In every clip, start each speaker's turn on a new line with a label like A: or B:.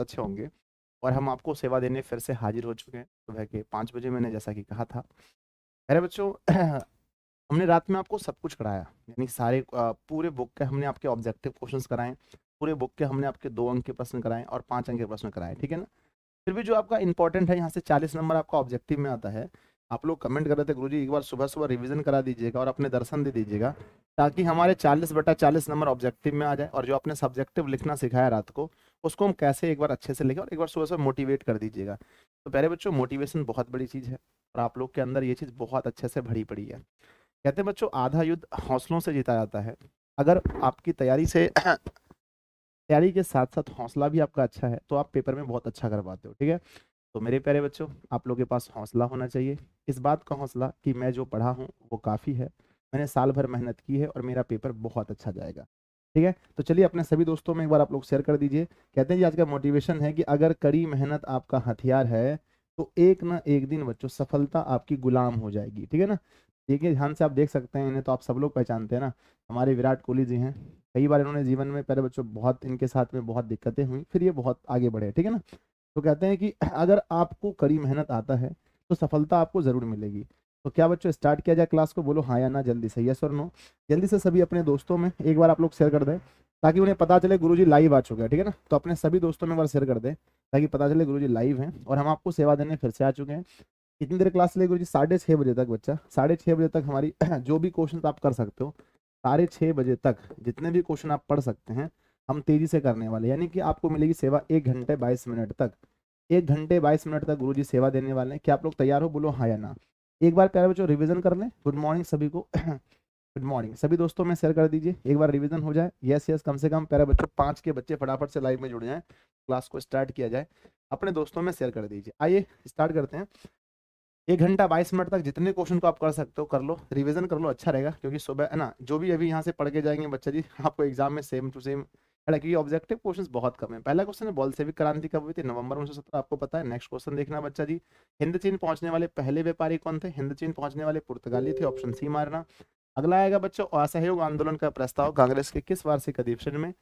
A: अच्छे होंगे और हम आपको सेवा देने फिर से हाजिर हो चुके हैं सुबह के पाँच बजे मैंने जैसा कि कहा था अरे बच्चों हमने रात में आपको सब कुछ कराया यानी सारे पूरे बुक के हमने आपके ऑब्जेक्टिव क्वेश्चन कराए पूरे बुक के हमने आपके दो अंक के प्रश्न कराए और पाँच अंक के प्रश्न कराए ठीक है ना फिर भी जो आपका इंपॉर्टेंट है यहाँ से चालीस नंबर आपका ऑब्जेक्टिव में आता है आप लोग कमेंट कर रहे थे गुरु जी एक बार सुबह सुबह रिवीजन करा दीजिएगा और अपने दर्शन दे दीजिएगा ताकि हमारे चालीस बटा चालीस नंबर ऑब्जेक्टिव में आ जाए और जो आपने सब्जेक्टिव लिखना सिखाया रात को उसको हम कैसे एक बार अच्छे से लेंगे और एक बार सुबह सुबह मोटिवेट कर दीजिएगा तो प्यारे बच्चों मोटिवेशन बहुत बड़ी चीज़ है और आप लोग के अंदर ये चीज़ बहुत अच्छे से भरी पड़ी है कहते हैं बच्चों आधा युद्ध हौसलों से जीता जाता है अगर आपकी तैयारी से तैयारी के साथ साथ हौसला भी आपका अच्छा है तो आप पेपर में बहुत अच्छा कर पाते हो ठीक है तो मेरे प्यारे बच्चों आप लोग के पास हौसला होना चाहिए इस बात का हौसला कि मैं जो पढ़ा हूँ वो काफ़ी है मैंने साल भर मेहनत की है और मेरा पेपर बहुत अच्छा जाएगा ठीक है तो चलिए अपने सभी दोस्तों में एक बार आप लोग शेयर कर दीजिए कहते हैं जी आज का मोटिवेशन है कि अगर कड़ी मेहनत आपका हथियार है तो एक ना एक दिन बच्चों सफलता आपकी गुलाम हो जाएगी ठीक है ना देखिए ध्यान से आप देख सकते हैं इन्हें तो आप सब लोग पहचानते हैं ना हमारे विराट कोहली जी हैं कई बार इन्होंने जीवन में पहले बच्चों बहुत इनके साथ में बहुत दिक्कतें हुई फिर ये बहुत आगे बढ़े ठीक है ना तो कहते हैं कि अगर आपको कड़ी मेहनत आता है तो सफलता आपको ज़रूर मिलेगी तो क्या बच्चों स्टार्ट किया जाए क्लास को बोलो हाँ या ना जल्दी से यस और नो जल्दी से सभी अपने दोस्तों में एक बार आप लोग शेयर कर दें ताकि उन्हें पता चले गुरुजी लाइव आ चुके हैं ठीक है ना तो अपने सभी दोस्तों में एक बार शेयर कर दें ताकि पता चले गुरुजी लाइव हैं और हम आपको सेवा देने फिर से आ चुके हैं कितनी देर क्लास ले गुरु जी साढ़े छः बजे तक बच्चा साढ़े छः बजे तक हमारी जो भी क्वेश्चन आप कर सकते हो साढ़े छः बजे तक जितने भी क्वेश्चन आप पढ़ सकते हैं हम तेज़ी से करने वाले यानी कि आपको मिलेगी सेवा एक घंटे बाईस मिनट तक एक घंटे बाईस मिनट तक गुरु जी सेवा देने वाले हैं क्या आप लोग तैयार हो बोलो हाँ या ना एक बार प्यारे बच्चों रिवीजन कर लें गुड मॉर्निंग सभी को गुड मॉर्निंग सभी दोस्तों में शेयर कर दीजिए एक बार रिवीजन हो जाए यस यस कम से कम प्यारे बच्चों पाँच के बच्चे फटाफट से लाइव में जुड़ जाएं क्लास को स्टार्ट किया जाए अपने दोस्तों में शेयर कर दीजिए आइए स्टार्ट करते हैं एक घंटा बाईस मिनट तक जितने क्वेश्चन को आप कर सकते हो कर लो रिवीजन कर लो अच्छा रहेगा क्योंकि सुबह है ना जो भी अभी यहाँ से पढ़ के जाएंगे बच्चा जी आपको एग्जाम में सेम टू सेम हालांकि ऑब्जेक्टिव क्वेश्चंस बहुत कम है पहला क्वेश्चन है बोल्सेविक क्रांति कब हुई थी नवंबर उन्नीस आपको पता है नेक्स्ट क्वेश्चन देखना बच्चा जी हिंद चीन पहुंचने वाले पहले व्यापारी कौन थे हिंद चीन पहुंचने वाले पुर्तगाली थे ऑप्शन सी मारना अगला आएगा बच्चों असहयोग आंदोलन का प्रस्ताव कांग्रेस के किस वार्षिक अधिवेशन में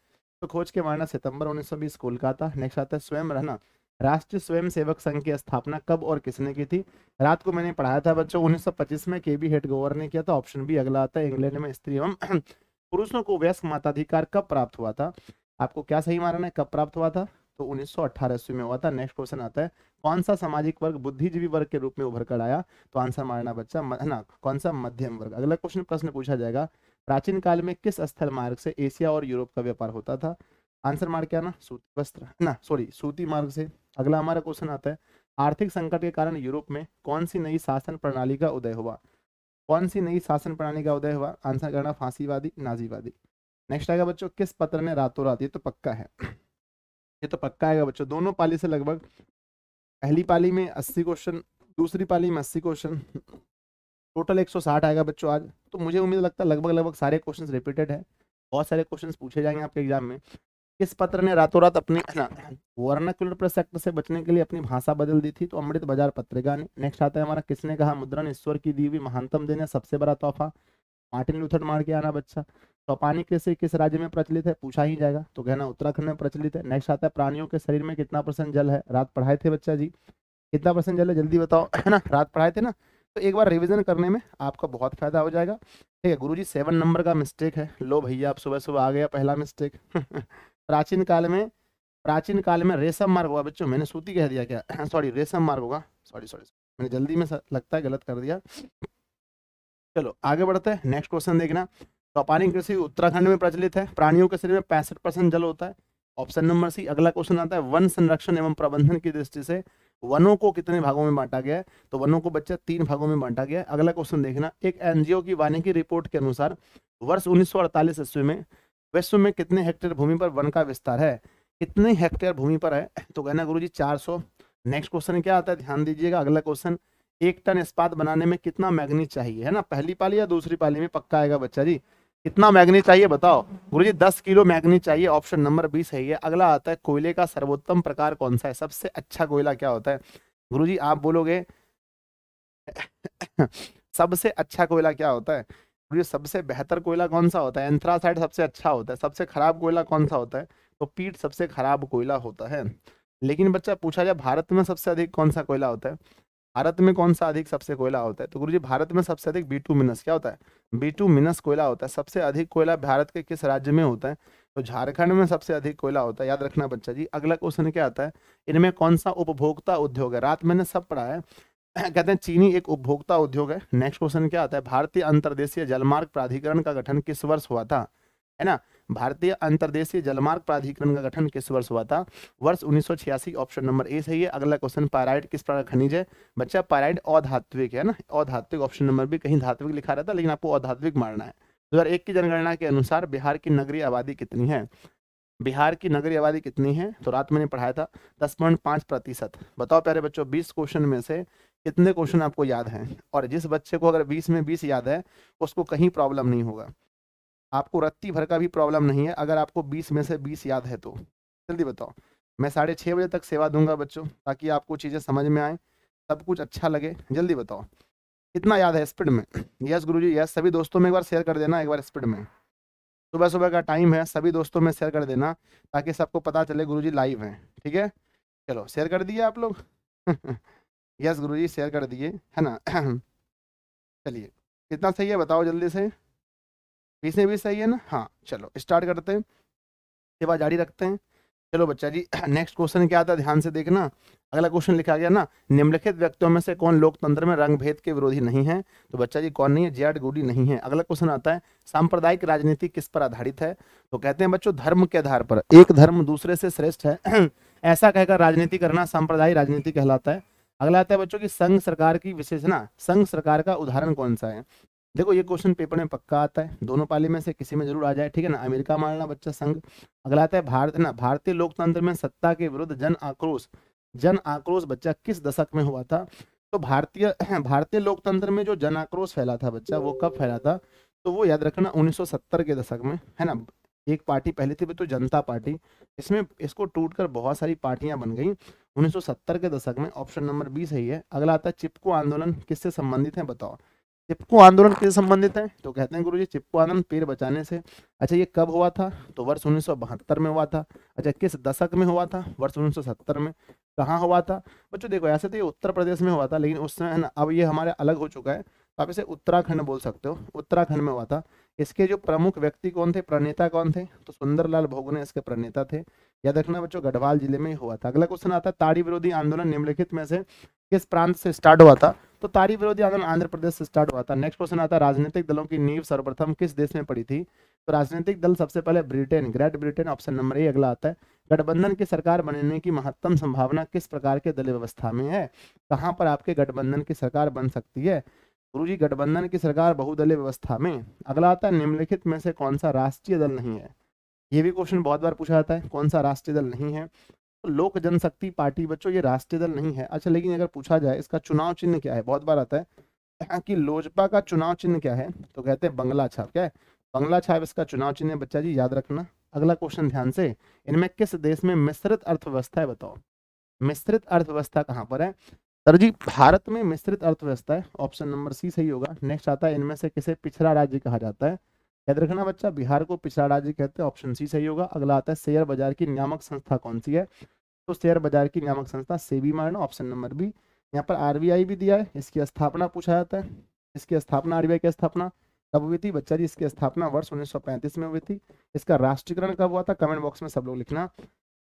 A: तो खोज के मारना सितंबर उन्नीस कोलकाता नेक्स्ट आता है स्वयं रहना राष्ट्रीय स्वयं सेवक संघ की स्थापना कब और किसने की थी रात को मैंने पढ़ाया था बच्चों 1925 में के बी गोवर ने किया था ऑप्शन बी अगला आता है इंग्लैंड में स्त्री एवं पुरुषों को व्यस्क मताधिकार कब प्राप्त हुआ था आपको क्या सही मानना है कब प्राप्त हुआ था तो उन्नीस सौ में हुआ था नेक्स्ट क्वेश्चन आता है कौन सा सामाजिक वर्ग बुद्धिजीवी वर्ग के रूप में उभर कर आया तो आंसर मारना बच्चा ना कौन सा मध्यम वर्ग अगला क्वेश्चन प्रश्न पूछा जाएगा प्राचीन काल में किस स्थल मार्ग से एशिया और यूरोप का व्यापार होता था आंसर मार्ग क्या ना सूती वस्त्र ना सॉरी सूती मार्ग से अगला हमारा क्वेश्चन आता है आर्थिक संकट के कारण यूरोप में कौन सी नई शासन प्रणाली का उदय हुआ कौन सी नई शासन प्रणाली का उदय हुआ आंसर करना फांसीवादी नाजीवादी नेक्स्ट आएगा बच्चों किस पत्र ने रातों रात ये तो पक्का है ये तो पक्का आएगा बच्चों दोनों पाली से लगभग पहली पाली में अस्सी क्वेश्चन दूसरी पाली में अस्सी क्वेश्चन टोटल 160 आएगा बच्चों आज तो मुझे उम्मीद लगता है लगभग लगभग सारे क्वेश्चन रिपीटेड है बहुत सारे क्वेश्चन पूछे जाएंगे आपके एग्जाम में इस पत्र ने रातों रात अपनी वर्नाक्युलर प्रसक्त से बचने के लिए अपनी भाषा बदल दी थी तो अमृत बाजार पत्रिका ने नेक्स्ट आता है हमारा किसने कहा मुद्रण ईश्वर की दी हुई महानतम देने सबसे बड़ा तोहफा मार्टिन लूथर मार के आना बच्चा तो पानी कृषि किस राज्य में प्रचलित है पूछा ही जाएगा तो कहना उत्तराखंड में प्रचलित है नेक्स्ट आता है प्राणियों के शरीर में कितना परसेंट जल है रात पढ़ाए थे बच्चा जी कितना परसेंट जल है जल्दी बताओ है ना रात पढ़ाए थे ना तो एक बार रिवीजन करने में आपका बहुत फायदा हो जाएगा ठीक है गुरुजी जी सेवन नंबर का मिस्टेक है लो भैया आप सुबह सुबह आ गया पहला मिस्टेक प्राचीन काल में प्राचीन काल में रेशम मार्ग होगा बच्चों मैंने सूती कह दिया क्या सॉरी रेशम मार्ग होगा सॉरी सॉरी मैंने जल्दी में लगता है गलत कर दिया चलो आगे बढ़ते हैं नेक्स्ट क्वेश्चन देखना चौपानी कृषि उत्तराखंड में प्रचलित है प्राणियों के शरीर में पैंसठ परसेंट जल होता है ऑप्शन नंबर सी अगला क्वेश्चन आता है वन संरक्षण एवं प्रबंधन की दृष्टि से वनों को कितने भागों में बांटा गया है तो वनों को बच्चा तीन भागों में बांटा गया है अगला क्वेश्चन देखना एक एनजीओ की वानिकी रिपोर्ट के अनुसार वर्ष उन्नीस सौ ईस्वी में विश्व में कितने हेक्टेयर भूमि पर वन का विस्तार है कितने हेक्टेयर भूमि पर है तो कहना गुरु जी चार सौ नेक्स्ट क्वेश्चन क्या आता है ध्यान दीजिएगा अगला क्वेश्चन एक टन इस्पात बनाने में कितना मैग्नीज चाहिए है ना पहली पाली या दूसरी पाली में पक्का आएगा बच्चा जी कितना मैग्नीज चाहिए बताओ गुरु जी दस किलो मैग्नीज चाहिए ऑप्शन नंबर बीस है ये अगला आता है कोयले का सर्वोत्तम प्रकार कौन सा है सबसे अच्छा कोयला क्या होता है गुरु जी आप बोलोगे सबसे अच्छा कोयला क्या होता है जो सबसे बेहतर कोयला कौन सा होता है एंथ्रासाइड सबसे अच्छा होता है सबसे खराब कोयला कौन सा होता है तो पीट सबसे खराब कोयला होता है लेकिन बच्चा पूछा जाए भारत में सबसे अधिक कौन सा कोयला होता है भारत में कौन सा अधिक सबसे कोयला होता है तो गुरु जी भारत में सबसे अधिक बी टू मिनस क्या होता है बी टू मिनस कोयला होता है सबसे अधिक कोयला भारत के किस राज्य में होता है तो झारखंड में सबसे अधिक कोयला होता है याद रखना बच्चा जी अगला क्वेश्चन क्या आता है इनमें कौन सा उपभोक्ता उद्योग है रात मैंने सब पढ़ा है कहते हैं चीनी एक उपभोक्ता उद्योग है नेक्स्ट क्वेश्चन क्या आता है भारतीय अंतरदेशीय जलमार्ग प्राधिकरण का गठन किस वर्ष हुआ था है ना भारतीय अंतरदेशीय जलमार्ग प्राधिकरण का गठन किस वर्ष हुआ था वर्ष उन्नीस ऑप्शन नंबर ए सही है अगला क्वेश्चन पायराइड किस प्रकार खनिज है बच्चा पैराइड अधात्विक है ना अधात्विक ऑप्शन नंबर भी कहीं धात्विक लिखा रहता है लेकिन आपको अधात्विक मारना है दो हजार एक की जनगणना के अनुसार बिहार की नगरीय आबादी कितनी है बिहार की नगरीय आबादी कितनी है तो रात मैंने पढ़ाया था दस पॉइंट पांच प्रतिशत बताओ प्यारे बच्चों बीस क्वेश्चन में से कितने क्वेश्चन आपको याद हैं और जिस बच्चे को अगर 20 में 20 याद है उसको कहीं प्रॉब्लम नहीं होगा आपको रत्ती भर का भी प्रॉब्लम नहीं है अगर आपको 20 में से 20 याद है तो जल्दी बताओ मैं साढ़े छः बजे तक सेवा दूंगा बच्चों ताकि आपको चीज़ें समझ में आए सब कुछ अच्छा लगे जल्दी बताओ कितना याद है स्पीड में यस गुरु जी यस सभी दोस्तों में एक बार शेयर कर देना एक बार स्पीड में सुबह सुबह का टाइम है सभी दोस्तों में शेयर कर देना ताकि सबको पता चले गुरु जी लाइव हैं ठीक है चलो शेयर कर दिए आप लोग यस गुरु जी शेयर कर दिए है ना चलिए कितना सही है बताओ जल्दी से बीस में भी सही है ना हाँ चलो स्टार्ट करते हैं सेवा जारी रखते हैं चलो बच्चा जी नेक्स्ट क्वेश्चन क्या आता है ध्यान से देखना अगला क्वेश्चन लिखा गया ना निम्नलिखित व्यक्तियों में से कौन लोकतंत्र में रंग भेद के विरोधी नहीं है तो बच्चा जी कौन नहीं है जेड गुडी नहीं है अगला क्वेश्चन आता है सांप्रदायिक राजनीति किस पर आधारित है तो कहते हैं बच्चों धर्म के आधार पर एक धर्म दूसरे से श्रेष्ठ है ऐसा कहकर राजनीति करना सांप्रदायिक राजनीति कहलाता है अगला आता है बच्चों की संघ हम्म। सरकार की विशेषणा संघ सरकार का उदाहरण कौन सा है देखो ये क्वेश्चन पेपर में पक्का आता है दोनों पाली में से किसी में जरूर आ जाए ठीक है ना अमेरिका मानना बच्चा संघ अगला आता है भारत ना भारतीय लोकतंत्र में सत्ता के विरुद्ध जन आक्रोश जन आक्रोश बच्चा किस दशक में हुआ था तो भारतीय भारतीय लोकतंत्र में जो जन आक्रोश फैला था बच्चा वो कब फैला था तो वो याद रखना 1970 के दशक में है ना एक पार्टी पहले थी तो जनता हम्म। पार्टी इसमें इसको टूटकर बहुत सारी पार्टियां बन गई 1970 के दशक में ऑप्शन नंबर बी सही है अगला आता है चिपको आंदोलन किससे संबंधित है बताओ चिपको आंदोलन किससे संबंधित है तो कहते हैं गुरु जी चिपको आंदोलन पेड़ बचाने से अच्छा ये कब हुआ था तो वर्ष उन्नीस में हुआ था अच्छा किस दशक में हुआ था वर्ष उन्नीस में कहाँ हुआ था बच्चों देखो ऐसे तो ये उत्तर प्रदेश में हुआ था लेकिन उस समय अब ये हमारे अलग हो चुका है तो आप इसे उत्तराखंड बोल सकते हो उत्तराखंड में हुआ था इसके जो प्रमुख व्यक्ति कौन थे प्रणेता कौन थे तो सुंदरलाल भोगने इसके प्रणेता थे याद रखना बच्चों गढ़वाल जिले में हुआ था अगला क्वेश्चन आता है ताड़ी विरोधी आंदोलन निम्नलिखित में से किस प्रांत से स्टार्ट हुआ था तो तारी विरोधी आंदोलन आंध्र प्रदेश से स्टार्ट हुआ था नेक्स्ट क्वेश्चन आता है राजनीतिक दलों की नींव सर्वप्रथम किस देश में पड़ी थी तो राजनीतिक दल सबसे पहले Britain great Britain option number A अगला आता है गठबंधन की सरकार बनने की महत्तम संभावना किस प्रकार के दल व्यवस्था में है कहाँ पर आपके गठबंधन की सरकार बन सकती है गुरुजी गठबंधन की सरकार बहुदलीय व्यवस्था में अगला आता है निम्नलिखित में से कौन सा राष्ट्रीय दल नहीं है ये भी क्वेश्चन बहुत बार पूछा जाता है कौन सा राष्ट्रीय दल नहीं है तो लोक जनशक्ति पार्टी बच्चों ये राष्ट्रीय दल नहीं है अच्छा लेकिन अगर पूछा जाए इसका चुनाव चिन्ह क्या है बहुत बार आता है यहाँ की लोजपा का चुनाव चिन्ह क्या है तो कहते हैं बंगला छाप क्या है बंगला छाप इसका चुनाव चिन्ह है बच्चा जी याद रखना अगला क्वेश्चन ध्यान से इनमें किस देश में मिश्रित अर्थव्यवस्था है बताओ मिश्रित अर्थव्यवस्था कहाँ पर है सर जी भारत में मिश्रित अर्थव्यवस्था है ऑप्शन नंबर सी सही होगा नेक्स्ट आता है इनमें से किसे पिछड़ा राज्य कहा जाता है याद रखना बच्चा बिहार को पिछड़ा राज्य कहते हैं ऑप्शन सी सही होगा अगला आता है शेयर बाजार की नियामक संस्था कौन सी है तो शेयर बाजार की नियामक संस्था सेबी मारना ऑप्शन नंबर बी यहाँ पर आरबीआई भी दिया है इसकी स्थापना पूछा जाता है इसकी स्थापना आरबीआई की स्थापना कब हुई थी बच्चा जी इसकी स्थापना वर्ष 1935 में हुई थी इसका राष्ट्रीयकरण कब हुआ था कमेंट बॉक्स में सब लोग लिखना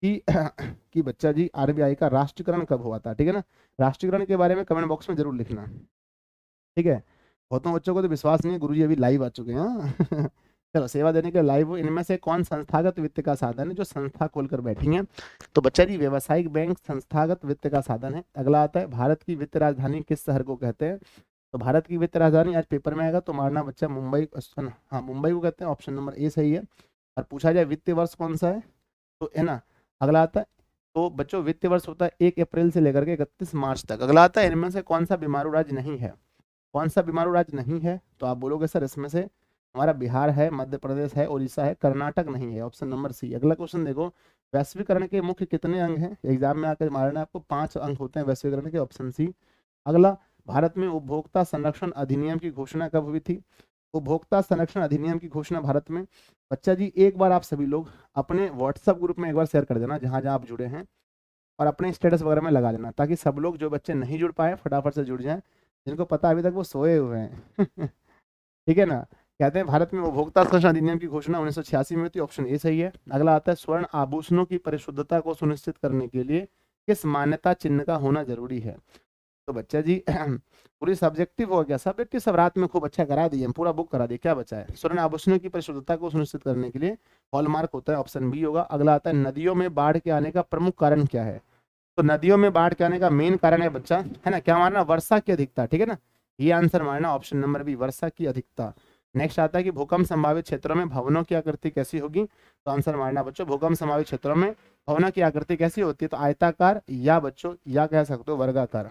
A: कि कि बच्चा जी आरबीआई का राष्ट्रीयकरण कब हुआ था ठीक है ना राष्ट्रीयकरण के बारे में कमेंट बॉक्स में जरूर लिखना ठीक है बहुतों बच्चों को तो विश्वास नहीं है गुरु जी अभी लाइव आ चुके हैं हाँ। चलो सेवा देने के लाइव इनमें से कौन संस्थागत वित्त का साधन है जो संस्था खोलकर बैठी है तो बच्चा जी व्यवसायिक बैंक संस्थागत वित्त का साधन है अगला आता है भारत की वित्त राजधानी किस शहर को कहते हैं तो भारत की वित्त राजधानी आज पेपर में आएगा तो मारना बच्चा मुंबई हाँ मुंबई को कहते हैं ऑप्शन नंबर ए सही है और पूछा जाए वित्तीय वर्ष कौन सा है तो है ना अगला आता है तो बच्चों वित्तीय वर्ष होता है एक अप्रैल से लेकर के इकतीस मार्च तक अगला आता है इनमें से कौन सा बीमारू राज्य नहीं है कौन सा बीमारू राज्य नहीं है तो आप बोलोगे सर इसमें से हमारा बिहार है मध्य प्रदेश है उड़ीसा है कर्नाटक नहीं है ऑप्शन नंबर सी अगला क्वेश्चन देखो वैश्वीकरण के मुख्य कितने अंग हैं एग्जाम में आकर मारना आपको पांच अंक होते हैं वैश्वीकरण के ऑप्शन सी अगला भारत में उपभोक्ता संरक्षण अधिनियम की घोषणा कब हुई थी उपभोक्ता संरक्षण अधिनियम की घोषणा भारत में बच्चा जी एक बार आप सभी लोग अपने व्हाट्सएप ग्रुप में एक बार शेयर कर देना जहाँ जहाँ आप जुड़े हैं और अपने स्टेटस वगैरह में लगा देना ताकि सब लोग जो बच्चे नहीं जुड़ पाए फटाफट से जुड़ जाएं जिनको पता अभी तक वो सोए हुए हैं ठीक है ना कहते हैं भारत में उपभोक्ता संरक्षण अधिनियम की घोषणा उन्नीस में तो ऑप्शन ए सही है अगला आता है स्वर्ण आभूषणों की परिशुद्धता को सुनिश्चित करने के लिए किस मान्यता चिन्ह का होना जरूरी है तो बच्चा जी पूरी सब्जेक्टिव हो गया सब्जेक्टिव सब रात में खूब अच्छा करा दिए पूरा बुक करा दिए क्या बचा है स्वर्ण आभूषणों की परिशुद्धता को सुनिश्चित करने के लिए हॉलमार्क होता है ऑप्शन बी होगा अगला आता है नदियों में बाढ़ के आने का प्रमुख कारण क्या है तो नदियों में बाढ़ के आने का मेन कारण है बच्चा है ना क्या मारना वर्षा की अधिकता ठीक है ना ये आंसर मारना ऑप्शन नंबर बी वर्षा की अधिकता नेक्स्ट आता है कि भूकंप संभावित क्षेत्रों में भवनों की आकृति कैसी होगी तो आंसर मारना बच्चों भूकंप संभावित क्षेत्रों में भवनों की आकृति कैसी होती है तो आयताकार या बच्चों या कह सकते हो वर्गाकार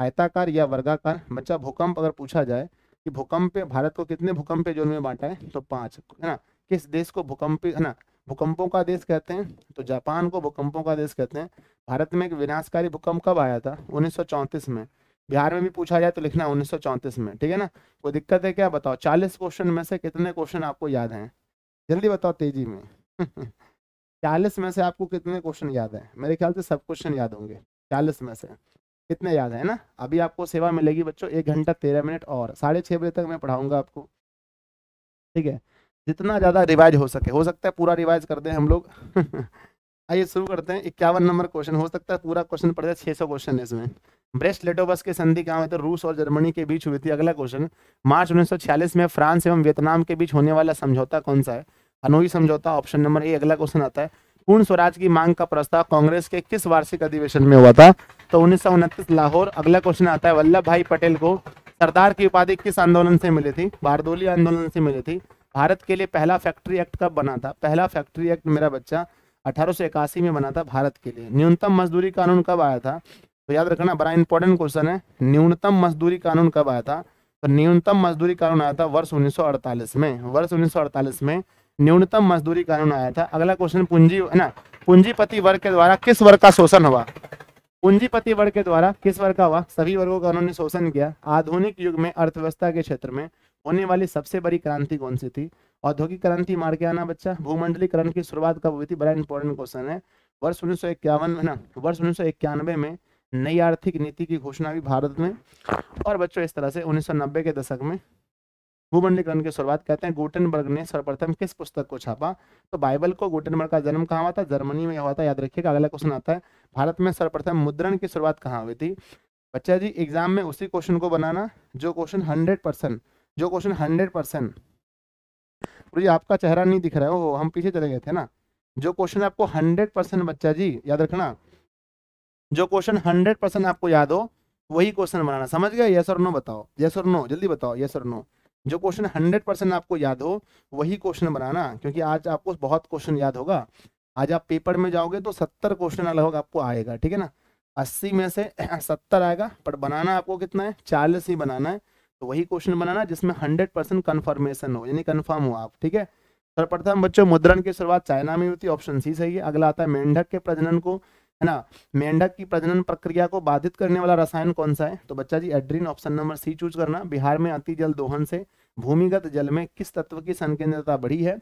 A: आयताकार या वर्गाकार बच्चा भूकंप अगर पूछा जाए कि भूकंप पे भारत को कितने भूकंप पे जोन में बांटा है तो पांच है ना किस देश को भूकंप है ना भूकंपों का देश कहते हैं तो जापान को भूकंपों का देश कहते हैं भारत में एक विनाशकारी भूकंप कब आया था उन्नीस में बिहार में भी पूछा जाए तो लिखना उन्नीस में ठीक है ना कोई दिक्कत है क्या बताओ चालीस क्वेश्चन में से कितने क्वेश्चन आपको याद हैं जल्दी बताओ तेजी में चालीस में से आपको कितने क्वेश्चन याद हैं मेरे ख्याल से सब क्वेश्चन याद होंगे चालीस में से इतना याद है ना अभी आपको सेवा मिलेगी बच्चों एक घंटा तेरह मिनट और साढ़े छः बजे तक मैं पढ़ाऊंगा आपको ठीक है जितना ज़्यादा रिवाइज हो सके हो सकता है पूरा रिवाइज कर दें हम लोग आइए शुरू करते हैं इक्यावन नंबर क्वेश्चन हो सकता है पूरा क्वेश्चन पड़ जाए छः सौ क्वेश्चन है इसमें ब्रेस्ट लेटोबस के संधि कहाँ हुई तो रूस और जर्मनी के बीच हुई थी अगला क्वेश्चन मार्च छियालीस में फ्रांस एवं वियतनाम के बीच होने वाला समझौता कौन सा है हनोई समझौता ऑप्शन नंबर ए अगला क्वेश्चन आता है पूर्ण स्वराज की मांग का प्रस्ताव कांग्रेस के किस वार्षिक अधिवेशन में हुआ था तो उन्नीस लाहौर अगला क्वेश्चन आता है वल्लभ भाई पटेल को सरदार की उपाधि किस आंदोलन से मिली थी बारदोली आंदोलन से मिली थी भारत के लिए पहला फैक्ट्री एक्ट कब बना था पहला फैक्ट्री एक्ट मेरा बच्चा अठारह में बना था भारत के लिए न्यूनतम मजदूरी कानून कब आया था तो याद रखना बड़ा इंपॉर्टेंट क्वेश्चन है न्यूनतम मजदूरी कानून कब आया था तो न्यूनतम मजदूरी कानून आया था वर्ष 1948 में वर्ष 1948 में न्यूनतम मजदूरी कानून आया था अगला क्वेश्चन पूंजी है ना पूंजीपति वर्ग के द्वारा किस वर्ग का शोषण हुआ पूंजीपति वर्ग के द्वारा किस वर्ग का हुआ सभी वर्गों का उन्होंने शोषण किया आधुनिक युग में अर्थव्यवस्था के क्षेत्र में होने वाली सबसे बड़ी क्रांति कौन सी थी औद्योगिक क्रांति मार के आना बच्चा भूमंडलीकरण की शुरुआत कब हुई थी बड़ा इंपॉर्टेंट क्वेश्चन है वर्ष उन्नीस में ना वर्ष उन्नीस में नई आर्थिक नीति की घोषणा भी भारत में और बच्चों इस तरह से 1990 के दशक में भूमंडीकरण की शुरुआत कहते हैं गुटनबर्ग ने सर्वप्रथम किस पुस्तक को छापा तो बाइबल को गुटनबर्ग का जन्म कहाँ हुआ था जर्मनी में हुआ था याद रखिएगा अगला क्वेश्चन आता है भारत में सर्वप्रथम मुद्रण की शुरुआत कहाँ हुई थी बच्चा जी एग्जाम में उसी क्वेश्चन को बनाना जो क्वेश्चन हंड्रेड परसेंट जो क्वेश्चन हंड्रेड परसेंट गुरु जी आपका चेहरा नहीं दिख रहा है हम पीछे चले गए थे ना जो क्वेश्चन आपको हंड्रेड परसेंट बच्चा जी याद रखना जो क्वेश्चन हंड्रेड परसेंट आपको याद हो वही क्वेश्चन बनाना समझ गए यस और नो बताओ यस और नो जल्दी बताओ यस और नो जो क्वेश्चन हंड्रेड परसेंट आपको याद हो वही क्वेश्चन बनाना क्योंकि आज आपको बहुत क्वेश्चन याद होगा आज आप पेपर में जाओगे तो सत्तर क्वेश्चन लगभग आपको आएगा ठीक है ना अस्सी में से सत्तर आएगा पर बनाना आपको कितना है चालीस ही बनाना है तो वही क्वेश्चन बनाना जिसमें हंड्रेड परसेंट कन्फर्मेशन हो यानी कन्फर्म हो आप ठीक है सर्वप्रथम बच्चों मुद्रण की शुरुआत चाइना में हुई है ऑप्शन सी सही है अगला आता है मेंढक के प्रजनन को है ना मेंढक की प्रजनन प्रक्रिया को बाधित करने वाला रसायन कौन सा है तो बच्चा जी एड्रीन ऑप्शन नंबर सी चूज करना बिहार में अति जल दोहन से भूमिगत जल में किस तत्व की संकेंद्रता बढ़ी है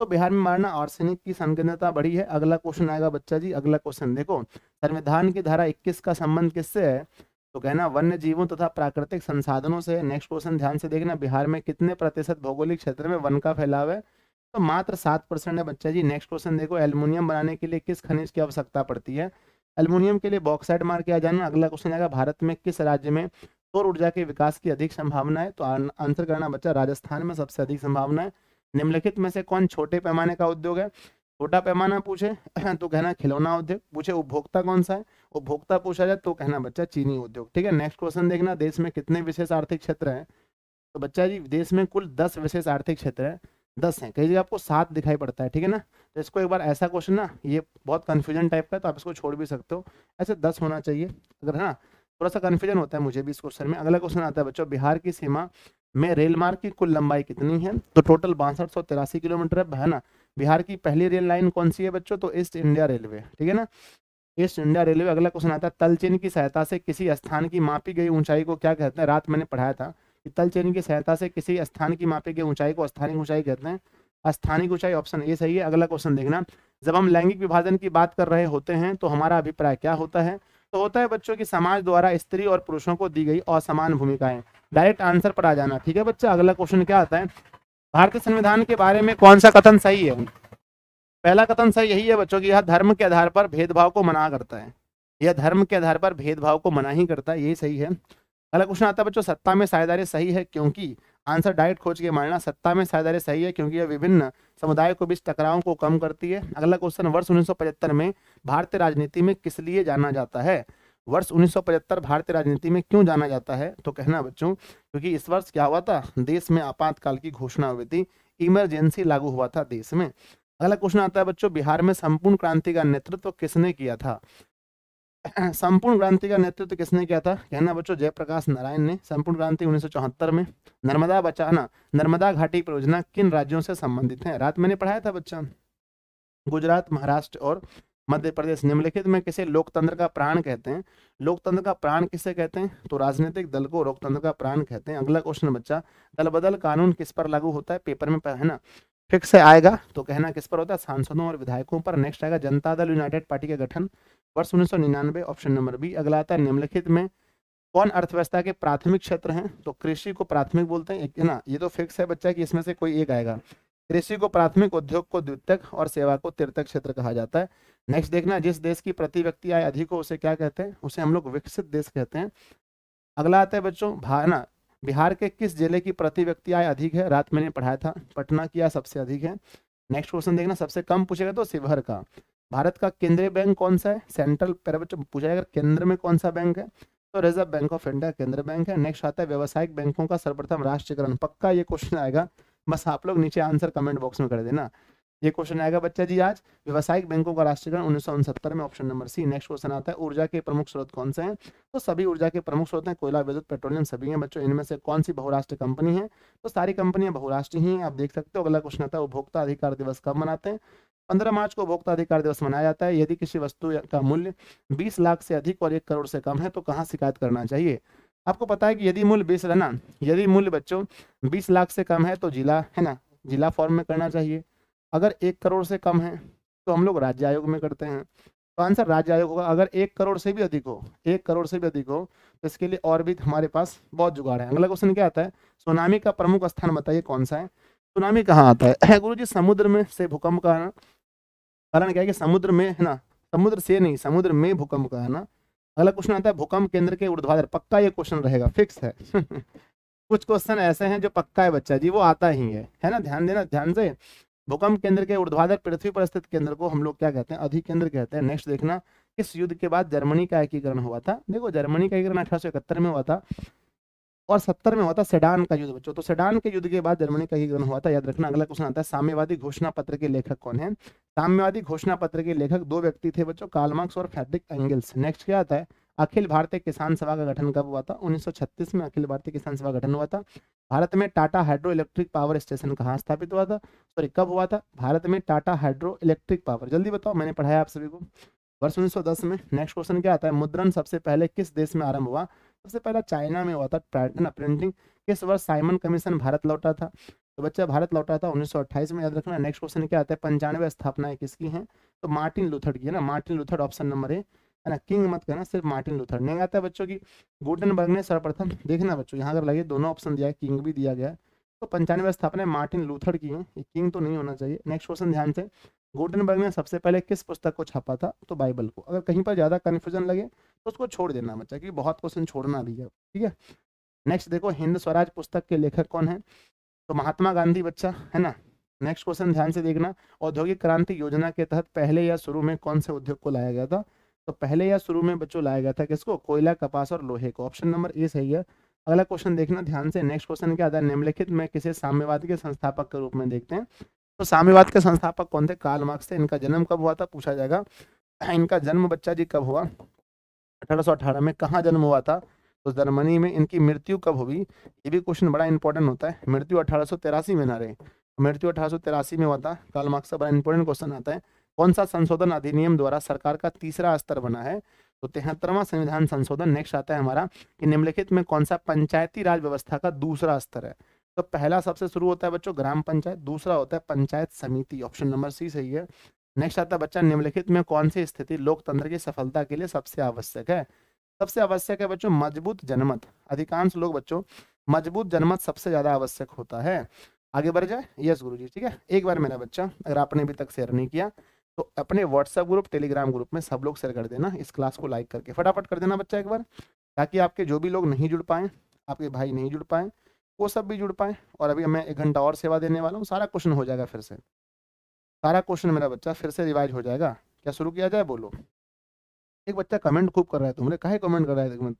A: तो बिहार में मारना आर्सेनिक की संकेंद्रता बढ़ी है अगला क्वेश्चन आएगा बच्चा जी अगला क्वेश्चन देखो संविधान की धारा इक्कीस का संबंध किससे है तो कहना वन्य जीवों तथा प्राकृतिक संसाधनों से नेक्स्ट क्वेश्चन ध्यान से देखना बिहार में कितने प्रतिशत भौगोलिक क्षेत्र में वन का फैलाव है तो मात्र सात परसेंट है बच्चा जी नेक्स्ट क्वेश्चन देखो एल्यूमिनियम बनाने के लिए किस खनिज की आवश्यकता पड़ती है एल्यूमिनियम के लिए बॉक्साइड मार के आ जाना अगला क्वेश्चन आएगा भारत में किस राज्य में सौर ऊर्जा के विकास की अधिक संभावना है तो आंसर करना बच्चा राजस्थान में सबसे अधिक संभावना है निम्नलिखित में से कौन छोटे पैमाने का उद्योग है छोटा पैमाना पूछे तो कहना खिलौना उद्योग पूछे उपभोक्ता कौन सा है उपभोक्ता पूछा जाए तो कहना बच्चा चीनी उद्योग ठीक है नेक्स्ट क्वेश्चन देखना देश में कितने विशेष आर्थिक क्षेत्र हैं तो बच्चा जी देश में कुल दस विशेष आर्थिक क्षेत्र है दस है कहीं जगह आपको सात दिखाई पड़ता है ठीक है ना तो इसको एक बार ऐसा क्वेश्चन ना ये बहुत कन्फ्यूजन टाइप का है तो आप इसको छोड़ भी सकते हो ऐसे दस होना चाहिए अगर है ना थोड़ा सा कन्फ्यूजन होता है मुझे भी इस क्वेश्चन में अगला क्वेश्चन आता है बच्चों बिहार की सीमा में रेल मार्ग की कुल लंबाई कितनी है तो टोटल बासठ सौ तिरासी किलोमीटर है है ना बिहार की पहली रेल लाइन कौन सी है बच्चों तो ईस्ट इंडिया रेलवे ठीक है ना ईस्ट इंडिया रेलवे अगला क्वेश्चन आता है तलचिन की सहायता से किसी स्थान की मापी गई ऊंचाई को क्या कहते हैं रात मैंने पढ़ाया था तल चेनी की सहायता से किसी स्थान की मापे की ऊंचाई को स्थानिक ऊंचाई कहते हैं स्थानिक ऊंचाई ऑप्शन ये सही है अगला क्वेश्चन देखना जब हम लैंगिक विभाजन की बात कर रहे होते हैं तो हमारा अभिप्राय क्या होता है तो होता है बच्चों की समाज द्वारा स्त्री और पुरुषों को दी गई असमान भूमिकाएं डायरेक्ट आंसर पर आ जाना ठीक है बच्चा अगला क्वेश्चन क्या आता है भारतीय संविधान के बारे में कौन सा कथन सही है पहला कथन सही यही है बच्चों की यह धर्म के आधार पर भेदभाव को मना करता है यह धर्म के आधार पर भेदभाव को मना ही करता है यही सही है अगला क्वेश्चन आता है बच्चों सत्ता में साझेदारी सही है क्योंकि आंसर डायरेक्ट खोज के मारना सत्ता में साझेदारी सही है क्योंकि यह विभिन्न समुदाय को बीच टकराव को कम करती है अगला क्वेश्चन वर्ष उन्नीस में भारतीय राजनीति में किस लिए जाना जाता है वर्ष उन्नीस भारतीय राजनीति में क्यों जाना जाता है तो कहना बच्चों क्योंकि इस वर्ष क्या हुआ था देश में आपातकाल की घोषणा हुई थी इमरजेंसी लागू हुआ था देश में अगला क्वेश्चन आता है बच्चों बिहार में संपूर्ण क्रांति का नेतृत्व किसने किया था संपूर्ण क्रांति का नेतृत्व तो किसने किया था कहना बच्चों जयप्रकाश नारायण ने संपूर्ण क्रांति उन्नीस में नर्मदा बचाना नर्मदा घाटी परियोजना किन राज्यों से संबंधित है रात मैंने पढ़ाया था बच्चा गुजरात महाराष्ट्र और मध्य प्रदेश निम्नलिखित में किसे लोकतंत्र का प्राण कहते हैं लोकतंत्र का प्राण किसे कहते हैं तो राजनीतिक दल को लोकतंत्र का प्राण कहते हैं अगला क्वेश्चन बच्चा दल बदल कानून किस पर लागू होता है पेपर में है ना फिक्स आएगा तो कहना किस पर होता है सांसदों और विधायकों पर नेक्स्ट आएगा जनता दल यूनाइटेड पार्टी का गठन वर्ष उन्नीस सौ निन्यानवे ऑप्शन नंबर बी अगला आता है निम्नलिखित में कौन अर्थव्यवस्था के प्राथमिक क्षेत्र हैं तो कृषि को प्राथमिक बोलते हैं है ना ये तो फिक्स है बच्चा कि इसमें से कोई एक आएगा कृषि को प्राथमिक उद्योग को द्वितीयक और सेवा को तृतीयक क्षेत्र कहा जाता है नेक्स्ट देखना जिस देश की प्रति व्यक्ति आय अधिक हो उसे क्या कहते हैं उसे हम लोग विकसित देश कहते हैं अगला आता है बच्चों भाना बिहार के किस जिले की प्रति व्यक्ति आय अधिक है रात मैंने पढ़ाया था पटना की आय सबसे अधिक है नेक्स्ट क्वेश्चन देखना सबसे कम पूछेगा तो शिवहर का भारत का केंद्रीय हम्म, बैंक हम्म। कौन सा है सेंट्रल पूछा जाएगा केंद्र में कौन सा बैंक है तो रिजर्व बैंक ऑफ इंडिया केंद्र बैंक है नेक्स्ट आता है व्यवसायिक बैंकों का सर्वप्रथम राष्ट्रीयकरण पक्का ये क्वेश्चन आएगा बस आप लोग नीचे आंसर कमेंट बॉक्स में कर देना ये क्वेश्चन आएगा बच्चा जी आज व्यवसायिक बैंकों का राष्ट्रीयकरण उन्नीस में option number C next question आता है ऊर्जा के प्रमुख स्रोत कौन से हैं तो सभी ऊर्जा के प्रमुख स्रोत हैं कोयला विद्युत पेट्रोलियम सभी हैं बच्चों इनमें से कौन सी बहुराष्ट्रीय कंपनी है तो सारी कंपनियां बहुराष्ट्रीय ही हैं आप देख सकते हो अगला क्वेश्चन आता है उपभोक्ता अधिकार दिवस कब मनाते हैं पंद्रह मार्च को उपभोक्ता अधिकार दिवस मनाया जाता है यदि किसी वस्तु का मूल्य बीस लाख से अधिक और एक करोड़ से कम है तो कहाँ शिकायत करना चाहिए आपको पता है कि यदि मूल्य बीस रहना यदि मूल्य बच्चों बीस लाख से कम है तो जिला है ना जिला फॉर्म में करना चाहिए अगर एक करोड़ से कम है तो हम लोग राज्य आयोग में करते हैं तो आंसर राज्य आयोग होगा अगर एक करोड़ से भी अधिक हो एक करोड़ से भी अधिक हो तो इसके लिए और भी हमारे पास बहुत जुगाड़ है अगला क्वेश्चन क्या आता है सुनामी का प्रमुख स्थान बताइए कौन सा है सुनामी कहाँ आता है गुरु जी समुद्र में से भूकंप का कारण क्या है कि समुद्र में है ना समुद्र से नहीं समुद्र में भूकंप का है ना अगला क्वेश्चन आता है भूकंप केंद्र के उर्ध्वाधर पक्का ये क्वेश्चन रहेगा फिक्स है कुछ क्वेश्चन ऐसे हैं जो पक्का है बच्चा जी वो आता ही है है ना ध्यान देना ध्यान से भूकंप केंद्र के उर्ध्वाधर पृथ्वी पर स्थित केंद्र को हम लोग क्या कहते हैं अधिकेंद्र कहते हैं नेक्स्ट देखना किस युद्ध के बाद जर्मनी का एकीकरण हुआ था देखो जर्मनी का एकीकरण अठारह में हुआ था और सत्तर में हुआ था सेडान हम्म। का युद्ध बच्चों तो सेडान के युद्ध के बाद जर्मनी का युद्ध हुआ था याद रखना अगला क्वेश्चन आता है साम्यवादी घोषणा पत्र के लेखक कौन है साम्यवादी घोषणा पत्र के लेखक दो व्यक्ति थे बच्चों कालमार्क्स और फैब्रिक एंगल्स नेक्स्ट क्या आता है अखिल भारतीय किसान सभा का गठन कब हुआ था 1936 में अखिल भारतीय किसान सभा गठन हुआ था भारत में Tata hydroelectric power station कहाँ स्थापित हुआ था सॉरी कब हुआ था भारत में टाटा हाइड्रो इलेक्ट्रिक पावर जल्दी बताओ मैंने पढ़ाया आप सभी को वर्ष 1910 में नेक्स्ट क्वेश्चन क्या आता है मुद्रण सबसे पहले किस देश में आरंभ हुआ सबसे पहला चाइना में हुआ था पैटर्न अप्रिंटिंग किस वर्ष साइमन कमीशन भारत लौटा था तो बच्चा भारत लौटा था 1928 में याद रखना नेक्स्ट क्वेश्चन क्या आता है पंचानवे स्थापनाएं किसकी हैं तो मार्टिन लूथर की है ना Martin Luther option number A है ना किंग मत करना सिर्फ मार्टिन लूथर नहीं आता है बच्चों की गुटनबर्ग ने सर्वप्रथम देखना बच्चों यहाँ अगर लगे दोनों ऑप्शन दिया है किंग भी दिया गया तो पंचानवे स्थापना मार्टिन लूथर की है किंग तो नहीं होना चाहिए नेक्स्ट क्वेश्चन ध्यान से गुटनबर्ग ने सबसे पहले किस पुस्तक को छापा था तो बाइबल को अगर कहीं पर ज़्यादा कन्फ्यूजन लगे तो उसको छोड़ देना बच्चा क्योंकि बहुत क्वेश्चन छोड़ना भी है ठीक है नेक्स्ट देखो हिंद स्वराज पुस्तक के लेखक कौन है तो महात्मा गांधी बच्चा है ना नेक्स्ट क्वेश्चन ध्यान से देखना औद्योगिक क्रांति योजना के तहत पहले या शुरू में कौन से उद्योग को लाया गया था तो पहले या शुरू में बच्चों लाया गया था किसको कोयला कपास और लोहे को ऑप्शन नंबर ए सही है अगला क्वेश्चन देखना ध्यान से नेक्स्ट क्वेश्चन के आधार निम्नलिखित में किसे साम्यवाद के संस्थापक के रूप में देखते हैं तो साम्यवाद के संस्थापक कौन थे कार्ल मार्क्स थे इनका जन्म कब हुआ था पूछा जाएगा इनका जन्म बच्चा जी कब हुआ अठारह में कहाँ जन्म हुआ था तो जर्मनी में इनकी मृत्यु कब हुई ये भी क्वेश्चन बड़ा इंपॉर्टेंट होता है मृत्यु अठारह में ना रहे मृत्यु अठारह में हुआ था कार्ल मार्क्स का बड़ा इंपॉर्टेंट क्वेश्चन आता है कौन सा संशोधन अधिनियम द्वारा सरकार का तीसरा स्तर बना है तो तिहत्तरवा संविधान संशोधन नेक्स्ट आता है हमारा कि निम्नलिखित में कौन सा पंचायती राज व्यवस्था का दूसरा स्तर है तो पहला सबसे शुरू होता है बच्चों ग्राम पंचायत दूसरा होता है पंचायत समिति ऑप्शन नंबर सी सही है नेक्स्ट आता है बच्चा निम्नलिखित में कौन सी स्थिति लोकतंत्र की सफलता के लिए सबसे आवश्यक है सबसे आवश्यक है बच्चों मजबूत जनमत अधिकांश लोग बच्चों मजबूत जनमत सबसे ज्यादा आवश्यक होता है आगे बढ़ जाए यस गुरु जी ठीक है एक बार मेरा बच्चा अगर आपने अभी तक शेयर नहीं किया तो अपने व्हाट्सएप ग्रुप टेलीग्राम ग्रुप में सब लोग शेयर कर देना इस क्लास को लाइक करके फटाफट कर देना बच्चा एक बार ताकि आपके जो भी लोग नहीं जुड़ पाए आपके भाई नहीं जुड़ पाए वो सब भी जुड़ पाए और अभी मैं एक घंटा और सेवा देने वाला हूँ सारा क्वेश्चन हो जाएगा फिर से सारा क्वेश्चन मेरा बच्चा फिर से रिवाइज हो जाएगा क्या शुरू किया जाए बोलो एक बच्चा कमेंट खूब कर रहा है तुमने कहा कमेंट कर रहा है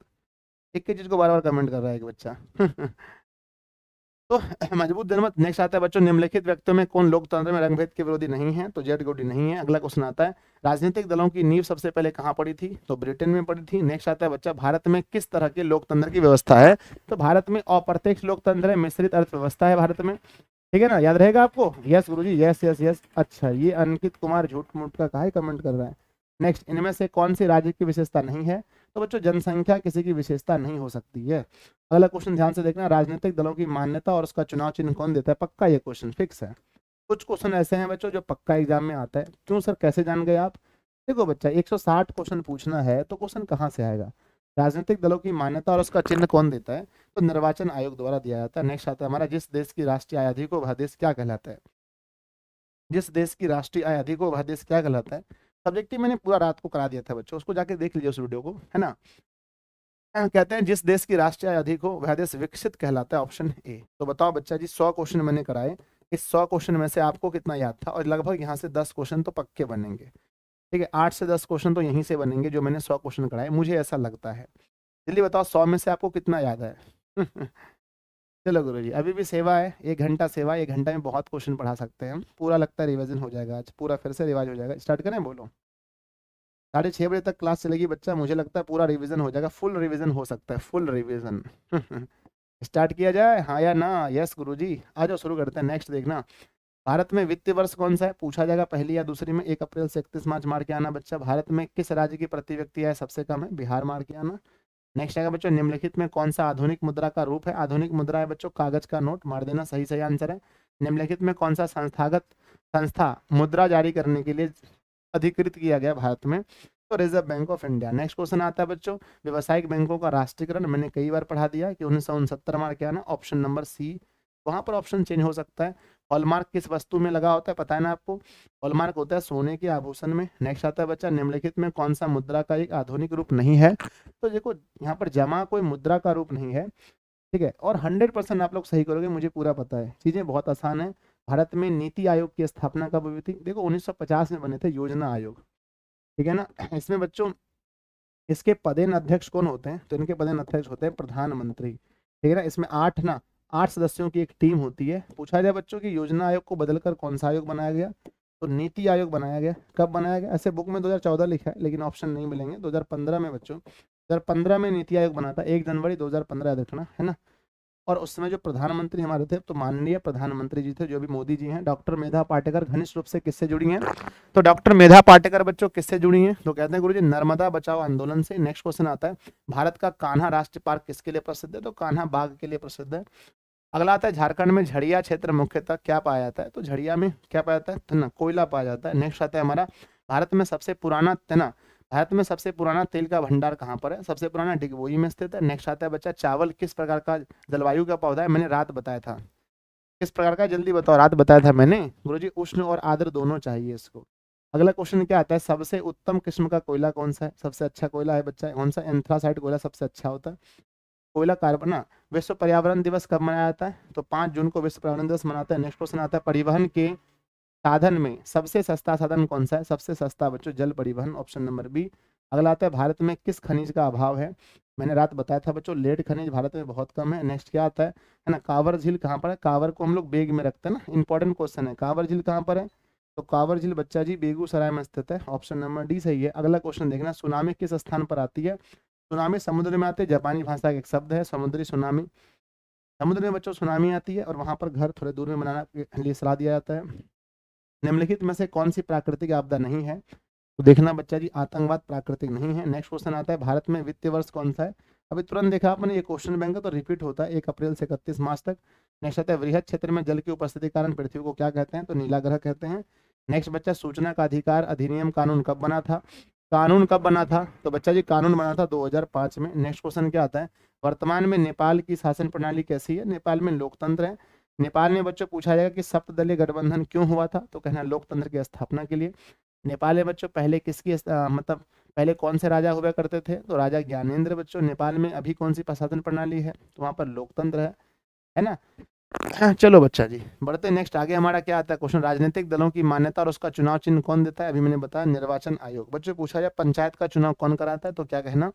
A: एक की चीज़ को बार बार कमेंट कर रहा है एक बच्चा तो मजबूत जनमत नेक्स्ट आता है बच्चों निम्नलिखित व्यक्तियों में कौन लोकतंत्र में रंगभेद के विरोधी नहीं है तो जेड गोडी नहीं है अगला क्वेश्चन आता है राजनीतिक दलों की नींव सबसे पहले कहाँ पड़ी थी तो ब्रिटेन में पड़ी थी नेक्स्ट आता है बच्चा भारत में किस तरह के लोकतंत्र की व्यवस्था है तो भारत में अप्रत्यक्ष लोकतंत्र है मिश्रित अर्थव्यवस्था है भारत में ठीक है ना याद रहेगा आपको यस गुरु जी यस यस यस अच्छा ये अंकित कुमार झूठ मूठ का कहा कमेंट कर रहा है नेक्स्ट इनमें से कौन सी राज्य की विशेषता नहीं है तो बच्चों जनसंख्या किसी की विशेषता नहीं हो सकती है अगला क्वेश्चन ध्यान से देखना राजनीतिक दलों की मान्यता और उसका चुनाव चिन्ह कौन देता है पक्का ये क्वेश्चन फिक्स है कुछ क्वेश्चन ऐसे हैं बच्चों जो पक्का एग्जाम में आता है क्यों सर कैसे जान गए आप देखो बच्चा 160 क्वेश्चन पूछना है तो क्वेश्चन कहाँ से आएगा राजनीतिक दलों की मान्यता और उसका चिन्ह कौन देता है तो निर्वाचन आयोग द्वारा दिया जाता है नेक्स्ट आता है हमारा जिस देश की राष्ट्रीय आयाधी को वह देश क्या कहलाता है जिस देश की राष्ट्रीय आयाधी को वह देश क्या कहलाता है सब्जेक्टिव मैंने पूरा रात को करा दिया था बच्चों उसको जाके देख लीजिए उस वीडियो को है ना हाँ, कहते हैं जिस देश की राष्ट्रीय अधिक हो वह देश विकसित कहलाता है ऑप्शन ए तो बताओ बच्चा जी सौ क्वेश्चन मैंने कराए इस सौ क्वेश्चन में से आपको कितना याद था और लगभग यहाँ से दस क्वेश्चन तो पक्के बनेंगे ठीक है आठ से दस क्वेश्चन तो यहीं से बनेंगे जो मैंने सौ क्वेश्चन कराए मुझे ऐसा लगता है जल्दी बताओ सौ में से आपको कितना याद है तो चलो गुरु जी अभी भी सेवा है एक घंटा सेवा एक घंटा में बहुत क्वेश्चन पढ़ा सकते हैं हम पूरा लगता है रिविजन हो जाएगा आज पूरा फिर से रिवाइज हो जाएगा स्टार्ट करें बोलो साढ़े छः बजे तक क्लास चलेगी बच्चा मुझे लगता है पूरा रिविजन हो जाएगा फुल रिविजन हो सकता है फुल रिविजन स्टार्ट किया जाए हाँ या ना यस गुरु जी आ जाओ शुरू करते हैं नेक्स्ट देखना भारत में वित्तीय वर्ष कौन सा है पूछा जाएगा पहली या दूसरी में एक अप्रैल से इकतीस मार्च मार के आना बच्चा भारत में किस राज्य की प्रति व्यक्ति आय सबसे कम है बिहार मार के आना नेक्स्ट आएगा बच्चों निम्नलिखित में कौन सा आधुनिक मुद्रा का रूप है आधुनिक मुद्रा है बच्चों कागज का नोट मार देना सही सही आंसर है निम्नलिखित में कौन सा संस्थागत संस्था मुद्रा जारी करने के लिए अधिकृत किया गया भारत में तो Reserve Bank of India next question आता है बच्चों व्यवसायिक बैंकों का राष्ट्रीयकरण मैंने कई बार पढ़ा दिया कि उन्नीस सौ उनसत्तर मार्ग क्या ना ऑप्शन नंबर सी वहां पर ऑप्शन चेंज हो सकता है हॉलमार्क किस वस्तु में लगा होता है पता है ना आपको हॉलमार्क होता है सोने के आभूषण में नेक्स्ट आता है बच्चा निम्नलिखित में कौन सा मुद्रा का एक आधुनिक रूप नहीं है तो देखो यहाँ पर जमा कोई मुद्रा का रूप नहीं है ठीक है और हंड्रेड आप लोग सही करोगे मुझे पूरा पता है चीज़ें बहुत आसान है भारत में नीति आयोग की स्थापना कब हुई थी देखो उन्नीस में बने थे योजना आयोग ठीक है ना इसमें बच्चों इसके पदेन अध्यक्ष कौन होते हैं तो इनके पदेन अध्यक्ष होते हैं प्रधानमंत्री ठीक है ना इसमें आठ ना आठ सदस्यों की एक टीम होती है पूछा जाए बच्चों की योजना आयोग को बदलकर कौन सा आयोग बनाया गया तो नीति आयोग बनाया गया कब बनाया गया ऐसे बुक में 2014 लिखा है लेकिन ऑप्शन नहीं मिलेंगे 2015 में बच्चों 2015 में नीति आयोग बना था एक जनवरी 2015 हजार देखना है ना और उस समय जो प्रधानमंत्री हमारे थे तो माननीय प्रधानमंत्री जी थे जो भी मोदी जी हैं डॉक्टर मेधा पाटेकर घनिष्ठ रूप से किससे जुड़ी हैं तो डॉक्टर मेधा पाटेकर बच्चों किससे जुड़ी हैं तो कहते हैं गुरु जी नर्मदा बचाओ आंदोलन से नेक्स्ट क्वेश्चन आता है भारत का कान्हा राष्ट्रीय पार्क किसके लिए प्रसिद्ध है तो कान्हा बाघ के लिए प्रसिद्ध है अगला आता है झारखंड में झड़िया क्षेत्र मुख्यतः क्या पाया जाता है तो झड़िया में क्या पाया जाता है तना कोयला पाया जाता है नेक्स्ट आता है हमारा भारत में सबसे पुराना तना भारत में सबसे पुराना तेल का भंडार कहाँ पर है सबसे पुराना डिगबोई में स्थित है नेक्स्ट आता है बच्चा चावल किस प्रकार का जलवायु का पौधा है मैंने रात बताया था किस प्रकार का जल्दी बताओ रात बताया था मैंने गुरु जी उष्ण और आर्द्र दोनों चाहिए इसको अगला क्वेश्चन क्या आता है सबसे उत्तम किस्म का कोयला कौन सा है सबसे अच्छा कोयला है बच्चा कौन सा एंथ्रासाइड कोयला सबसे अच्छा होता है कोयला कार्बना विश्व पर्यावरण दिवस कब मनाया जाता है तो पांच जून को विश्व पर्यावरण दिवस मनाता है नेक्स्ट क्वेश्चन आता है परिवहन के साधन में सबसे सस्ता साधन हम्म, कौन हम्म। सा है सबसे सस्ता बच्चों जल परिवहन ऑप्शन नंबर बी अगला आता है भारत में किस खनिज का अभाव है मैंने रात बताया था बच्चों लेट खनिज भारत में बहुत कम है नेक्स्ट क्या आता है है ना कांवर झील कहाँ पर है कांवर को हम लोग बेग में रखते हैं ना इंपॉर्टेंट क्वेश्चन है कांवर झील कहाँ पर है तो कांवर झील बच्चा जी बेगूसराय में स्थित है ऑप्शन नंबर डी सही है अगला क्वेश्चन देखना सुनामी किस स्थान पर आती है सुनामी समुद्र में आते जापानी भाषा का एक शब्द है समुद्री सुनामी
B: समुद्र में बच्चों सुनामी
A: आती है और वहाँ पर घर थोड़े दूर में बनाने के लिए सलाह दिया जाता है निम्नलिखित में से कौन सी प्राकृतिक आपदा नहीं है तो देखना बच्चा जी आतंकवाद प्राकृतिक नहीं है नेक्स्ट क्वेश्चन आता है भारत में वित्तीय वर्ष कौन सा है अभी तुरंत देखा आपने ये क्वेश्चन बैंक तो रिपीट होता है एक अप्रैल से इकतीस मार्च तक नेक्स्ट आता है वृहद क्षेत्र में जल की उपस्थिति कारण पृथ्वी को क्या कहते हैं तो नीला ग्रह कहते हैं नेक्स्ट बच्चा सूचना का अधिकार अधिनियम कानून कब बना था कानून कब बना था तो बच्चा जी कानून बना था 2005 में नेक्स्ट क्वेश्चन क्या आता है वर्तमान में नेपाल की शासन प्रणाली कैसी है नेपाल में लोकतंत्र है हम्म। नेपाल में बच्चों पूछा जाएगा कि सप्तलीय गठबंधन हम्म। क्यों हुआ था तो कहना लोकतंत्र की स्थापना के लिए नेपाल में बच्चों पहले किसकी मतलब पहले कौन से राजा हुआ करते थे तो राजा ज्ञानेन्द्र बच्चों नेपाल में अभी कौन सी प्रशासन प्रणाली है तो वहाँ पर लोकतंत्र है है ना हाँ, चलो बच्चा जी बढ़ते नेक्स्ट आगे हमारा क्या आता है क्वेश्चन राजनीतिक दलों की मान्यता और उसका चुनाव चिन्ह कौन देता है अभी मैंने बताया निर्वाचन आयोग बच्चों पूछा जाए पंचायत का चुनाव कौन कराता है तो क्या कहना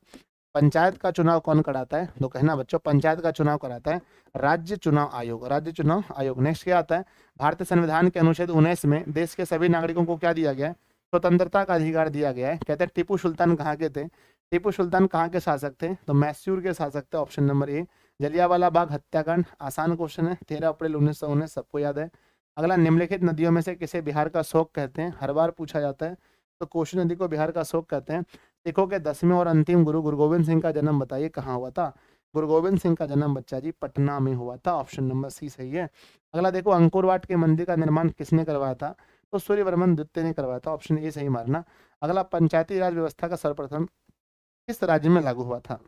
A: पंचायत का चुनाव कौन कराता है तो कहना बच्चों पंचायत का चुनाव कराता है राज्य चुनाव आयोग राज्य चुनाव आयोग नेक्स्ट क्या आता है भारतीय संविधान के अनुच्छेद उन्नीस में देश के सभी नागरिकों को क्या दिया गया है स्वतंत्रता का अधिकार दिया गया है कहते हैं टीपू सुल्तान कहाँ के थे टीपू सुल्तान कहाँ के शासक थे तो मैसूर के शासक थे option number A Jallianwala Bagh हत्याकांड आसान क्वेश्चन है तेरह अप्रैल उन्नीस सौ उन्नीस सबको याद है अगला निम्नलिखित नदियों में से किसे बिहार का शोक कहते हैं हर बार पूछा जाता है तो कोशी नदी को बिहार का शोक कहते हैं सिखों के दसवें और अंतिम गुरु गुरु गोविंद सिंह का जन्म बताइए कहाँ हुआ था गुरु गोविंद सिंह का जन्म बच्चा जी पटना में हुआ था ऑप्शन नंबर सी सही है अगला देखो अंकुरवाट के मंदिर का निर्माण किसने करवाया था तो सूर्य वर्मन द्वितीय ने करवाया था ऑप्शन ए सही मारना अगला पंचायती राज व्यवस्था का सर्वप्रथम किस राज्य में लागू हुआ था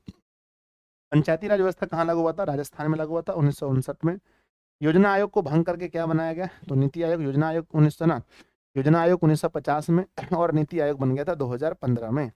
A: पंचायती राज व्यवस्था कहाँ लागू हुआ था राजस्थान में लागू हुआ था उन्नीस में योजना आयोग को भंग करके क्या बनाया गया तो नीति आयोग योजना आयोग उन्नीस योजना आयोग उन्नीस में और नीति आयोग बन गया था दो में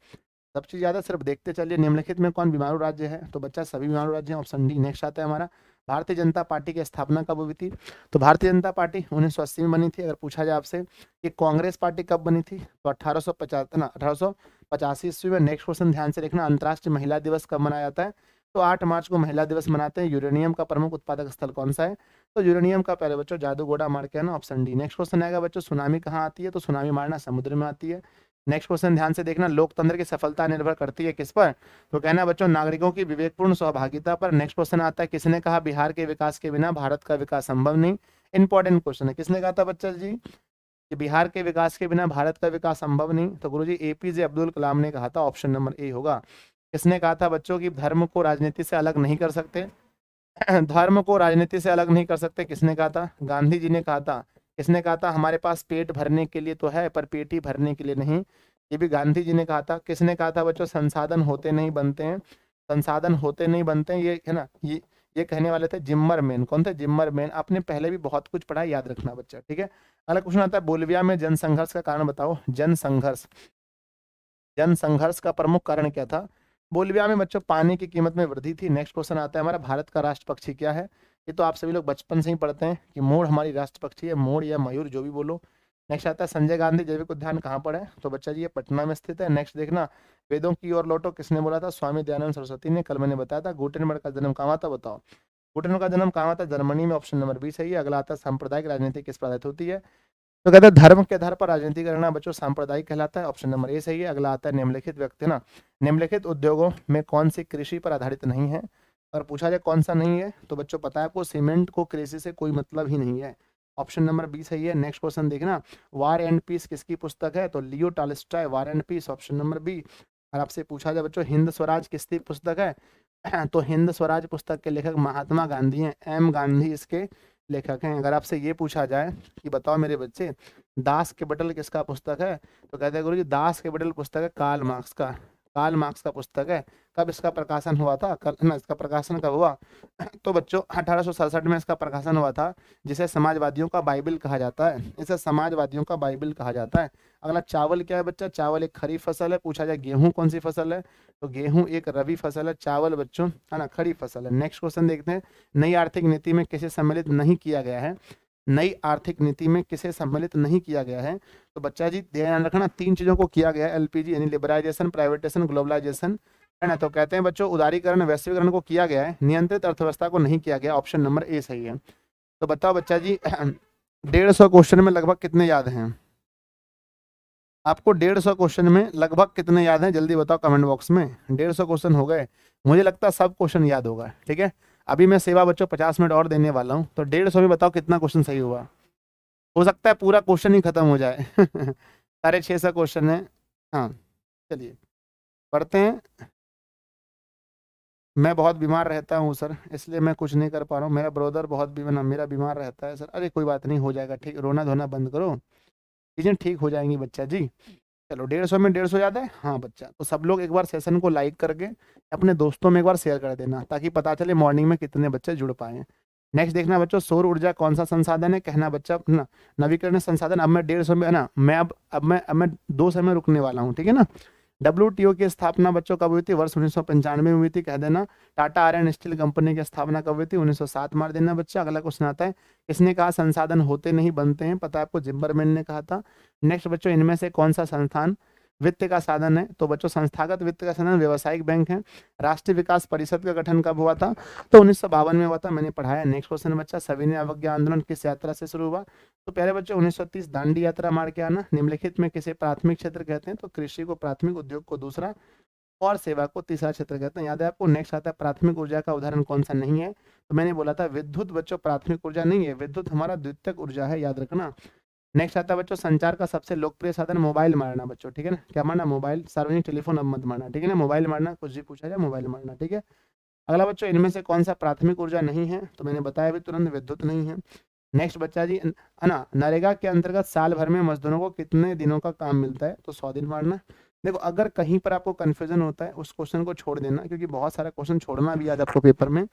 A: सबसे ज़्यादा सिर्फ देखते चलिए निम्नलिखित में कौन बीमारू राज्य है तो बच्चा सभी बीमारू राज्य हैं ऑप्शन डी नेक्स्ट आता है हमारा भारतीय जनता पार्टी की स्थापना कब हुई थी तो भारतीय जनता पार्टी उन्नीस सौ में बनी थी अगर पूछा जाए आपसे कि कांग्रेस पार्टी कब बनी थी तो अठारह सौ पचास अठारह ईस्वी में नेक्स्ट क्वेश्चन ध्यान से देखना अंतर्राष्ट्रीय महिला दिवस कब मनाया जाता है तो 8 मार्च को महिला दिवस मनाते हैं यूरेनियम का प्रमुख उत्पादक स्थल कौन सा है तो यूरेनियम का पहले बच्चों जादू गोड़ा मार के है ना ऑप्शन डी नेक्स्ट क्वेश्चन आएगा बच्चों सुनामी कहाँ आती है तो सुनामी मारना समुद्र में आती है नेक्स्ट क्वेश्चन ध्यान से देखना लोकतंत्र की सफलता निर्भर करती है किस पर तो कहना है बच्चों नागरिकों की विवेकपूर्ण सहभागिता पर नेक्स्ट क्वेश्चन आता है किसने कहा बिहार के विकास के बिना भारत का विकास संभव नहीं इंपॉर्टेंट क्वेश्चन है किसने कहा था बच्चा जी कि बिहार के विकास के बिना भारत का विकास संभव नहीं तो गुरु जी एपीजे अब्दुल कलाम ने कहा था ऑप्शन नंबर ए होगा किसने कहा था बच्चों की धर्म को राजनीति से अलग नहीं कर सकते धर्म को राजनीति से अलग नहीं कर सकते किसने कहा था गांधी जी ने कहा था किसने कहा था हमारे पास पेट भरने के लिए तो है पर पेट ही भरने के लिए नहीं ये भी गांधी जी ने कहा था किसने कहा था बच्चों संसाधन होते नहीं बनते हैं संसाधन होते नहीं बनते हैं ये है ना ये ये कहने वाले थे जिम्मर मैन कौन थे जिम्मर मैन आपने पहले भी बहुत कुछ पढ़ा याद रखना बच्चा ठीक है अगला क्वेश्चन आता है बोलविया में जनसंघर्ष का कारण बताओ जनसंघर्ष जनसंघर्ष का प्रमुख कारण क्या था बोलविया में बच्चों पानी की कीमत में वृद्धि थी नेक्स्ट क्वेश्चन आता है हमारा भारत का राष्ट्र पक्षी क्या है ये तो आप सभी लोग बचपन से ही पढ़ते हैं कि मोड़ हमारी राष्ट्र पक्षी है मोड़ या मयूर जो भी बोलो नेक्स्ट आता है संजय गांधी जैविक उद्यान कहाँ पर है तो बच्चा जी ये पटना में स्थित है नेक्स्ट देखना वेदों की ओर लौटो किसने बोला था स्वामी दयानंद सरस्वती ने कल मैंने बताया था गुटेनबर्ग का जन्म कहाँ था बताओ गुटेनबर्ग का जन्म कहाँ था जर्मनी में ऑप्शन नंबर बी सही है अगला आता है सांप्रदायिक राजनीति किस पर आधारित होती है
B: तो कहते हैं धर्म के
A: आधार पर राजनीति करना बच्चों सांप्रदायिक कहलाता है ऑप्शन नंबर ए सही है अगला आता है निम्नलिखित व्यक्ति ना निम्नलिखित उद्योगों में कौन सी कृषि पर आधारित नहीं है अगर पूछा जाए कौन सा नहीं है तो बच्चों पता है आपको सीमेंट को क्रेसी से कोई मतलब ही नहीं है ऑप्शन नंबर बी सही है नेक्स्ट क्वेश्चन देखना वार एंड पीस किसकी पुस्तक है तो Leo Tolstoy war and peace option number B और आपसे पूछा जाए बच्चों हिंद स्वराज किसकी पुस्तक है तो हिंद स्वराज पुस्तक के लेखक महात्मा गांधी हैं एम गांधी इसके लेखक हैं अगर आपसे ये पूछा जाए कि बताओ मेरे बच्चे दास के बटल किसका पुस्तक है तो कहते हैं गुरु जी दास के बटल पुस्तक है काल मार्क्स का काल मार्क्स का पुस्तक है कब इसका प्रकाशन हुआ था कल ना इसका प्रकाशन कब हुआ तो बच्चों अठारह में इसका प्रकाशन हुआ था जिसे समाजवादियों का बाइबिल कहा जाता है इसे समाजवादियों का बाइबिल कहा जाता है अगला चावल क्या है बच्चा चावल एक खरीफ फसल है पूछा जाए गेहूं कौन सी फसल है तो गेहूं एक रबी फसल है चावल बच्चों है ना खरीफ फसल है नेक्स्ट क्वेश्चन देखते हैं नई आर्थिक नीति में किसे सम्मिलित नहीं किया गया है नई आर्थिक नीति में किसे सम्मिलित नहीं किया गया है तो बच्चा जी ध्यान रखना तीन चीज़ों को किया गया एलपीजी यानी लिबराइजेशन प्राइवेटेशन ग्लोबलाइजेशन है ना तो कहते हैं बच्चों उदारीकरण वैश्वीकरण को किया गया है नियंत्रित अर्थव्यवस्था को नहीं किया गया ऑप्शन नंबर ए सही है तो बताओ बच्चा जी डेढ़ सौ क्वेश्चन में लगभग कितने याद हैं आपको डेढ़ सौ क्वेश्चन में लगभग कितने याद हैं जल्दी बताओ कमेंट बॉक्स में डेढ़ सौ क्वेश्चन हो गए मुझे लगता है सब क्वेश्चन याद होगा ठीक है अभी मैं सेवा बच्चों पचास मिनट और देने वाला हूँ तो डेढ़ सौ में बताओ कितना क्वेश्चन सही हुआ हो सकता है पूरा क्वेश्चन ही खत्म हो जाए साढ़े छः सौ क्वेश्चन है हाँ चलिए पढ़ते हैं मैं बहुत बीमार रहता हूँ सर इसलिए मैं कुछ नहीं कर पा रहा हूँ मेरा ब्रदर बहुत बीमार मेरा बीमार रहता है सर अरे कोई बात नहीं हो जाएगा ठीक रोना धोना बंद करो चीज़ें ठीक हो जाएंगी बच्चा जी चलो डेढ़ सौ में डेढ़ सौ ज्यादा है हाँ बच्चा तो सब लोग एक बार सेशन को लाइक करके अपने दोस्तों में एक बार शेयर कर देना ताकि पता चले मॉर्निंग में कितने बच्चे जुड़ पाए नेक्स्ट देखना बच्चों सौर ऊर्जा कौन सा संसाधन है कहना बच्चा ना नवीकरण संसाधन अब मैं डेढ़ सौ में ना मैं अब अब मैं अब मैं दो सौ में रुकने वाला हूँ ठीक है ना डब्ल्यू की स्थापना बच्चों कब हुई थी वर्ष उन्नीस में हुई थी कह देना टाटा आयरन स्टील कंपनी की स्थापना कब हुई थी 1907 मार देना बच्चा अगला क्वेश्चन आता है किसने कहा संसाधन होते नहीं बनते हैं पता है आपको जिम्बरमैन ने कहा था नेक्स्ट बच्चों इनमें से कौन सा संस्थान वित्त का साधन है तो बच्चों संस्थागत वित्त का साधन व्यवसायिक बैंक है राष्ट्रीय विकास परिषद का गठन कब हुआ था तो उन्नीस में हुआ था मैंने पढ़ाया नेक्स्ट क्वेश्चन बच्चा सविनय अवज्ञा आंदोलन किस यात्रा से शुरू हुआ तो पहले बच्चों तीस दांडी यात्रा मार के आना निम्नलिखित में किसे प्राथमिक क्षेत्र कहते हैं तो कृषि को प्राथमिक उद्योग को दूसरा और सेवा को तीसरा क्षेत्र कहते हैं याद है आपको नेक्स्ट आता है प्राथमिक ऊर्जा का उदाहरण कौन सा नहीं है तो मैंने बोला था विद्युत बच्चों प्राथमिक ऊर्जा नहीं है विद्युत हमारा द्वितीय ऊर्जा है याद रखना नेक्स्ट आता है बच्चों संचार का सबसे लोकप्रिय साधन मोबाइल मारना बच्चों ठीक है ना क्या मारना मोबाइल सार्वजनिक टेलीफोन अब मत मारना ठीक है ना मोबाइल मारना कुछ भी पूछा जाए मोबाइल मारना ठीक है
B: अगला बच्चों इनमें से कौन सा प्राथमिक ऊर्जा नहीं है तो मैंने बताया अभी
A: तुरंत विद्युत नहीं है नेक्स्ट बच्चा जी है ना नरेगा के अंतर्गत साल भर में मजदूरों को कितने दिनों का काम मिलता है तो सौ दिन मारना देखो अगर कहीं पर आपको कन्फ्यूजन होता है उस क्वेश्चन को छोड़ देना क्योंकि बहुत सारा क्वेश्चन छोड़ना भी आज आपको पेपर में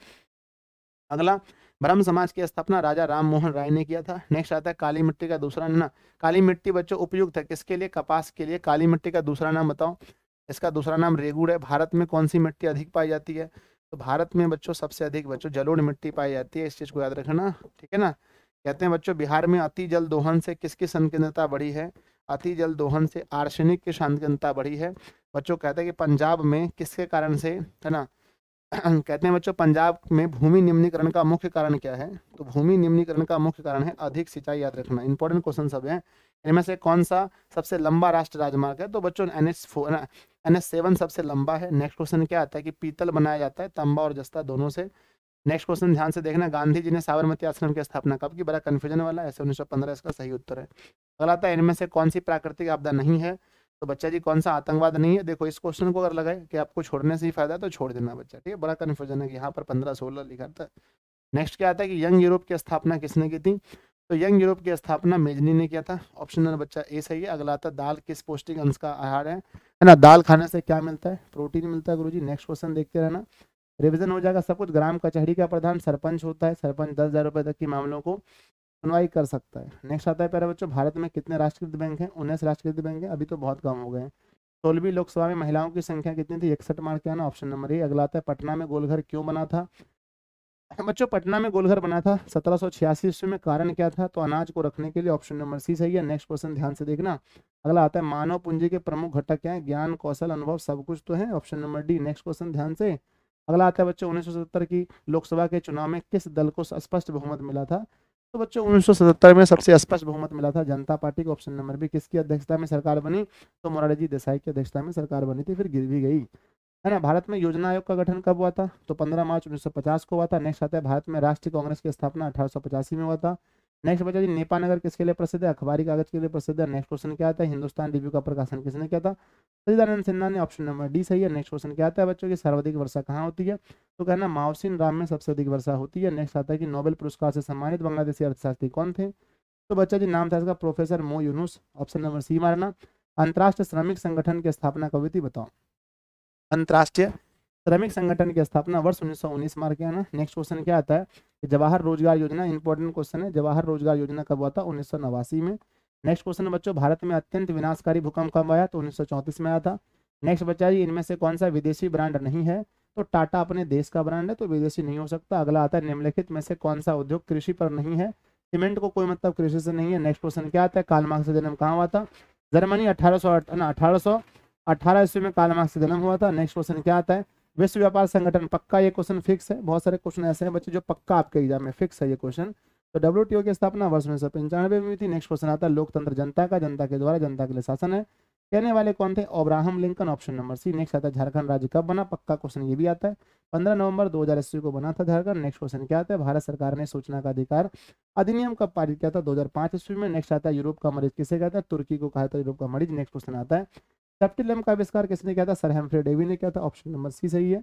A: अगला ब्रह्म समाज की स्थापना राजा राम मोहन राय ने किया था नेक्स्ट आता है काली मिट्टी का दूसरा नाम काली मिट्टी बच्चों उपयुक्त है किसके लिए कपास के लिए काली मिट्टी का दूसरा नाम बताओ इसका दूसरा नाम रेगुड़ है भारत में कौन सी मिट्टी अधिक पाई जाती है तो भारत में बच्चों सबसे अधिक बच्चों जलोढ़ मिट्टी पाई जाती है इस चीज को याद रखना ठीक है ना कहते हैं बच्चों बिहार में अति जल दोहन से किसकी संकीर्णता बढ़ी है अति जल दोहन से आर्सेनिक की संकीर्णता बढ़ी है बच्चों कहते हैं कि पंजाब में किसके कारण से है ना कहते हैं बच्चों पंजाब में भूमि निम्नीकरण का मुख्य कारण क्या है तो भूमि निम्नीकरण का मुख्य कारण है अधिक सिंचाई याद रखना इंपॉर्टेंट क्वेश्चन सब है इनमें से कौन सा सबसे लंबा राष्ट्र राजमार्ग है तो बच्चों N H four N H seven सबसे लंबा है नेक्स्ट क्वेश्चन क्या आता है कि पीतल बनाया जाता है तंबा और जस्ता दोनों से नेक्स्ट क्वेश्चन ध्यान से देखना गांधी जी ने साबरमती आश्रम की स्थापना कब की बड़ा कन्फ्यूजन वाला है ऐसे उन्नीस इसका सही उत्तर है अगला आता है इनमें से कौन सी प्राकृतिक आपदा नहीं है तो बच्चा जी कौन सा आतंकवाद नहीं है देखो इस क्वेश्चन को अगर लगाए कि आपको छोड़ने से ही फायदा है तो छोड़ देना बच्चा ठीक है बड़ा कन्फ्यूजन है कि यहाँ पर पंद्रह सोलह लिखा था नेक्स्ट क्या आता है कि यंग यूरोप की स्थापना किसने की थी तो यंग यूरोप की स्थापना मेजनी ने किया था ऑप्शन नंबर बच्चा ए सही है अगला आता दाल किस पौष्टिक अंश का आहार है है ना दाल खाने से क्या मिलता है प्रोटीन मिलता है गुरु नेक्स्ट क्वेश्चन देखते रहना रिविजन हो जाएगा सब कुछ ग्राम कचहरी का प्रधान सरपंच होता है सरपंच दस हज़ार रुपए तक के मामलों को सुनवाई कर सकता है नेक्स्ट आता है प्यारे बच्चों भारत में कितने राष्ट्रकृत बैंक हैं उन्नीस राष्ट्रीयकृत बैंक हैं अभी तो बहुत कम हो गए हैं सोलहवीं लोकसभा में महिलाओं की संख्या कितनी थी इकसठ मार्क आना ऑप्शन नंबर ए अगला आता है पटना में गोलघर क्यों बना था बच्चों पटना में गोलघर बना था सत्रह सौ छियासी ईस्वी में कारण क्या था तो अनाज को रखने के लिए ऑप्शन नंबर सी सही है नेक्स्ट क्वेश्चन ध्यान से देखना अगला आता है मानव पूंजी के प्रमुख घटक क्या है ज्ञान कौशल अनुभव सब कुछ तो है option number D next question ध्यान से अगला आता है बच्चों उन्नीस की लोकसभा के चुनाव में किस दल को स्पष्ट बहुमत मिला था तो बच्चों सतहत्तर में सबसे स्पष्ट बहुमत मिला था जनता पार्टी को ऑप्शन नंबर बी किसकी अध्यक्षता में सरकार बनी तो मोरारजी देसाई की अध्यक्षता में सरकार बनी थी फिर गिर भी गई है ना भारत में योजना आयोग का गठन कब हुआ था तो 15 मार्च 1950 को हुआ था नेक्स्ट आता है भारत में राष्ट्रीय कांग्रेस की स्थापना अठारह में हुआ था नेक्स्ट बच्चा जी नेपा नगर किसके लिए प्रसिद्ध है अखबारी कागज के लिए प्रसिद्ध है नेक्स्ट क्वेश्चन क्या आता है हिंदुस्तान रिव्यू का प्रकाशन किसने किया था सचिदानंद सिन्हा ने ऑप्शन नंबर डी सही है नेक्स्ट क्वेश्चन क्या आता है बच्चों की सर्वाधिक वर्षा कहाँ होती है तो कहना मावसिन राम में सबसे अधिक वर्षा होती है नेक्स्ट आता है कि नोबेल पुरस्कार से सम्मानित बांग्लादेशी अर्थशास्त्री कौन थे तो बच्चा जी नाम था इसका प्रोफेसर मो यूनुस ऑप्शन नंबर सी मारना अंतर्राष्ट्रीय श्रमिक संगठन की स्थापना कवि थी बताओ अंतर्राष्ट्रीय श्रमिक संगठन की स्थापना वर्ष उन्नीस सौ उन्नीस मार्क ना नेक्स्ट क्वेश्चन क्या आता है कि जवाहर रोजगार योजना इंपॉर्टेंट क्वेश्चन है जवाहर रोजगार योजना कब हुआ था उन्नीस सौ नवासी में नेक्स्ट क्वेश्चन बच्चों भारत में अत्यंत विनाशकारी भूकंप कब आया तो उन्नीस में आया था नेक्स्ट बच्चा जी इनमें से कौन सा विदेशी ब्रांड नहीं है तो टाटा अपने देश का ब्रांड है तो विदेशी नहीं हो सकता अगला आता है निम्नलिखित में से कौन सा उद्योग कृषि पर नहीं है सीमेंट को कोई मतलब कृषि से नहीं है नेक्स्ट क्वेश्चन क्या आता है कालमार्क्स का जन्म कहाँ हुआ था जर्मनी अठारह सौ अठारह सौ अठारह ईस्वी में कालमार्क्स का जन्म हुआ था नेक्स्ट क्वेश्चन क्या आता है विश्व व्यापार संगठन पक्का ये क्वेश्चन फिक्स है बहुत सारे क्वेश्चन ऐसे हैं बच्चे जो पक्का आपके एग्जाम में फिक्स है ये क्वेश्चन तो डब्ल्यू की स्थापना वर्ष उन्नीस सौ पंचानवे में थी नेक्स्ट क्वेश्चन आता है लोकतंत्र जनता का जनता के द्वारा जनता के लिए शासन है कहने वाले कौन थे Abraham Lincoln option number C next आता है झारखंड राज्य कब बना पक्का क्वेश्चन ये भी आता है पंद्रह नवंबर दो हजार ईस्वी को बना था झारखंड नेक्स्ट क्वेश्चन क्या आता है भारत सरकार ने सूचना का अधिकार अधिनियम कब पारित किया था दो हजार ईस्वी में नेक्स्ट आता है यूरोप का मरीज किसे कहता है तुर्की को कहा था यूरोप का मरीज नेक्स्ट क्वेश्चन आता है सेप्टिलम का आविष्कार किसने किया था सर हेम्फ्रे डेवी ने किया था ऑप्शन नंबर सी सही है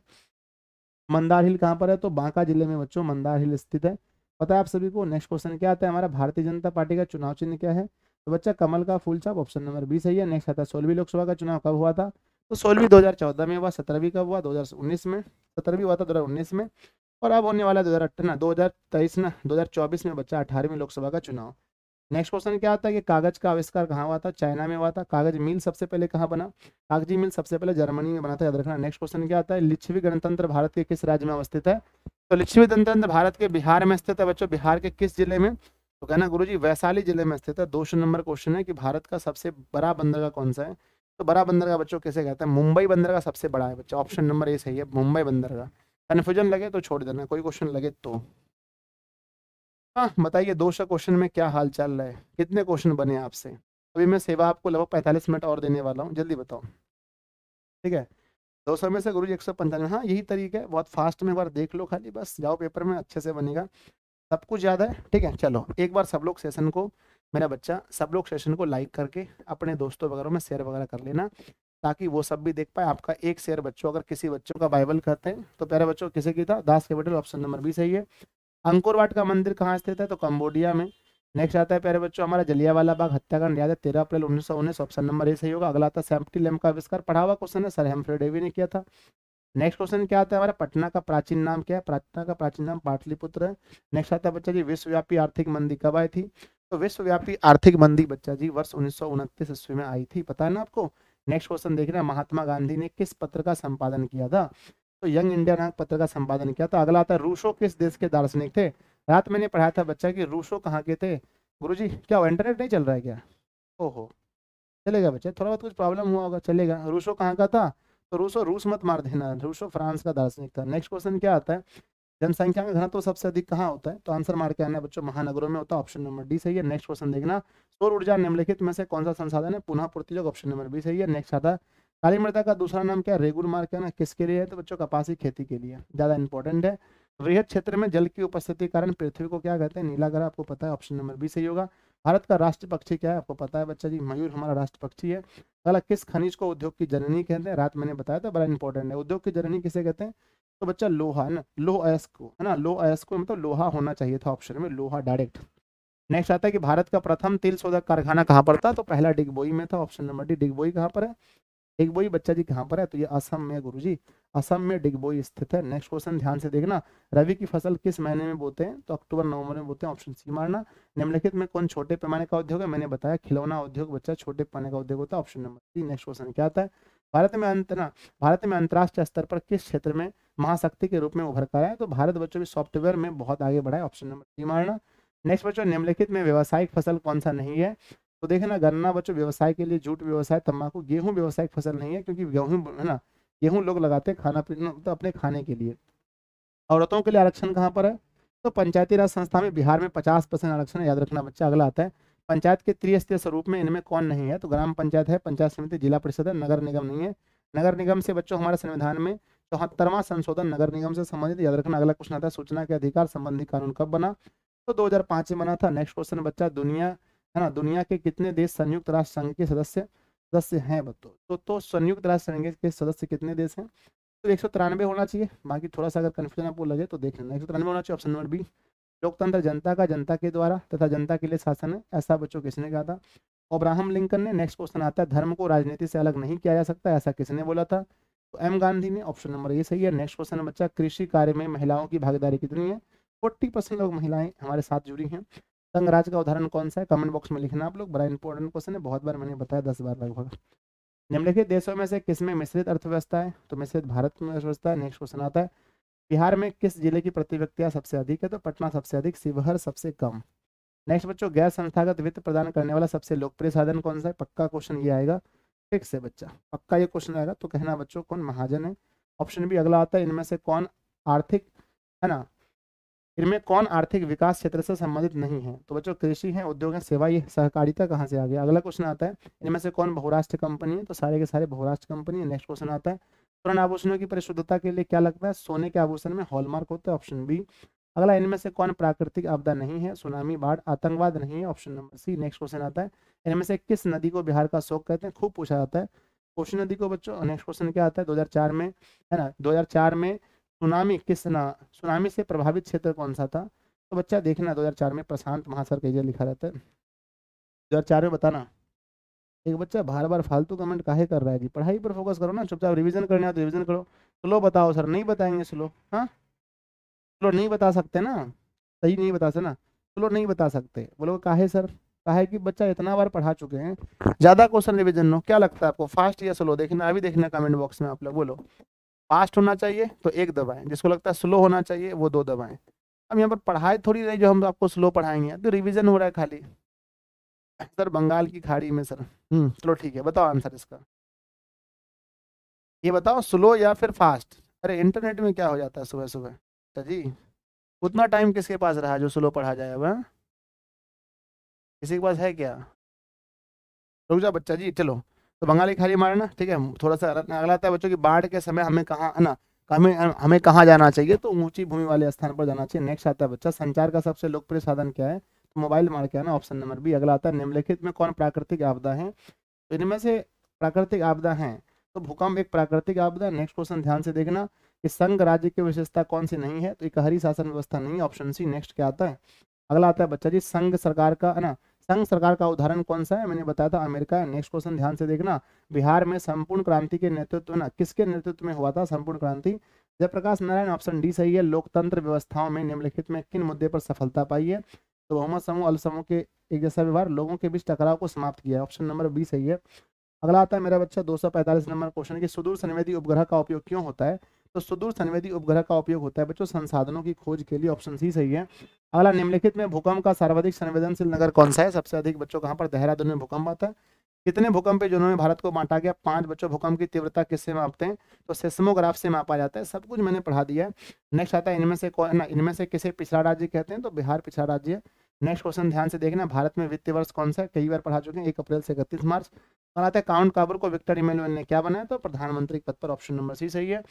A: मंदार हिल कहाँ पर है तो बांका जिले में बच्चों मंदार हिल स्थित है पता है आप सभी को नेक्स्ट क्वेश्चन क्या आता है हमारा भारतीय जनता पार्टी का चुनाव चिन्ह क्या है तो बच्चा कमल का फूल छाप ऑप्शन नंबर बी सही है नेक्स्ट आता है सोलहवीं लोकसभा का चुनाव कब हुआ था तो सोलहवीं 2014 में हुआ सत्रहवीं कब हुआ 2019 में सत्रहवीं हुआ था 2019 में और अब होने वाला दो हजार ना दो हजार तेईस ना दो हजार चौबीस में बच्चा अठारहवीं लोकसभा का चुनाव नेक्स्ट क्वेश्चन क्या आता है कि कागज का आविष्कार कहाँ हुआ था चाइना में हुआ था कागज मिल सबसे पहले कहाँ बना कागजी मिल सबसे पहले जर्मनी में बना था याद रखना नेक्स्ट क्वेश्चन क्या आता है लिच्छवी गणतंत्र भारत के किस राज्य में अवस्थित है तो लिच्छवी गणतंत्र भारत के बिहार में स्थित है बच्चों बिहार के किस जिले में तो कहना गुरु जी वैशाली जिले में स्थित है दो नंबर क्वेश्चन है कि भारत का सबसे बड़ा बंदरगाह कौन सा है तो बड़ा बंदरगाह बच्चों कैसे कहते हैं मुंबई बंदरगाह सबसे बड़ा है बच्चा ऑप्शन नंबर ए सही है मुंबई बंदरगाह कन्फ्यूजन लगे तो छोड़ देना कोई क्वेश्चन लगे तो हाँ, बताइए दो सौ क्वेश्चन में क्या हाल चल रहा है कितने क्वेश्चन बने आपसे अभी मैं सेवा आपको लगभग पैंतालीस मिनट और देने वाला हूँ जल्दी बताओ ठीक है दो सौ में से गुरु जी एक सौ पंचानवे हाँ यही तरीका है बहुत फास्ट में एक बार देख लो खाली बस जाओ पेपर में अच्छे से बनेगा सब कुछ याद है ठीक है चलो एक बार सब लोग सेशन को मेरा बच्चा सब लोग सेशन को लाइक करके अपने दोस्तों वगैरह में शेयर वगैरह कर लेना ताकि वो सब भी देख पाए आपका एक शेयर बच्चों अगर किसी बच्चों का बाइबल करते हैं तो प्यारे बच्चों किसे की था तो, Das Kapital option number B सही है
B: अंकुरवाट का मंदिर
A: कहाँ स्थित है तो कंबोडिया में नेक्स्ट आता है प्यारे बच्चों हमारा जलियावाला बाग हत्याकांड याद है तेरह अप्रैल उन्नीस सौ उन्नीस ऑप्शन नंबर ए सही होगा अगला आता है सेम्प्टी लेम का आविष्कार पढ़ावा क्वेश्चन है सर हेम्फ्रे डेवी ने किया था नेक्स्ट क्वेश्चन क्या आता है हमारा पटना का प्राचीन नाम क्या है पटना का प्राचीन नाम पाटलिपुत्र है नेक्स्ट आता है बच्चा जी विश्वव्यापी आर्थिक मंदी कब आई थी तो विश्वव्यापी आर्थिक मंदी बच्चा जी वर्ष उन्नीस ईस्वी में आई थी पता है ना आपको नेक्स्ट क्वेश्चन देख रहे हैं महात्मा गांधी ने किस पत्र का संपादन किया था तो यंग इंडिया नाम पत्र का संपादन किया तो अगला आता है रूसो किस देश के दार्शनिक थे रात मैंने पढ़ाया था बच्चा कि रूसो कहाँ के थे गुरुजी क्या इंटरनेट नहीं चल रहा है क्या ओहो चलेगा बच्चा थोड़ा बहुत कुछ प्रॉब्लम हुआ होगा चलेगा रूसो कहाँ का था तो रूसो रूस मत मार देना रूसो फ्रांस का दार्शनिक था नेक्स्ट क्वेश्चन क्या आता है जनसंख्या में घना तो सबसे अधिक कहाँ होता है तो आंसर मार के आना बच्चों महानगरों में होता है ऑप्शन नंबर डी सही है नेक्स्ट क्वेश्चन देखना सौर ऊर्जा निम्नलिखित में से कौन सा संसाधन है पुनः प्रतियोग ऑप्शन नंबर बी सही है नेक्स्ट आता है काली मृदा का दूसरा नाम क्या रेगुर मार्ग है ना किसके लिए है तो बच्चों कपासी खेती के लिए ज्यादा इंपॉर्टेंट है वृहद क्षेत्र में जल की उपस्थिति के कारण पृथ्वी को क्या कहते हैं नीलागर आपको पता है ऑप्शन नंबर बी सही होगा भारत का राष्ट्र पक्षी क्या है आपको पता है बच्चा जी मयूर हमारा राष्ट्र पक्षी है अगला किस खनिज को उद्योग की जननी कहते हैं रात मैंने बताया था बड़ा इंपॉर्टेंट है उद्योग की जननी किसे कहते हैं तो बच्चा लोहा ना लोह अयस्क को है ना लोह अयस्क को मतलब लोहा होना चाहिए था ऑप्शन में लोहा डायरेक्ट नेक्स्ट आता है कि भारत का प्रथम तिल शोधक कारखाना कहाँ पर था तो पहला डिगबोई में था ऑप्शन नंबर डी डिगबोई कहाँ पर है डिगबोई बच्चा जी कहाँ पर है तो ये असम में गुरु जी असम में डिगबोई स्थित है नेक्स्ट क्वेश्चन ध्यान से देखना रवि की फसल किस महीने में बोते हैं तो अक्टूबर नवंबर में बोते हैं ऑप्शन सी मारना निम्नलिखित में कौन छोटे पैमाने का उद्योग है मैंने बताया खिलौना उद्योग बच्चा छोटे पैमाने का उद्योग होता है option number C next question क्या आता है भारत में अंतना भारत में अंतर्राष्ट्रीय स्तर पर किस क्षेत्र में महाशक्ति के रूप में उभर कर आया तो भारत बच्चों भी सॉफ्टवेयर में बहुत आगे बढ़ा है ऑप्शन नंबर सी मारना नेक्स्ट बच्चों निम्नलिखित में व्यवसायिक फसल कौन सा नहीं है तो देखे ना गन्ना बच्चों व्यवसाय के लिए जूट व्यवसाय तम्बाकू गेहूँ व्यवसायिक फसल नहीं है क्योंकि गेहूँ है ना गेहूँ लोग लगाते हैं खाना पीना तो अपने खाने के लिए औरतों के लिए आरक्षण कहाँ पर है तो पंचायती राज संस्था में बिहार में पचास परसेंट आरक्षण याद रखना बच्चा अगला आता है पंचायत के त्रिस्तरीय स्वरूप में इनमें कौन नहीं है तो ग्राम पंचायत है पंचायत समिति जिला परिषद है नगर निगम नहीं है नगर निगम से बच्चों हमारे संविधान में चौहत्तरवा संशोधन नगर निगम से संबंधित याद रखना अगला क्वेश्चन आता है सूचना के अधिकार संबंधी कानून कब बना तो दो में बना था नेक्स्ट क्वेश्चन बच्चा दुनिया है ना दुनिया के कितने देश संयुक्त राष्ट्र संघ के सदस्य सदस्य हैं बच्चों तो, तो तो संयुक्त राष्ट्र संघ के सदस्य कितने देश हैं तो एक होना चाहिए बाकी थोड़ा सा अगर कन्फ्यूजन आपको लगे तो देख लेना एक होना चाहिए ऑप्शन नंबर बी लोकतंत्र जनता का जनता के द्वारा तथा जनता के लिए शासन है ऐसा बच्चों किसने कहा था ओब्राहम लिंकन ने नेक्स्ट क्वेश्चन आता है धर्म को राजनीति से अलग नहीं किया जा सकता ऐसा किसने बोला था तो एम गांधी ने ऑप्शन नंबर ये सही है नेक्स्ट क्वेश्चन बच्चा कृषि कार्य में महिलाओं की भागीदारी कितनी है फोर्टी परसेंट लोग महिलाएं हमारे साथ जुड़ी हैं संघराज का उदाहरण कौन सा है कमेंट बॉक्स में लिखना आप लोग बड़ा इंपॉर्टेंट क्वेश्चन है बहुत बार मैंने बताया दस बार लगभग निम्नलिखित देशों में से किस में मिश्रित अर्थव्यवस्था है तो मिश्रित भारत में अर्थव्यवस्था है नेक्स्ट क्वेश्चन आता है बिहार में किस जिले की प्रति व्यक्तियाँ सबसे अधिक है तो पटना सबसे अधिक शिवहर सबसे कम नेक्स्ट बच्चों गैर संस्थागत वित्त प्रदान करने वाला सबसे लोकप्रिय साधन कौन सा है पक्का क्वेश्चन ये आएगा फिक्स है बच्चा पक्का ये क्वेश्चन आएगा तो कहना बच्चों कौन महाजन है ऑप्शन भी अगला आता है इनमें से कौन आर्थिक है ना इनमें कौन आर्थिक विकास क्षेत्र से संबंधित नहीं है तो बच्चों कृषि है उद्योग है सेवा ये सहकारिता कहाँ से आ गया अगला क्वेश्चन आता है इनमें से कौन बहुराष्ट्र कंपनी है तो सारे के सारे बहुराष्ट्र कंपनी है नेक्स्ट क्वेश्चन आता है स्वर्ण आभूषणों की परिशुद्धता के लिए क्या लगता है सोने के आभूषण में हॉलमार्क होता है ऑप्शन बी अगला इनमें से कौन प्राकृतिक आपदा नहीं है सुनामी बाढ़ आतंकवाद नहीं है option number C next question आता है इनमें से किस नदी को बिहार का शोक कहते हैं खूब पूछा जाता है कोशी नदी को बच्चों नेक्स्ट क्वेश्चन क्या आता है 2004 में है ना 2004 में सुनामी किसना सुनामी से प्रभावित क्षेत्र कौन सा था तो बच्चा देखना 2004 में प्रशांत महासर कैजर लिखा रहता है दो में बताना एक बच्चा बार बार फालतू कमेंट काहे कर रहा है जी पढ़ाई पर फोकस करो ना चुपचाप रिविजन करने हो तो रिविजन करो स्लो बताओ सर नहीं बताएंगे स्लो हाँ स्लो नहीं बता सकते ना सही नहीं बता सकते ना स्लो नहीं बता सकते बोलो काहे सर काहे कि बच्चा इतना बार पढ़ा चुके हैं ज़्यादा क्वेश्चन रिविजन हो क्या लगता है आपको फास्ट या स्लो देखना अभी देखना कमेंट बॉक्स में आप लोग बोलो फास्ट होना चाहिए तो एक दबाएं जिसको लगता है स्लो होना चाहिए वो दो दबाएं अब यहाँ पर पढ़ाई थोड़ी रही जो हम आपको स्लो पढ़ाएंगे तो रिविजन हो रहा है खाली सर बंगाल की खाड़ी में सर हम्म चलो ठीक है बताओ आंसर इसका ये बताओ स्लो या फिर फास्ट अरे इंटरनेट में क्या हो जाता है सुबह सुबह अच्छा जी उतना टाइम किसके पास रहा जो स्लो पढ़ा जाए अब हाँ? किसी के पास है क्या रुक जा बच्चा जी चलो तो बंगाली खाली मारना ठीक है थोड़ा सा अगला आता है बच्चों की बाढ़ के समय हमें कहाँ है ना हमें हमें कहाँ जाना चाहिए तो ऊंची भूमि वाले स्थान पर जाना चाहिए नेक्स्ट आता है बच्चा संचार का सबसे लोकप्रिय साधन क्या है तो मोबाइल मार के आना ना ऑप्शन नंबर बी अगला आता है निम्नलिखित में कौन प्राकृतिक आपदा है तो इनमें से प्राकृतिक आपदा है तो भूकंप एक प्राकृतिक आपदा नेक्स्ट क्वेश्चन ध्यान से देखना कि संघ राज्य की विशेषता कौन सी नहीं है तो एक हरी शासन व्यवस्था नहीं ऑप्शन सी नेक्स्ट क्या आता है अगला आता है बच्चा जी संघ सरकार का है ना संघ सरकार का उदाहरण कौन सा है मैंने बताया था अमेरिका नेक्स्ट क्वेश्चन ध्यान से देखना बिहार में संपूर्ण क्रांति के नेतृत्व ना किसके नेतृत्व में हुआ था संपूर्ण क्रांति जयप्रकाश नारायण ऑप्शन डी सही है लोकतंत्र व्यवस्थाओं में निम्नलिखित में किन मुद्दे पर सफलता पाई है तो बहुमत समूह अल्प समूह के एक जैसा व्यवहार लोगों के बीच टकराव को समाप्त किया ऑप्शन नंबर बी सही है अगला आता है मेरा बच्चा दो नंबर क्वेश्चन की सुदूर संवेदी उपग्रह का उपयोग क्यों होता है तो सुदूर संवेदी उपग्रह का उपयोग होता है बच्चों संसाधनों की खोज के लिए ऑप्शन सी सही है अगला निम्नलिखित में भूकंप का सर्वाधिक संवेदनशील नगर कौन सा है सबसे अधिक बच्चों कहाँ पर देहरादून में भूकंप आता है कितने भूकंप पे जिन्होंने भारत को बांटा गया पांच बच्चों भूकंप की तीव्रता किससे मापते हैं तो सेस्मोग्राफ से मापा जाता है सब कुछ मैंने पढ़ा दिया है नेक्स्ट आता है इनमें से कौन इनमें से किसे पिछड़ा राज्य कहते हैं तो बिहार पिछड़ा राज्य है नेक्स्ट क्वेश्चन ध्यान से देखना भारत में वित्तीय वर्ष कौन सा है कई बार पढ़ा चुके हैं एक अप्रैल से इकतीस मार्च और आते हैं काउंट काबर को विक्टर इमेल ने क्या बनाया तो प्रधानमंत्री पद पर ऑप्शन नंबर सी सही है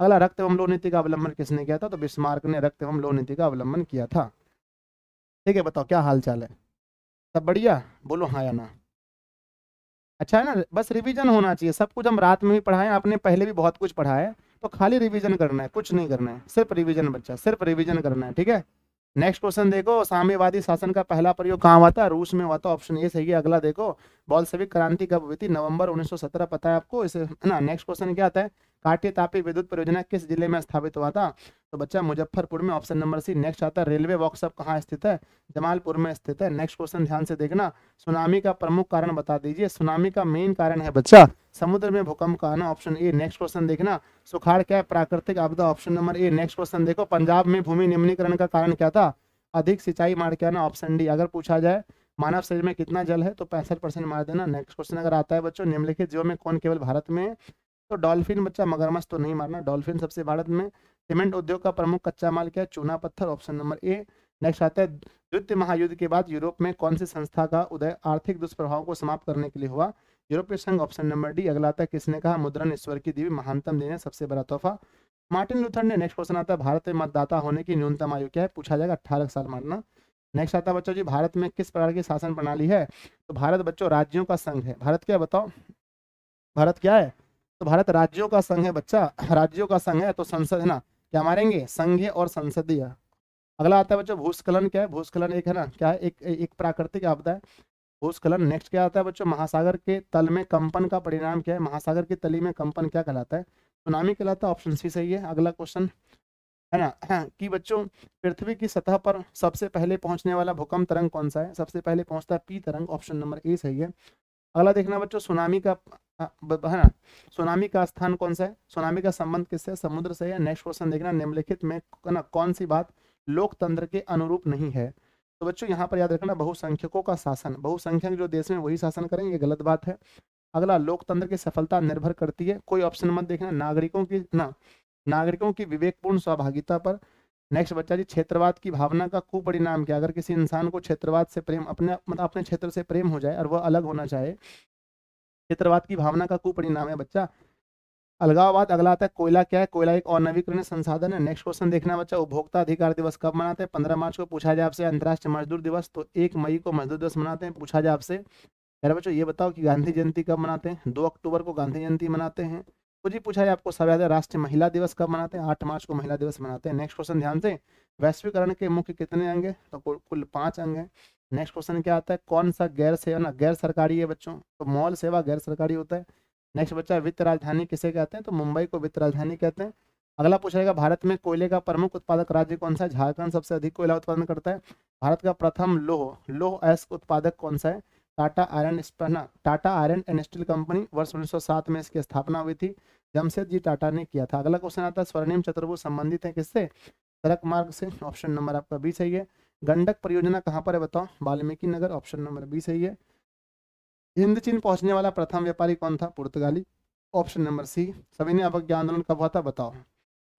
A: अगला रक्त एवं लो नीति का अवलंबन किसने किया था तो बिस्मार्क ने रक्त एवं लो नीति का अवलंबन किया था ठीक है बताओ क्या हाल चाल है सब बढ़िया बोलो हाँ या ना अच्छा है ना बस रिवीजन होना चाहिए सब कुछ हम रात में भी पढ़ाए आपने पहले भी बहुत कुछ पढ़ा है तो खाली रिवीजन करना है कुछ नहीं करना है सिर्फ रिवीजन बच्चा सिर्फ रिवीजन करना है ठीक है नेक्स्ट क्वेश्चन देखो साम्यवादी शासन का पहला प्रयोग कहाँ हुआ था रूस में हुआ था ऑप्शन ए सही है अगला देखो बॉल्सविक क्रांति कब हुई थी नवंबर 1917 पता है आपको इसे ना नेक्स्ट क्वेश्चन क्या आता है काटी तापी विद्युत परियोजना किस जिले में स्थापित हुआ था तो बच्चा मुजफ्फरपुर में ऑप्शन नंबर सी नेक्स्ट आता है रेलवे वर्कशॉप कहाँ स्थित है जमालपुर में स्थित है नेक्स्ट क्वेश्चन ध्यान से देखना सुनामी का प्रमुख कारण बता दीजिए सुनामी का मेन कारण है बच्चा समुद्र में भूकंप का आना ऑप्शन ए नेक्स्ट क्वेश्चन देखना सुखाड़ क्या है प्राकृतिक आपदा option number A next question देखो पंजाब में भूमि निम्नीकरण का कारण क्या था अधिक सिंचाई मार के आना ऑप्शन डी अगर पूछा जाए मानव शरीर में कितना जल है तो पैंसठ परसेंट मार देना नेक्स्ट क्वेश्चन अगर आता है बच्चों निम्नलिखित जीवों में कौन केवल भारत में तो डॉल्फिन बच्चा मगरमच्छ तो नहीं मारना डॉल्फिन सबसे भारत में सीमेंट उद्योग का प्रमुख कच्चा माल क्या है चूना पत्थर ऑप्शन नंबर ए नेक्स्ट आता है द्वितीय महायुद्ध के बाद यूरोप में कौन सी संस्था का उदय आर्थिक दुष्प्रभाव को समाप्त करने के लिए हुआ यूरोपीय संघ ऑप्शन नंबर डी अगला आता है किसने कहा मुद्रण ईश्वर की देवी महानतम देने सबसे बड़ा तोहफा मार्टिन लूथर ने नेक्स्ट क्वेश्चन आता है भारत में मतदाता होने की न्यूनतम आयु क्या है पूछा जाएगा अट्ठारह साल मारना नेक्स्ट आता है बच्चों जी भारत में किस प्रकार की शासन प्रणाली है तो भारत बच्चों राज्यों का संघ है भारत क्या बताओ भारत क्या है तो भारत राज्यों का संघ है बच्चा राज्यों का संघ है तो संसद है ना क्या मारेंगे संघ और संसदीय अगला आता है बच्चों भूस्खलन क्या है भूस्खलन एक है ना क्या है एक एक प्राकृतिक आपदा है भूस्खलन नेक्स्ट क्या आता है बच्चों महासागर के तल में कंपन का परिणाम क्या है महासागर की तली में कंपन क्या कहलाता है सुनामी कहलाता है ऑप्शन सी सही है अगला क्वेश्चन है ना हाँ, कि बच्चों पृथ्वी की सतह पर सबसे पहले पहुंचने वाला भूकंप तरंग कौन सा है सबसे पहले पहुंचता है पी तरंग ऑप्शन नंबर ए सही है अगला देखना बच्चों सुनामी का हाँ, है ना सुनामी का स्थान कौन सा है सुनामी का संबंध किससे समुद्र से है नेक्स्ट क्वेश्चन देखना निम्नलिखित में ना कौन सी बात लोकतंत्र के अनुरूप नहीं है तो बच्चों यहाँ पर याद रखना बहुसंख्यकों का शासन बहुसंख्यक जो देश में वही शासन करेंगे ये गलत बात है अगला लोकतंत्र की सफलता निर्भर करती है कोई ऑप्शन मत देखना नागरिकों की ना नागरिकों की विवेकपूर्ण सहभागिता पर नेक्स्ट बच्चा जी क्षेत्रवाद की भावना का कुपरिणाम क्या अगर किसी इंसान को क्षेत्रवाद से प्रेम अपने मतलब अपने क्षेत्र से प्रेम हो जाए और वह अलग होना चाहे क्षेत्रवाद की भावना का कुपरिणाम है बच्चा अलगाववाद अगला आता है कोयला क्या है कोयला एक और नवीकरण संसाधन है नेक्स्ट क्वेश्चन देखना बच्चा उपभोक्ता अधिकार दिवस कब मनाते हैं पंद्रह मार्च को पूछा जाए आपसे अंतर्राष्ट्रीय मजदूर दिवस तो एक मई को मजदूर दिवस मनाते हैं पूछा जाए आपसे मेरे बच्चों ये बताओ कि गांधी जयंती कब मनाते हैं दो अक्टूबर को गांधी जयंती मनाते हैं तो जी पूछा जाए आपको सब याद है राष्ट्रीय महिला दिवस कब मनाते हैं आठ मार्च को महिला दिवस मनाते हैं नेक्स्ट क्वेश्चन ध्यान से वैश्वीकरण के मुख्य कितने अंग हैं तो कुल पांच अंग हैं नेक्स्ट क्वेश्चन क्या आता है कौन सा गैर सेवा गैर सरकारी है बच्चों तो मॉल सेवा गैर सरकारी होता है नेक्स्ट बच्चा वित्त राजधानी किसे कहते हैं तो मुंबई को वित्त राजधानी कहते हैं अगला पूछेगा भारत में कोयले का प्रमुख उत्पादक राज्य कौन सा है झारखंड सबसे अधिक कोयला उत्पादन करता है भारत का प्रथम लोह लोह अयस्क उत्पादक कौन सा है टाटा आयरन स्पना Tata iron and steel company वर्ष उन्नीस में इसकी स्थापना हुई थी जमशेद जी टाटा ने किया था अगला क्वेश्चन आता है स्वर्णिम चतुर्भुज संबंधित है किससे सड़क मार्ग से ऑप्शन नंबर आपका बी चाहिए गंडक परियोजना कहाँ पर है बताओ Valmiki Nagar option number B सही है हिंद चीन पहुंचने वाला प्रथम व्यापारी कौन था पुर्तगाली ऑप्शन नंबर सी सविनय अवज्ञा आंदोलन कब हुआ था बताओ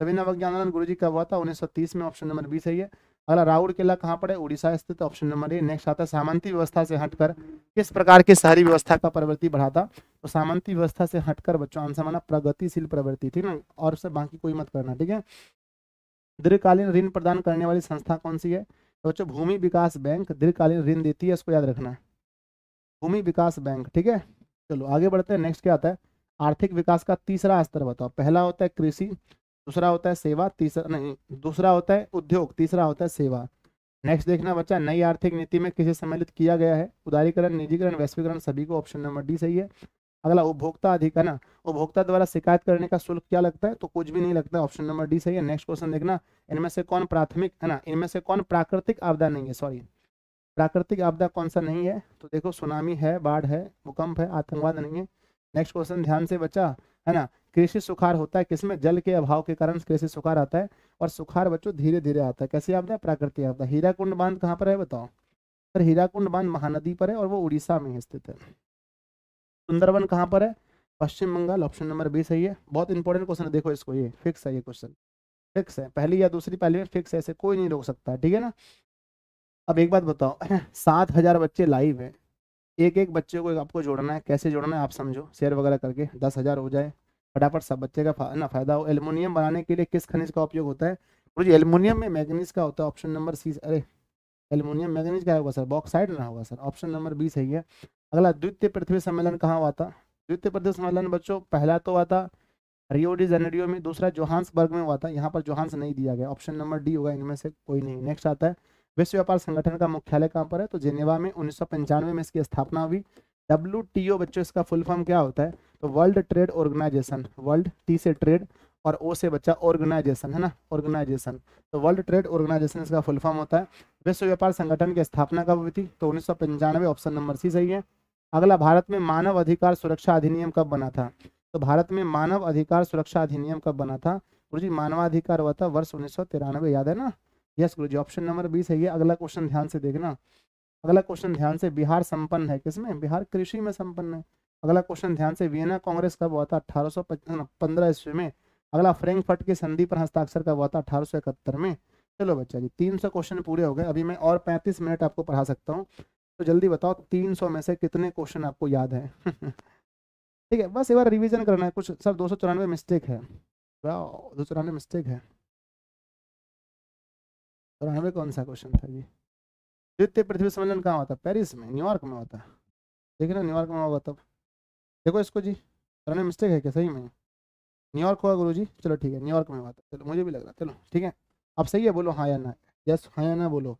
A: सविनय अवज्ञा आंदोलन गुरुजी कब हुआ था उन्नीस में ऑप्शन नंबर बी सही है अगला राउर किला कहाँ पर है उड़ीसा स्थित ऑप्शन नंबर ए नेक्स्ट आता है सामंती व्यवस्था से हटकर किस प्रकार की शहरी व्यवस्था का प्रवृत्ति बढ़ा था तो सामंती व्यवस्था से हटकर बच्चों आंसर माना प्रगतिशील प्रवृत्ति ठीक ना और सब बाकी कोई मत करना ठीक है दीर्घकालीन ऋण प्रदान करने वाली संस्था कौन सी है सोचो भूमि विकास बैंक दीर्घकालीन ऋण देती है इसको याद रखना भूमि विकास बैंक ठीक है चलो आगे बढ़ते हैं नेक्स्ट क्या आता है आर्थिक विकास का तीसरा स्तर बताओ पहला होता है कृषि दूसरा होता है सेवा तीसरा नहीं दूसरा होता है उद्योग तीसरा होता है सेवा नेक्स्ट देखना बच्चा नई आर्थिक नीति में किसे सम्मिलित किया गया है उदारीकरण निजीकरण वैश्वीकरण सभी को ऑप्शन नंबर डी सही है अगला उपभोक्ता अधिक है ना उपभोक्ता द्वारा शिकायत करने का शुल्क क्या लगता है तो कुछ भी नहीं लगता है ऑप्शन नंबर डी सही है नेक्स्ट क्वेश्चन देखना इनमें से कौन प्राथमिक है ना इनमें से कौन प्राकृतिक आपदा नहीं है सॉरी प्राकृतिक आपदा कौन सा नहीं है तो देखो सुनामी है बाढ़ है भूकंप है आतंकवाद नहीं है नेक्स्ट क्वेश्चन ध्यान से बचा है ना कृषि सुखार होता है किसमें जल के अभाव के कारण कृषि सुखार आता है और सुखार बच्चों धीरे धीरे आता है कैसे आपदा प्राकृतिक आपदा हीरा कुंड बांध कहाँ पर है बताओ सर हीरा कुंड बांध महानदी पर है और वो उड़ीसा में स्थित है सुंदरवन कहाँ पर है Paschim Bengal option number B सही है बहुत इंपॉर्टेंट क्वेश्चन है देखो इसको ये फिक्स है ये क्वेश्चन फिक्स है पहली या दूसरी पहली में फिक्स है ऐसे कोई नहीं रोक सकता ठीक है ना अब एक बात बताओ सात हजार बच्चे लाइव है एक एक बच्चे को आपको जोड़ना है कैसे जोड़ना है आप समझो शेयर वगैरह करके दस हजार हो जाए फटाफट सब बच्चे का फा, ना फायदा हो एलमोनियम बनाने के लिए किस खनिज का उपयोग होता है मुझे एलमोनियम में मैगनीज का होता है ऑप्शन नंबर सी अरे एलमोनियम मैगनीज का होगा सर बॉक्साइड ना होगा सर ऑप्शन नंबर बी सही है अगला द्वितीय पृथ्वी सम्मेलन कहाँ हुआ था द्वितीय पृथ्वी सम्मेलन बच्चों पहला तो हुआ था रियो डी में दूसरा बर्ग में हुआ था यहाँ पर जोहान्स नहीं दिया गया ऑप्शन नंबर डी होगा इनमें से कोई नहीं नेक्स्ट आता है विश्व व्यापार संगठन का मुख्यालय कहाँ पर है तो जेनेवा में उन्नीस में इसकी स्थापना हुई डब्ल्यू बच्चों इसका फुल फॉर्म क्या होता है तो world trade organisation world T से ट्रेड और ओ से बच्चा ऑर्गेनाइजेशन है ना ऑर्गेनाइजेशन तो वर्ल्ड ट्रेड ऑर्गेनाइजेशन इसका फुल फॉर्म होता है विश्व व्यापार संगठन की स्थापना कब हुई थी तो उन्नीस ऑप्शन नंबर सी सही है अगला भारत में मानव अधिकार सुरक्षा अधिनियम कब बना था तो भारत में मानव अधिकार सुरक्षा अधिनियम कब बना था गुरु जी मानवाधिकार हुआ था वर्ष उन्नीस याद है ना यस गुरु जी ऑप्शन नंबर बीस है ये अगला क्वेश्चन ध्यान से देखना अगला क्वेश्चन ध्यान से बिहार संपन्न है किसमें बिहार कृषि में संपन्न है अगला क्वेश्चन ध्यान से वियना कांग्रेस कब हुआ था अठारह पंद्रह ईस्वी में अगला फ्रैंकफर्ट की संधि पर हस्ताक्षर कब हुआ था अठारह में चलो बच्चा जी तीन सौ क्वेश्चन पूरे हो गए अभी मैं और पैंतीस मिनट आपको पढ़ा सकता हूँ तो जल्दी बताओ तीन सौ में से कितने क्वेश्चन आपको याद है ठीक है बस एक बार रिविजन करना है कुछ सर दो सौ चौरानवे मिस्टेक है दो सौ चौरानवे मिस्टेक है चौरानवे कौन सा क्वेश्चन था जी द्वितीय पृथ्वी सम्मेलन कहाँ होता पेरिस में न्यूयॉर्क में होता ठीक है ना न्यूयॉर्क में होगा तब देखो इसको जी चौरानवे मिस्टेक है क्या सही में न्यूयॉर्क होगा गुरु जी चलो ठीक है न्यूयॉर्क में हुआ था चलो मुझे भी लग रहा चलो ठीक है आप सही है बोलो हाँ या ना यस हाँ या ना बोलो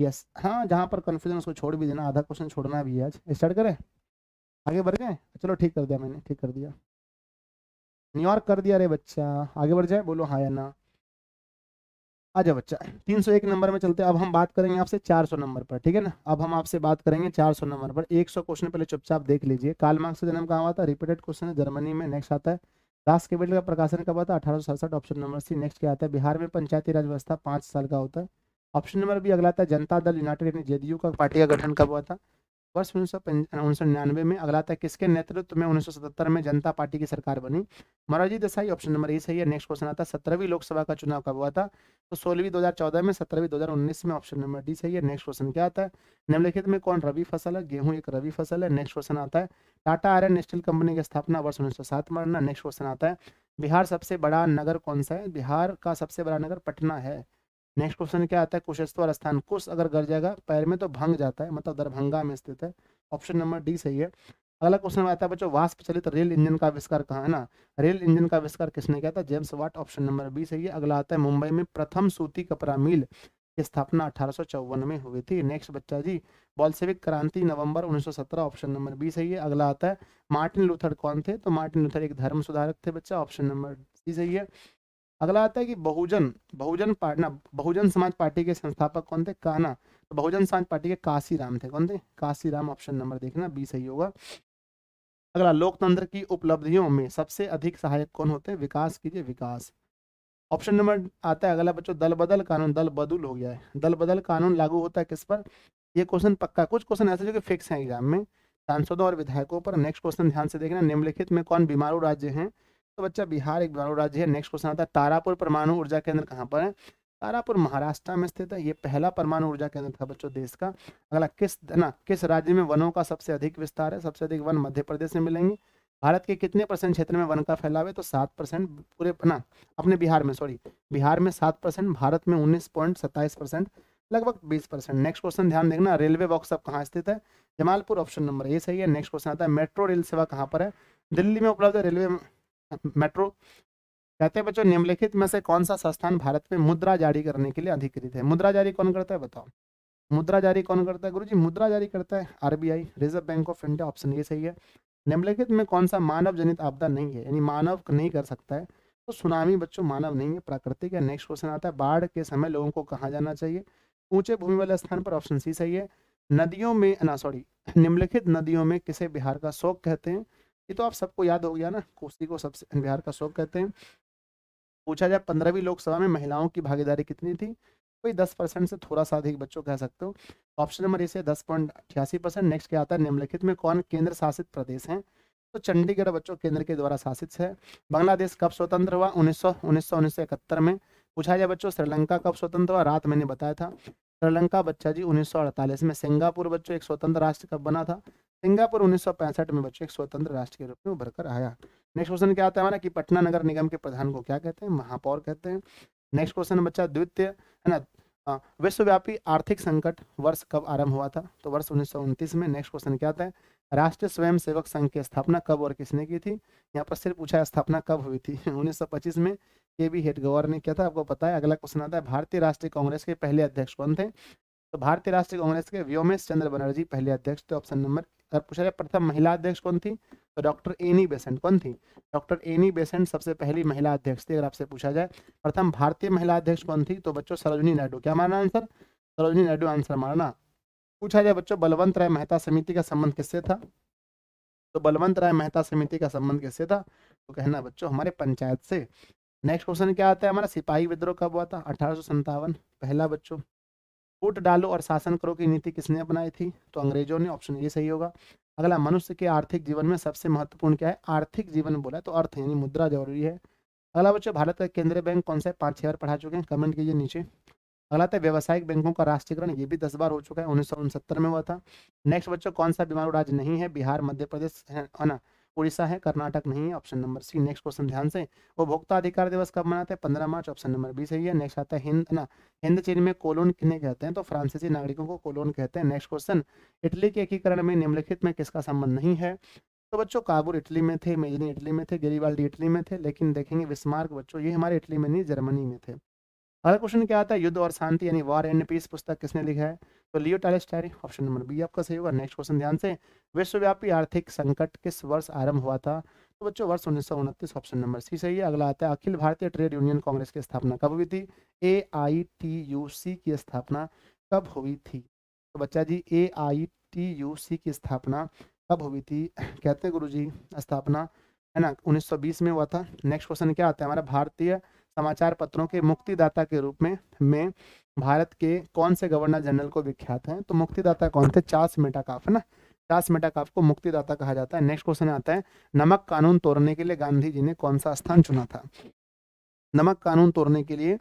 A: यस हाँ जहाँ पर कन्फ्यूजन उसको छोड़ भी देना आधा क्वेश्चन छोड़ना भी है आज स्टार्ट करें आगे बढ़ गए चलो ठीक कर दिया मैंने ठीक कर दिया न्यूयॉर्क कर दिया अरे बच्चा आगे बढ़ जाए बोलो हाँ या ना आ जाओ बच्चा तीन सौ एक नंबर में चलते अब हम बात करेंगे आपसे चार सौ नंबर पर ठीक है ना अब हम आपसे बात करेंगे चार सौ नंबर पर एक सौ क्वेश्चन पहले चुपचाप देख लीजिए काल मार्क्स का जन्म कहाँ हुआ था रिपीटेड क्वेश्चन है जर्मनी में नेक्स्ट आता है दास केबल का प्रकाशन कब होता है अठारह ऑप्शन नंबर सी नेक्स्ट क्या आता है बिहार में पंचायती राज व्यवस्था पाँच साल का होता है ऑप्शन नंबर भी अगला था जनता दल यूनाइटेड यानी जेडीयू का पार्टी का गठन कब हुआ था वर्ष उन्नीस सौ निन्यानवे में अगला था किसके नेतृत्व में उन्नीस में जनता पार्टी की सरकार बनी Morarji Desai option number A सही है नेक्स्ट क्वेश्चन आता सत्रहवीं लोकसभा का चुनाव कब हुआ था तो सोलहवीं 2014 में सत्रहवीं 2019 में ऑप्शन नंबर डी सही है नेक्स्ट क्वेश्चन क्या आता है निम्नलिखित में कौन रवि फसल है गेहूं एक रवि फसल है नेक्स्ट क्वेश्चन आता है टाटा आयरन स्टील कंपनी की स्थापना वर्ष उन्नीस में नेक्स्ट क्वेश्चन आता है बिहार सबसे बड़ा नगर कौन सा है बिहार का सबसे बड़ा नगर पटना है नेक्स्ट क्वेश्चन क्या आता है कुशेश्वर स्थान कुश अगर गर जाएगा पैर में तो भंग जाता है मतलब दरभंगा में स्थित है ऑप्शन नंबर डी सही है अगला क्वेश्चन आता है बच्चों वास्प चलित रेल इंजन का आविष्कार कहाँ है ना रेल इंजन का आविष्कार किसने किया था James Watt option number B सही है अगला आता है मुंबई में प्रथम सूती कपड़ा मिल की स्थापना अठारह में हुई थी नेक्स्ट बच्चा जी बॉल्सेविक क्रांति नवंबर 1917 ऑप्शन नंबर बी सही है अगला आता है मार्टिन लूथर कौन थे तो मार्टिन लूथर एक धर्म सुधारक थे बच्चा ऑप्शन नंबर सी सही है अगला आता है कि बहुजन बहुजन हम्म। पाटना बहुजन समाज पार्टी के संस्थापक कौन थे काना तो बहुजन समाज पार्टी के काशीराम थे कौन थे काशीराम ऑप्शन नंबर देखना बी सही होगा अगला लोकतंत्र की उपलब्धियों में सबसे अधिक सहायक कौन होते हैं विकास कीजिए विकास ऑप्शन नंबर आता है अगला बच्चों दल बदल कानून दल बदल हो गया है दल बदल कानून लागू होता है किस पर ये क्वेश्चन पक्का कुछ क्वेश्चन ऐसे जो कि फिक्स हैं एग्जाम में सांसदों और विधायकों पर नेक्स्ट क्वेश्चन ध्यान से देखना निम्नलिखित में कौन बीमारू राज्य हैं तो बच्चा बिहार एक परमाणु राज्य है नेक्स्ट क्वेश्चन आता है तारापुर परमाणु ऊर्जा केंद्र कहाँ पर है तारापुर महाराष्ट्र में स्थित है ये पहला परमाणु ऊर्जा केंद्र था बच्चों देश का अगला किस ना किस राज्य में वनों का सबसे अधिक विस्तार है सबसे अधिक वन मध्य प्रदेश में मिलेंगे भारत के कितने परसेंट क्षेत्र में वन का फैलाव है तो सात परसेंट पूरे ना अपने बिहार में सॉरी बिहार में सात परसेंट भारत में उन्नीस पॉइंट सत्ताईस परसेंट लगभग बीस परसेंट नेक्स्ट क्वेश्चन ध्यान देखना रेलवे अब कहाँ स्थित है जमालपुर ऑप्शन नंबर ए सही है नेक्स्ट क्वेश्चन आता है मेट्रो रेल सेवा कहाँ पर है दिल्ली में उपलब्ध रेलवे मेट्रो कहते हैं बच्चों निम्नलिखित में से कौन सा संस्थान भारत में मुद्रा जारी करने के लिए अधिकृत है मुद्रा जारी कौन करता है बताओ मुद्रा जारी कौन करता है गुरुजी मुद्रा जारी करता है RBI Reserve Bank of India option ये सही है निम्नलिखित में कौन सा मानव जनित आपदा नहीं है यानी मानव नहीं कर सकता है तो सुनामी बच्चों मानव नहीं है प्राकृतिक है नेक्स्ट क्वेश्चन आता है बाढ़ के समय लोगों को कहाँ जाना चाहिए ऊंचे भूमि वाले स्थान पर ऑप्शन सी सही है नदियों में ना सॉरी निम्नलिखित नदियों में किसे बिहार का शोक कहते हैं ये तो आप सबको याद हो गया ना कोसी को सबसे बिहार का शोक कहते हैं पूछा जाए पंद्रहवीं लोकसभा में महिलाओं की भागीदारी कितनी थी कोई दस परसेंट से थोड़ा सा अधिक बच्चों कह सकते हो ऑप्शन नंबर ए से दस पॉइंट अठासी परसेंट नेक्स्ट क्या आता है निम्नलिखित में कौन केंद्र शासित प्रदेश हैं तो चंडीगढ़ बच्चों केंद्र के द्वारा शासित है बांग्लादेश कब स्वतंत्र हुआ उन्नीस सौ में पूछा जाए बच्चों श्रीलंका कब स्वतंत्र हुआ रात मैंने बताया था श्रीलंका बच्चा जी 1948 में सिंगापुर बच्चों एक स्वतंत्र राष्ट्र कब बना था सिंगापुर 1965 में बच्चों एक स्वतंत्र राष्ट्र के रूप में उभर कर आया नेक्स्ट क्वेश्चन क्या आता है हमारा कि पटना नगर निगम के प्रधान को क्या कहते हैं महापौर कहते हैं नेक्स्ट क्वेश्चन बच्चा द्वितीय है ना हाँ, विश्वव्यापी आर्थिक संकट वर्ष कब आरंभ हुआ था तो वर्ष उन्नीस में नेक्स्ट क्वेश्चन क्या आता है राष्ट्रीय स्वयं सेवक संघ की स्थापना कब और किसने की थी यहाँ पर सिर्फ पूछा स्थापना कब हुई थी 1925 में के बी हेडगवर ने किया था आपको पता है अगला क्वेश्चन आता है भारतीय राष्ट्रीय कांग्रेस के पहले अध्यक्ष कौन थे तो भारतीय राष्ट्रीय कांग्रेस के व्योमेश चंद्र बनर्जी पहले अध्यक्ष थे ऑप्शन नंबर अगर पूछा जाए प्रथम महिला अध्यक्ष कौन थी तो डॉक्टर एनी बेसेंट कौन थी डॉक्टर एनी बेसेंट सबसे पहली महिला अध्यक्ष थी अगर आपसे पूछा जाए प्रथम भारतीय महिला अध्यक्ष कौन थी तो बच्चों सरोजनी नायडू क्या मारना आंसर सरोजनी नायडू आंसर मारना पूछा जाए बच्चों बलवंत राय मेहता समिति का संबंध किससे था तो बलवंत राय मेहता समिति का संबंध किससे था तो कहना बच्चों हमारे पंचायत से नेक्स्ट क्वेश्चन क्या आता है हमारा सिपाही विद्रोह कब हुआ था अठारह पहला बच्चों फूट डालो और शासन करो की नीति किसने अपनाई थी तो अंग्रेजों ने ऑप्शन ए सही होगा अगला मनुष्य के आर्थिक जीवन में सबसे महत्वपूर्ण क्या है आर्थिक जीवन बोला तो अर्थ यानी मुद्रा जरूरी है अगला बच्चों भारत का केंद्रीय बैंक कौन सा है पाँच छह बार पढ़ा चुके हैं कमेंट कीजिए नीचे अगला था व्यावसायिक बैंकों का राष्ट्रीयकरण ये भी दस बार हो चुका है उन्नीस में हुआ था नेक्स्ट बच्चों कौन सा बीमारू राज्य नहीं है बिहार मध्य प्रदेश है ना उड़ीसा है कर्नाटक नहीं है option number C next question ध्यान से उपभोक्ता अधिकार दिवस कब मनाते हैं पंद्रह मार्च ऑप्शन नंबर बी सही है नेक्स्ट आता है हिंद ना हिंद चीन में कोलोन किन्हें कहते हैं तो फ्रांसीसी नागरिकों को कोलोन कहते हैं नेक्स्ट क्वेश्चन इटली के एकीकरण में निम्नलिखित में किसका संबंध नहीं है तो बच्चों काबुल इटली में थे मेजनी इटली में थे गेरीवाल्डी इटली में थे लेकिन देखेंगे विस्मार्क बच्चों ये हमारे इटली में नहीं जर्मनी में थे अगला क्वेश्चन क्या आता है युद्ध और शांति यानी वॉर एंड पीस पुस्तक किसने लिखा है तो Leo Tolstoy option number B आपका सही होगा नेक्स्ट क्वेश्चन ध्यान से विश्वव्यापी आर्थिक संकट किस वर्ष आरंभ हुआ था तो बच्चों वर्ष उन्नीस ऑप्शन नंबर सी सही है अगला आता है अखिल भारतीय ट्रेड यूनियन कांग्रेस की स्थापना कब हुई थी ए की स्थापना कब हुई थी तो बच्चा जी ए की स्थापना कब हुई थी कहते हैं गुरु स्थापना है ना 1920 में हुआ था नेक्स्ट क्वेश्चन क्या आता है हमारा भारतीय समाचार पत्रों के मुक्तिदाता के रूप में में भारत के कौन से गवर्नर जनरल को विख्यात हैं तो मुक्तिदाता कौन थे मेटा काफ है ना मेटा काफ को मुक्तिदाता कहा जाता है नेक्स्ट क्वेश्चन आता है नमक कानून तोड़ने के लिए गांधी जी ने कौन सा स्थान चुना था नमक कानून तोड़ने के लिए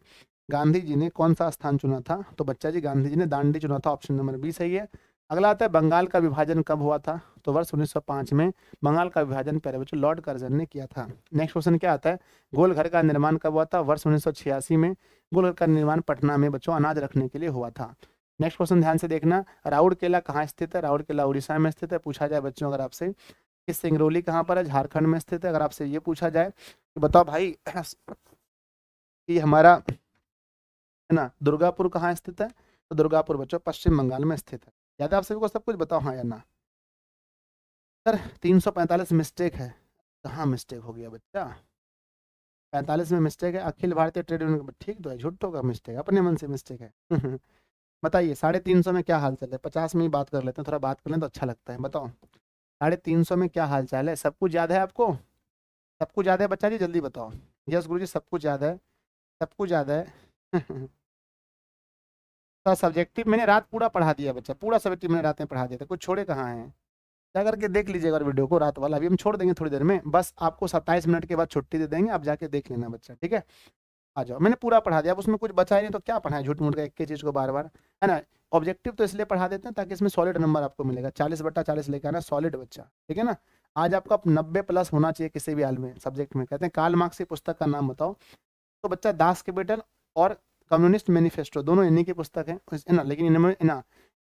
A: गांधी जी ने कौन सा स्थान चुना था तो बच्चा जी गांधी जी ने दांडी चुना था ऑप्शन नंबर बी सही है अगला आता है बंगाल का विभाजन कब हुआ था तो वर्ष 1905 में बंगाल का विभाजन प्यारे बच्चों लॉर्ड कर्जन ने किया था नेक्स्ट क्वेश्चन क्या आता है गोलघर का निर्माण कब हुआ था वर्ष 1986 में गोलघर का निर्माण पटना में बच्चों अनाज रखने के लिए हुआ था नेक्स्ट क्वेश्चन ध्यान से देखना राउरकेला कहाँ स्थित है राउरकेला उड़ीसा में स्थित है पूछा जाए बच्चों अगर आपसे कि सिंगरौली कहाँ पर है झारखंड में स्थित है अगर आपसे ये पूछा जाए कि तो बताओ भाई कि हमारा है ना दुर्गापुर कहाँ स्थित है तो दुर्गापुर बच्चों पश्चिम बंगाल में स्थित है याद है आप सभी को सब कुछ बताओ हाँ या ना सर तीन सौ पैंतालीस मिस्टेक है कहाँ मिस्टेक हो गया बच्चा पैंतालीस में मिस्टेक है अखिल भारतीय ट्रेड यूनियन ठीक तो है झूठ तो होगा मिस्टेक है अपने मन से मिस्टेक है बताइए साढ़े तीन सौ में क्या हाल चल है पचास में ही बात कर लेते हैं थोड़ा बात कर लें तो अच्छा लगता है बताओ साढ़े तीन सौ में क्या हाल चाल है सब कुछ याद है आपको सब कुछ याद है बच्चा जी जल्दी बताओ यस गुरु जी सब कुछ याद है सब कुछ याद है था सब्जेक्टिव मैंने रात पूरा पढ़ा दिया बच्चा पूरा सब्जेक्टिव मैंने रात में पढ़ा दिया था कुछ छोड़े कहाँ हैं जा करके देख लीजिएगा वीडियो को रात वाला अभी हम छोड़ देंगे थोड़ी देर में बस आपको सत्ताईस मिनट के बाद छुट्टी दे देंगे आप जाके देख लेना बच्चा ठीक है आ जाओ मैंने पूरा पढ़ा दिया अब उसमें कुछ बचा ही नहीं तो क्या पढ़ाए झूठ मूठ का एक चीज़ को बार बार है ना ऑब्जेक्टिव तो इसलिए पढ़ा देते हैं ताकि इसमें सॉलिड नंबर आपको मिलेगा चालीस बट्टा चालीस लेकर आना सॉलिड बच्चा ठीक है ना आज आपका नब्बे प्लस होना चाहिए किसी भी हाल में सब्जेक्ट में कहते हैं काल मार्क्स की पुस्तक का नाम बताओ तो बच्चा दास के बेटन और कम्युनिस्ट मैनिफेस्टो दोनों इन्हीं की पुस्तक है ना लेकिन इन्होंने ना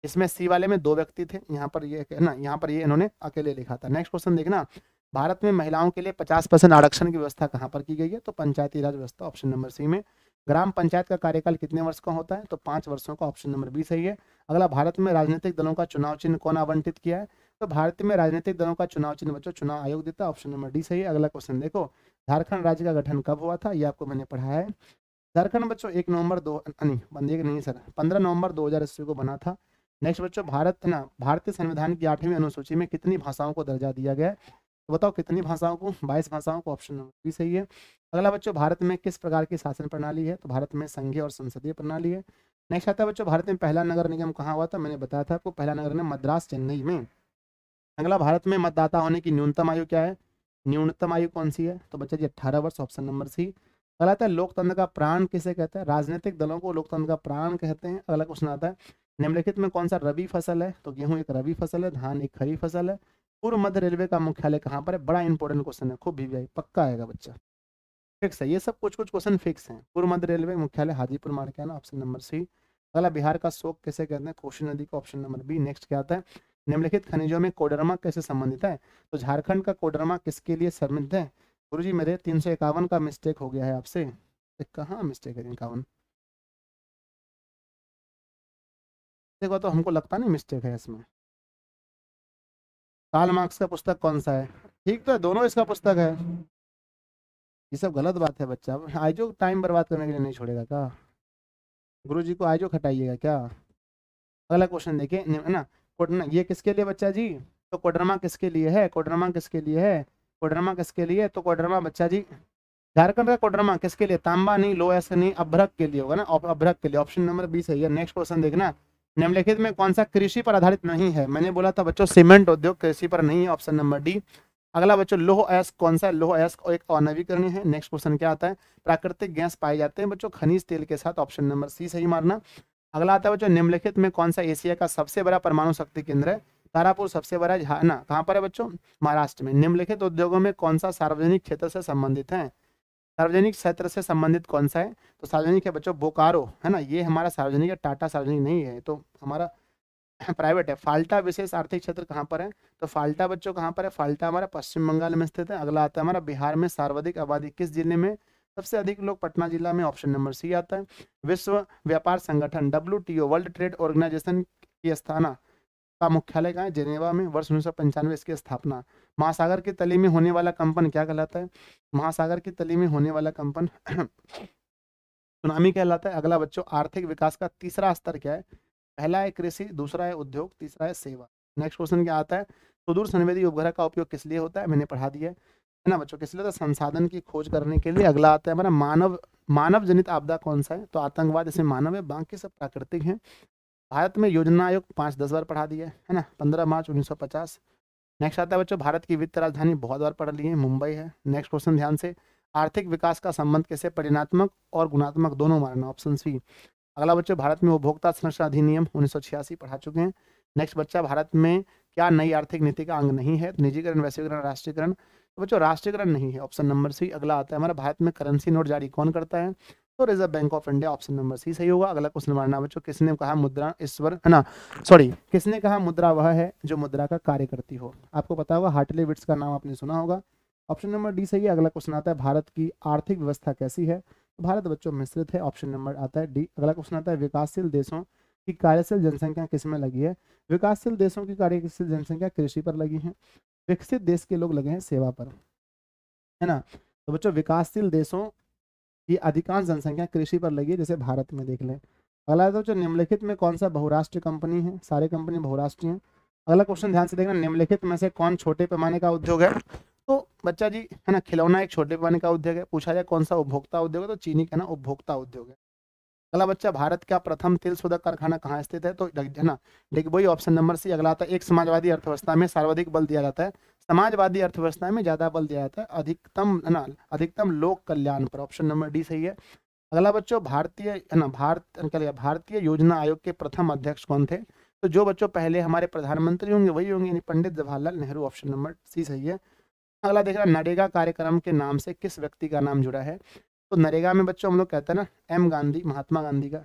A: इसमें सी वाले में दो व्यक्ति थे यहाँ पर ये ना यहाँ पर ये इन्होंने अकेले लिखा था नेक्स्ट क्वेश्चन देखना भारत में महिलाओं के लिए 50 परसेंट आरक्षण की व्यवस्था कहाँ पर की गई है तो पंचायती राज व्यवस्था ऑप्शन नंबर सी में ग्राम पंचायत का कार्यकाल कितने वर्ष का होता है तो पांच वर्षों का ऑप्शन नंबर बी सही है अगला भारत में राजनीतिक दलों का चुनाव चिन्ह कौन आवंटित किया है तो भारत में राजनीतिक दलों का चुनाव चिन्ह बच्चों चुनाव आयोग देता है ऑप्शन नंबर डी सही है अगला क्वेश्चन देखो झारखंड राज्य का गठन कब हुआ था ये आपको मैंने पढ़ा है झारखंड बच्चों एक नवंबर दो नहीं एक नहीं सर पंद्रह नवंबर दो हजार ईस्वी को बना था नेक्स्ट बच्चों भारत ना भारतीय संविधान की आठवीं अनुसूची में कितनी भाषाओं को दर्जा दिया गया है तो बताओ कितनी भाषाओं को बाईस भाषाओं को ऑप्शन नंबर बी सही है अगला बच्चों भारत में किस प्रकार की शासन प्रणाली है तो भारत में संघीय और संसदीय प्रणाली है नेक्स्ट आता है बच्चों भारत में पहला नगर निगम कहाँ हुआ था मैंने बताया था आपको पहला नगर निगम मद्रास चेन्नई में अगला भारत में मतदाता होने की न्यूनतम आयु क्या है न्यूनतम आयु कौन सी है तो बच्चा जी अट्ठारह वर्ष ऑप्शन नंबर सी अगला आता है लोकतंत्र हम्म। का प्राण किसे कहते हैं राजनीतिक दलों को लोकतंत्र का प्राण कहते हैं अगला क्वेश्चन आता है निम्नलिखित में कौन सा रबी फसल है तो गेहूं एक रबी फसल है धान एक खरीफ फसल है पूर्व मध्य रेलवे का मुख्यालय कहाँ पर है बड़ा इंपॉर्टेंट क्वेश्चन है खूब भी पक्का आएगा बच्चा फिक्स है ये सब कुछ कुछ क्वेश्चन फिक्स है पूर्व मध्य रेलवे मुख्यालय हाजीपुर मार्ग क्या ना ऑप्शन नंबर सी अगला बिहार का शोक कैसे कहते हैं कोशी नदी का ऑप्शन नंबर बी नेक्स्ट क्या आता है निम्नलिखित खनिजों में कोडरमा कैसे संबंधित है तो झारखंड का कोडरमा किसके लिए संबंधित है गुरु जी मेरे तीन सौ इक्यावन का मिस्टेक हो गया है आपसे तो
B: कहाँ मिस्टेक है इक्यावन देखो तो हमको लगता नहीं मिस्टेक है इसमें काल मार्क्स का पुस्तक कौन सा है
A: ठीक तो है दोनों इसका पुस्तक है ये सब गलत बात है बच्चा आइजो टाइम बर्बाद करने के लिए नहीं छोड़ेगा क्या गुरु जी को आइजो खटाइएगा क्या अगला क्वेश्चन देखिए ना ये किसके लिए बच्चा जी तो कोडरमा किसके लिए है कोडरमा किसके लिए है कोडरमा किसके लिए तो कोडरमा बच्चा जी झारखंड का कोडरमा किसके लिए तांबा नहीं लोएस नहीं अभ्रक के लिए होगा ना अभ्रक के लिए ऑप्शन नंबर बी सही है नेक्स्ट क्वेश्चन देखना निम्नलिखित में कौन सा कृषि पर आधारित नहीं है मैंने बोला था बच्चों सीमेंट उद्योग कृषि पर नहीं है ऑप्शन नंबर डी अगला बच्चों लोह अयस्क कौन सा लोह अयस्क एक अनवीकरणीय है नेक्स्ट क्वेश्चन क्या आता है प्राकृतिक गैस पाए जाते हैं बच्चों खनिज तेल के साथ ऑप्शन नंबर सी सही मारना अगला आता है बच्चों निम्नलिखित में कौन सा एशिया का सबसे बड़ा परमाणु शक्ति केंद्र है तारापुर सबसे बड़ा झारना कहाँ पर है बच्चों महाराष्ट्र में निम्नलिखित उद्योगों में कौन सा सार्वजनिक क्षेत्र से संबंधित है सार्वजनिक क्षेत्र से संबंधित कौन सा है तो सार्वजनिक है बच्चों बोकारो है ना ये हमारा सार्वजनिक है टाटा सार्वजनिक नहीं है तो हमारा प्राइवेट है फाल्टा विशेष आर्थिक क्षेत्र कहाँ पर है तो फाल्टा बच्चों कहाँ पर है फाल्टा हमारा पश्चिम बंगाल में स्थित है अगला आता है हमारा बिहार में सर्वाधिक आबादी किस जिले में सबसे अधिक लोग पटना जिला में ऑप्शन नंबर सी आता है विश्व व्यापार संगठन डब्ल्यू वर्ल्ड ट्रेड ऑर्गेनाइजेशन की स्थाना का मुख्यालय कहाँ है जेनेवा में वर्ष उन्नीस सौ पंचानवे इसकी स्थापना महासागर के तली में होने वाला कंपन क्या कहलाता है महासागर के तली में होने वाला कंपन सुनामी कहलाता है अगला बच्चों आर्थिक विकास का तीसरा स्तर क्या है पहला है कृषि दूसरा है उद्योग तीसरा है सेवा नेक्स्ट क्वेश्चन क्या आता है सुदूर संवेदी उपग्रह का उपयोग किस लिए होता है मैंने पढ़ा दिया है ना बच्चों किस लिए होता है संसाधन की खोज करने के लिए अगला आता है हमारा मानव मानव जनित आपदा कौन सा है तो आतंकवाद इसमें मानव है बाकी सब प्राकृतिक हैं भारत में योजना आयोग पाँच दस बार पढ़ा दिया है ना पंद्रह मार्च पचास नेक्स्ट आता है बच्चों भारत की वित्त राजधानी बहुत बार पढ़ ली है मुंबई है नेक्स्ट क्वेश्चन ध्यान से आर्थिक विकास का संबंध कैसे परिणात्मक और गुणात्मक दोनों मानना ऑप्शन सी अगला बच्चों भारत में उपभोक्ता संरक्षण अधिनियम उन्नीस पढ़ा चुके हैं नेक्स्ट बच्चा भारत में क्या नई आर्थिक नीति का अंग नहीं है निजीकरण वैश्वीकरण राष्ट्रीयकरण तो बच्चों राष्ट्रीयकरण नहीं है ऑप्शन नंबर सी अगला आता है हमारा भारत में करेंसी नोट जारी कौन करता है तो Reserve Bank of India option number C सही होगा अगला क्वेश्चन मारना बच्चों किसने कहा मुद्रा ईश्वर है ना सॉरी किसने कहा मुद्रा वह है जो मुद्रा का कार्य करती हो आपको पता होगा हार्टले विट्स का नाम आपने सुना होगा ऑप्शन नंबर डी सही है अगला क्वेश्चन आता है भारत की आर्थिक व्यवस्था कैसी है तो भारत बच्चों मिश्रित है ऑप्शन नंबर आता है डी अगला क्वेश्चन आता है विकासशील देशों की कार्यशील जनसंख्या किस में लगी है विकासशील देशों की कार्यशील जनसंख्या कृषि पर लगी है विकसित देश के लोग लगे हैं सेवा पर है ना तो बच्चों विकासशील देशों की अधिकांश जनसंख्या कृषि पर लगी है जैसे भारत में देख लें अगला तो जो निम्नलिखित में कौन सा बहुराष्ट्रीय कंपनी है सारे कंपनी बहुराष्ट्रीय हैं अगला क्वेश्चन ध्यान से देखना निम्नलिखित में से कौन छोटे पैमाने का उद्योग है तो बच्चा जी है ना खिलौना एक छोटे पैमाने का उद्योग है पूछा जाए कौन सा उपभोक्ता उद्योग है तो चीनी का ना उपभोक्ता उद्योग है अगला बच्चा भारत का प्रथम तेल शोधक कारखाना कहाँ स्थित है तो है ना डिगबोई ऑप्शन नंबर सी अगला आता है एक समाजवादी अर्थव्यवस्था में सर्वाधिक बल दिया जाता है समाजवादी अर्थव्यवस्था में ज़्यादा बल दिया जाता है अधिकतम है ना अधिकतम लोक कल्याण पर ऑप्शन नंबर डी सही है अगला बच्चों भारतीय है ना भारत भारतीय योजना आयोग के प्रथम अध्यक्ष कौन थे तो जो बच्चों पहले हमारे प्रधानमंत्री होंगे वही होंगे यानी Pandit Jawaharlal Nehru option number C सही है अगला देख रहा नरेगा कार्यक्रम के नाम से किस व्यक्ति का नाम जुड़ा है तो नरेगा में बच्चों हम लोग कहते हैं ना एम गांधी महात्मा गांधी का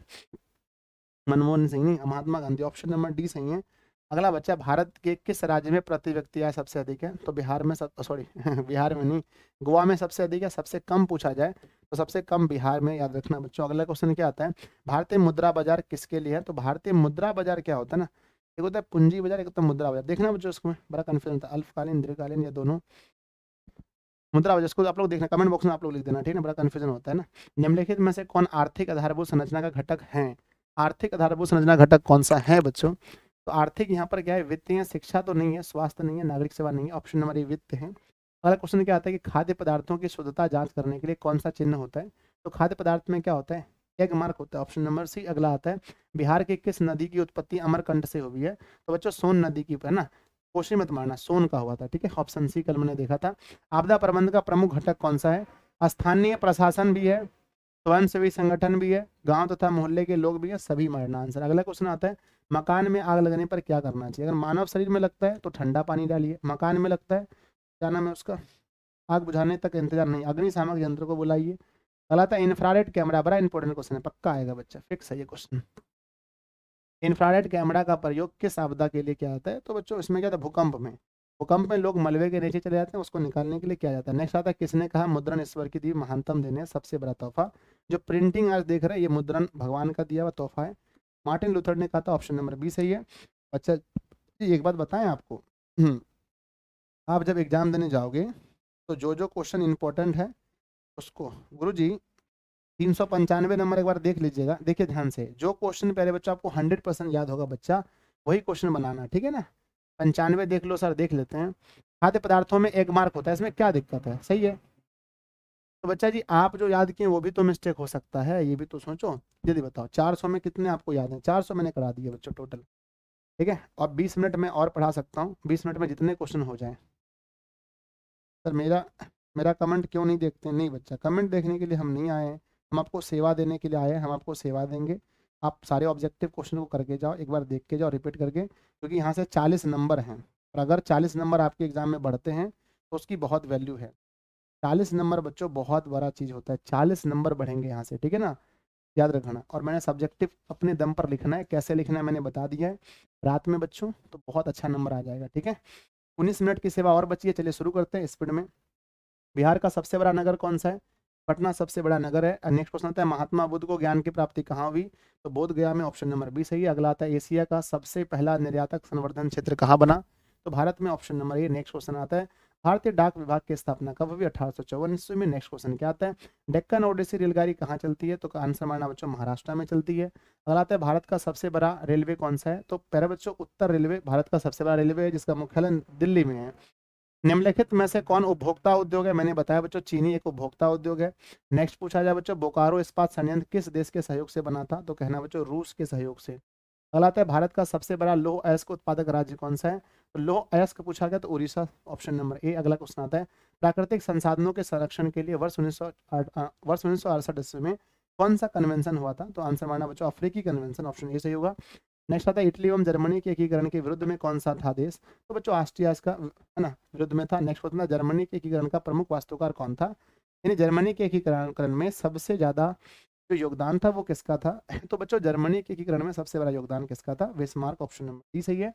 A: मनमोहन सिंह नहीं Mahatma Gandhi option number D सही है अगला बच्चा भारत के किस राज्य में प्रति व्यक्ति आय सबसे अधिक है तो बिहार में सब सॉरी बिहार में नहीं गोवा में सबसे अधिक है सबसे कम पूछा जाए तो सबसे कम बिहार में याद रखना बच्चों अगला क्वेश्चन क्या आता है भारतीय मुद्रा बाजार किसके लिए है तो भारतीय मुद्रा बाजार क्या होता है ना एक होता है पूंजी बाजार एक होता है मुद्रा बाजार देखना बच्चों उसमें बड़ा कन्फ्यूजन था अल्पकालीन दीर्घकालीन या दोनों मुद्रा बाजार आप लोग देखना कमेंट बॉक्स में आप लोग लिख देना ठीक है बड़ा कन्फ्यूजन होता है ना निम्नलिखित में से कौन आर्थिक आधारभूत संरचना का घटक है आर्थिक आधारभूत संरचना घटक कौन सा है बच्चों तो आर्थिक यहाँ पर क्या है वित्त है शिक्षा तो नहीं है स्वास्थ्य नहीं है नागरिक सेवा नहीं है ऑप्शन नंबर ए वित्त है अगला क्वेश्चन क्या आता है कि खाद्य पदार्थों की शुद्धता जांच करने के लिए कौन सा चिन्ह होता है तो खाद्य पदार्थ में क्या होता है एग मार्क होता है ऑप्शन नंबर सी अगला आता है बिहार के किस नदी की उत्पत्ति अमरकंड से हुई है तो बच्चों सोन नदी की है ना क्वेश्चन मत मारना सोन का हुआ था ठीक है ऑप्शन सी कल मैंने देखा था आपदा प्रबंध का प्रमुख घटक कौन सा है स्थानीय प्रशासन भी है स्वयं सेवी संगठन भी है गांव तथा मोहल्ले के लोग भी है सभी मरना आंसर अगला क्वेश्चन आता है मकान में आग लगने पर क्या करना चाहिए अगर मानव शरीर में लगता है तो ठंडा पानी डालिए मकान में लगता है क्या नाम है उसका आग बुझाने तक इंतजार नहीं अग्निशामक यंत्र को बुलाइए अगला था इन्फ्रारेड कैमरा बड़ा इंपॉर्टेंट क्वेश्चन है पक्का आएगा बच्चा फिक्स है ये क्वेश्चन इन्फ्रारेड कैमरा का प्रयोग किस आपदा के लिए किया जाता है तो बच्चों इसमें क्या था भूकंप में भूकंप में लोग मलबे के नीचे चले जाते हैं उसको निकालने के लिए किया जाता है नेक्स्ट आता है किसने कहा मुद्रण ईश्वर की दी महानतम देने सबसे बड़ा तोहफा जो प्रिंटिंग आज देख रहे हैं ये मुद्रण भगवान का दिया हुआ तोहफा है मार्टिन लूथर ने कहा था ऑप्शन नंबर बी सही है अच्छा एक बात बताएं आपको आप जब एग्ज़ाम देने जाओगे तो जो जो क्वेश्चन इंपॉर्टेंट है उसको गुरु जी तीन सौ पंचानवे नंबर एक बार देख लीजिएगा देखिए ध्यान से जो क्वेश्चन पहले बच्चा आपको हंड्रेड परसेंट याद होगा बच्चा वही क्वेश्चन बनाना ठीक है ना पंचानवे देख लो सर देख लेते हैं खाद्य पदार्थों में एक मार्क होता है इसमें क्या दिक्कत है सही है तो बच्चा जी आप जो याद किए वो भी तो मिस्टेक हो सकता है ये भी तो सोचो यदि बताओ 400 में कितने आपको याद हैं 400 मैंने करा दिए बच्चों टोटल ठीक है और 20 मिनट में और पढ़ा सकता हूँ 20 मिनट में जितने क्वेश्चन हो जाए सर मेरा मेरा कमेंट क्यों नहीं देखते नहीं बच्चा कमेंट देखने के लिए हम नहीं आए हैं हम आपको सेवा देने के लिए आए हैं हम आपको सेवा देंगे आप सारे ऑब्जेक्टिव क्वेश्चन को करके जाओ एक बार देख के जाओ रिपीट करके क्योंकि यहाँ से चालीस नंबर हैं और अगर चालीस नंबर आपके एग्ज़ाम में बढ़ते हैं तो उसकी बहुत वैल्यू है चालीस नंबर बच्चों बहुत बड़ा चीज होता है चालीस नंबर बढ़ेंगे यहाँ से ठीक है ना याद रखना और मैंने सब्जेक्टिव अपने दम पर लिखना है कैसे लिखना है मैंने बता दिया है रात में बच्चों तो बहुत अच्छा नंबर आ जाएगा ठीक है उन्नीस मिनट की सेवा और बची है चलिए शुरू करते हैं स्पीड में बिहार का सबसे बड़ा नगर कौन सा है पटना सबसे बड़ा नगर है नेक्स्ट क्वेश्चन आता है महात्मा बुद्ध को ज्ञान की प्राप्ति कहाँ हुई तो बोध गया में ऑप्शन नंबर बी सही है अगला आता है एशिया का सबसे पहला निर्यातक संवर्धन क्षेत्र कहाँ बना तो भारत में ऑप्शन नंबर ये नेक्स्ट क्वेश्चन आता है भारतीय डाक विभाग की स्थापना कब हुई अठारह सौ ईस्वी में नेक्स्ट क्वेश्चन क्या आता है डेक्कन ओडिसी रेलगाड़ी कहाँ चलती है तो आंसर मारना बच्चों महाराष्ट्र में चलती है अगला आता है भारत का सबसे बड़ा रेलवे कौन सा है तो पहले बच्चों उत्तर रेलवे भारत का सबसे बड़ा रेलवे है जिसका मुख्यालय दिल्ली में है निम्नलिखित में से कौन उपभोक्ता उद्योग है मैंने बताया बच्चों चीनी एक उपभोक्ता उद्योग है नेक्स्ट पूछा जाए बच्चों बोकारो इस्पात संयंत्र किस देश के सहयोग से बना था तो कहना बच्चों रूस के सहयोग से अगला है भारत का सबसे बड़ा लोह अयस्क उत्पादक राज्य कौन सा है तो लो पूछा गया तो उड़ीसा ऑप्शन नंबर ए अगला क्वेश्चन आता है प्राकृतिक संसाधनों के संरक्षण के लिए वर्ष उन्नीस वर्ष उन्नीस सौ अड़सठ ईस्वी में कौन सा कन्वेंशन हुआ था तो आंसर माना बच्चों अफ्रीकी कन्वेंशन ऑप्शन ए सही होगा नेक्स्ट आता है इटली एवं जर्मनी के एकीकरण के विरुद्ध में कौन सा था देश तो बच्चों ऑस्ट्रिया का है ना विरुद्ध में था नेक्स्ट क्वेश्चन था जर्मनी के एकीकरण का प्रमुख वास्तुकार कौन था यानी जर्मनी के एकीकरण में सबसे ज़्यादा जो योगदान था वो किसका था तो बच्चों जर्मनी के एकीकरण में सबसे बड़ा योगदान किसका था वेस्मार्क ऑप्शन नंबर डी सही है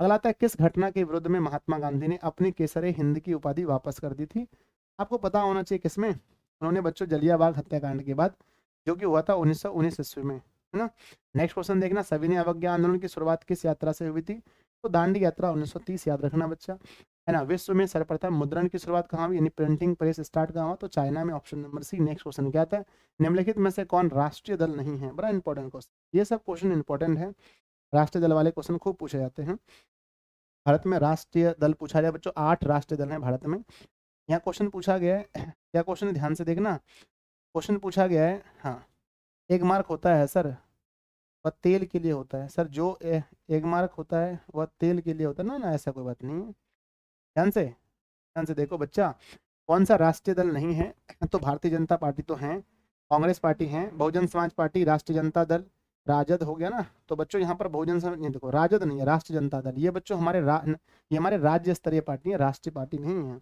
A: अगला आता है किस घटना के विरुद्ध में महात्मा गांधी ने अपनी केसरे हिंद की उपाधि वापस कर दी थी आपको पता होना चाहिए किसमें उन्होंने बच्चों जलियाबाग हत्याकांड के बाद जो कि हुआ था उन्नीस सौ उन्नीस ईस्वी में है ना नेक्स्ट क्वेश्चन देखना सभी ने अवज्ञा आंदोलन की शुरुआत किस यात्रा से हुई थी तो दांडी यात्रा 1930 याद रखना बच्चा है ना विश्व में सर्वप्रथम मुद्रण की शुरुआत कहाँ हुई यानी प्रिंटिंग प्रेस स्टार्ट कहाँ हुआ तो चाइना में option number C next question क्या था निम्नलिखित में से कौन राष्ट्रीय दल नहीं है बड़ा इंपॉर्टेंट क्वेश्चन ये सब क्वेश्चन इंपॉर्टेंट है राष्ट्रीय दल वाले क्वेश्चन खूब पूछे जाते हैं भारत में राष्ट्रीय दल पूछा जाए बच्चों आठ राष्ट्रीय दल हैं भारत में यहाँ क्वेश्चन पूछा गया है क्या क्वेश्चन ध्यान से देखना क्वेश्चन पूछा गया है हाँ एक मार्क होता है सर वह तेल के लिए होता है सर जो ए, एक मार्क होता है वह तेल के लिए होता है ना ना ऐसा कोई बात नहीं है ध्यान से ध्यान से देखो बच्चा कौन सा राष्ट्रीय दल नहीं है तो भारतीय जनता पार्टी तो है कांग्रेस पार्टी है बहुजन समाज पार्टी राष्ट्रीय जनता दल राजद हो गया ना तो बच्चों यहाँ पर बहुजन समाज नहीं देखो राजद नहीं है राष्ट्रीय जनता दल ये बच्चों हमारे ये हमारे राज्य स्तरीय पार्टी है राष्ट्रीय पार्टी नहीं है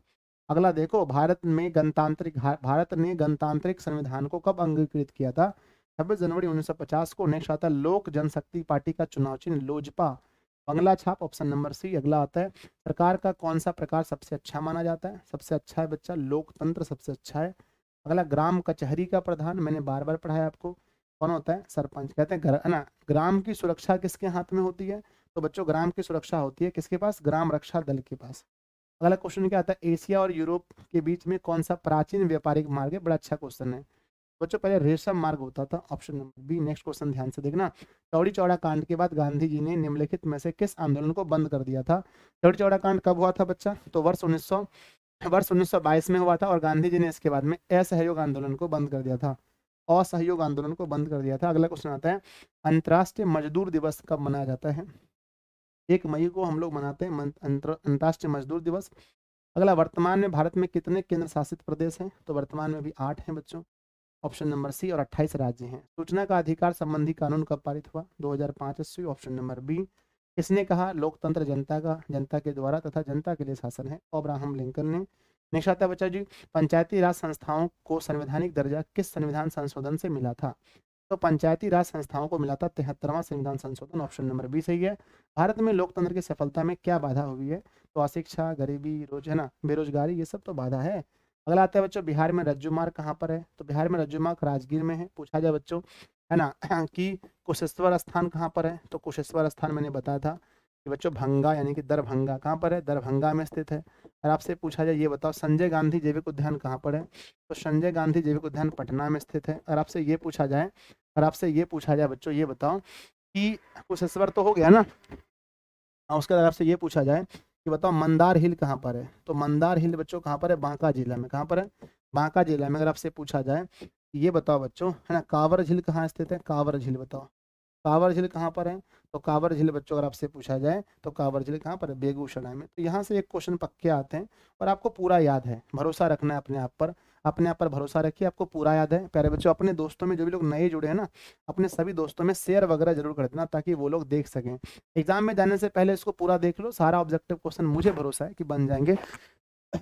A: अगला देखो भारत में गणतांत्रिक भारत ने गणतांत्रिक संविधान को कब अंगीकृत किया था छब्बीस जनवरी 1950 को नेक्स्ट आता है लोक जनशक्ति पार्टी का चुनाव चिन्ह लोजपा बंगला छाप ऑप्शन नंबर सी अगला आता है सरकार का कौन सा प्रकार सबसे अच्छा माना जाता है सबसे अच्छा है बच्चा लोकतंत्र सबसे अच्छा है अगला ग्राम कचहरी का प्रधान मैंने बार बार पढ़ाया आपको कौन होता है सरपंच कहते हैं ना ग्राम की सुरक्षा किसके हाथ में होती है तो बच्चों ग्राम की सुरक्षा होती है किसके पास ग्राम रक्षा दल के पास अगला क्वेश्चन क्या आता है एशिया और यूरोप के बीच में कौन सा प्राचीन व्यापारिक मार्ग है बड़ा अच्छा क्वेश्चन है बच्चों पहले रेशम मार्ग होता था option number B next question ध्यान से देखना चौड़ी चौड़ा कांड के बाद गांधी जी ने निम्नलिखित में से किस आंदोलन को बंद कर दिया था चौड़ी चौड़ा कांड कब हुआ था बच्चा तो वर्ष उन्नीस वर्ष उन्नीस में हुआ था और गांधी जी ने इसके बाद में असहयोग आंदोलन को बंद कर दिया था असहयोग आंदोलन को बंद कर दिया था अगला क्वेश्चन आता है अंतर्राष्ट्रीय मजदूर दिवस कब मनाया जाता है एक मई को हम लोग मनाते हैं अंतर्राष्ट्रीय मजदूर दिवस अगला वर्तमान में भारत में कितने केंद्र शासित प्रदेश हैं तो वर्तमान में भी आठ हैं बच्चों ऑप्शन नंबर सी और अट्ठाईस राज्य हैं सूचना का अधिकार संबंधी कानून कब का पारित हुआ 2005 ईस्वी ऑप्शन नंबर बी किसने कहा लोकतंत्र जनता का जनता के द्वारा तथा जनता के लिए शासन है अब्राहम लिंकन ने नेक्स्ट आता है बच्चा जी पंचायती राज संस्थाओं को संवैधानिक दर्जा किस संविधान संशोधन से मिला था तो पंचायती राज संस्थाओं को मिला था तिहत्तरवां संविधान संशोधन ऑप्शन नंबर बी सही है भारत में लोकतंत्र की सफलता में क्या बाधा हुई है तो अशिक्षा गरीबी रोज है ना बेरोजगारी ये सब तो बाधा है अगला आता है बच्चों बिहार में रज्जु मार्ग कहाँ पर है तो बिहार में रज्जु मार्ग राजगीर में है पूछा जाए बच्चों है ना कि कुशेश्वर स्थान कहाँ पर है तो कुशेश्वर स्थान मैंने बताया था कि बच्चों भंगा यानी कि दरभंगा कहाँ पर है दरभंगा में स्थित है और आपसे पूछा जाए ये बताओ संजय गांधी जैविक उद्यान कहाँ पर है तो संजय गांधी जैविक उद्यान पटना में स्थित है और आपसे ये पूछा जाए और आपसे ये पूछा जाए बच्चों ये बताओ कि कुशेश्वर तो हो गया ना और उसके बाद आपसे ये पूछा जाए कि बताओ मंदार हिल कहाँ पर है तो मंदार हिल बच्चों कहाँ पर है बांका जिला में कहाँ पर है बांका जिला में अगर आपसे पूछा जाए ये बताओ बच्चों है ना कांवर झील कहाँ स्थित है कांवर झील बताओ कांवर झील कहाँ पर है तो कांवर झील बच्चों अगर आपसे पूछा जाए तो कांवर झील कहाँ पर बेगूसराय में तो यहाँ से एक क्वेश्चन पक्के आते हैं और आपको पूरा याद है भरोसा रखना है अपने आप पर अपने आप पर भरोसा रखिए आपको पूरा याद है प्यारे बच्चों अपने दोस्तों में जो भी लोग नए जुड़े हैं ना अपने सभी दोस्तों में शेयर वगैरह जरूर कर देना ताकि वो लोग देख सकें एग्जाम में जाने से पहले इसको पूरा देख लो सारा ऑब्जेक्टिव क्वेश्चन मुझे भरोसा है कि बन जाएंगे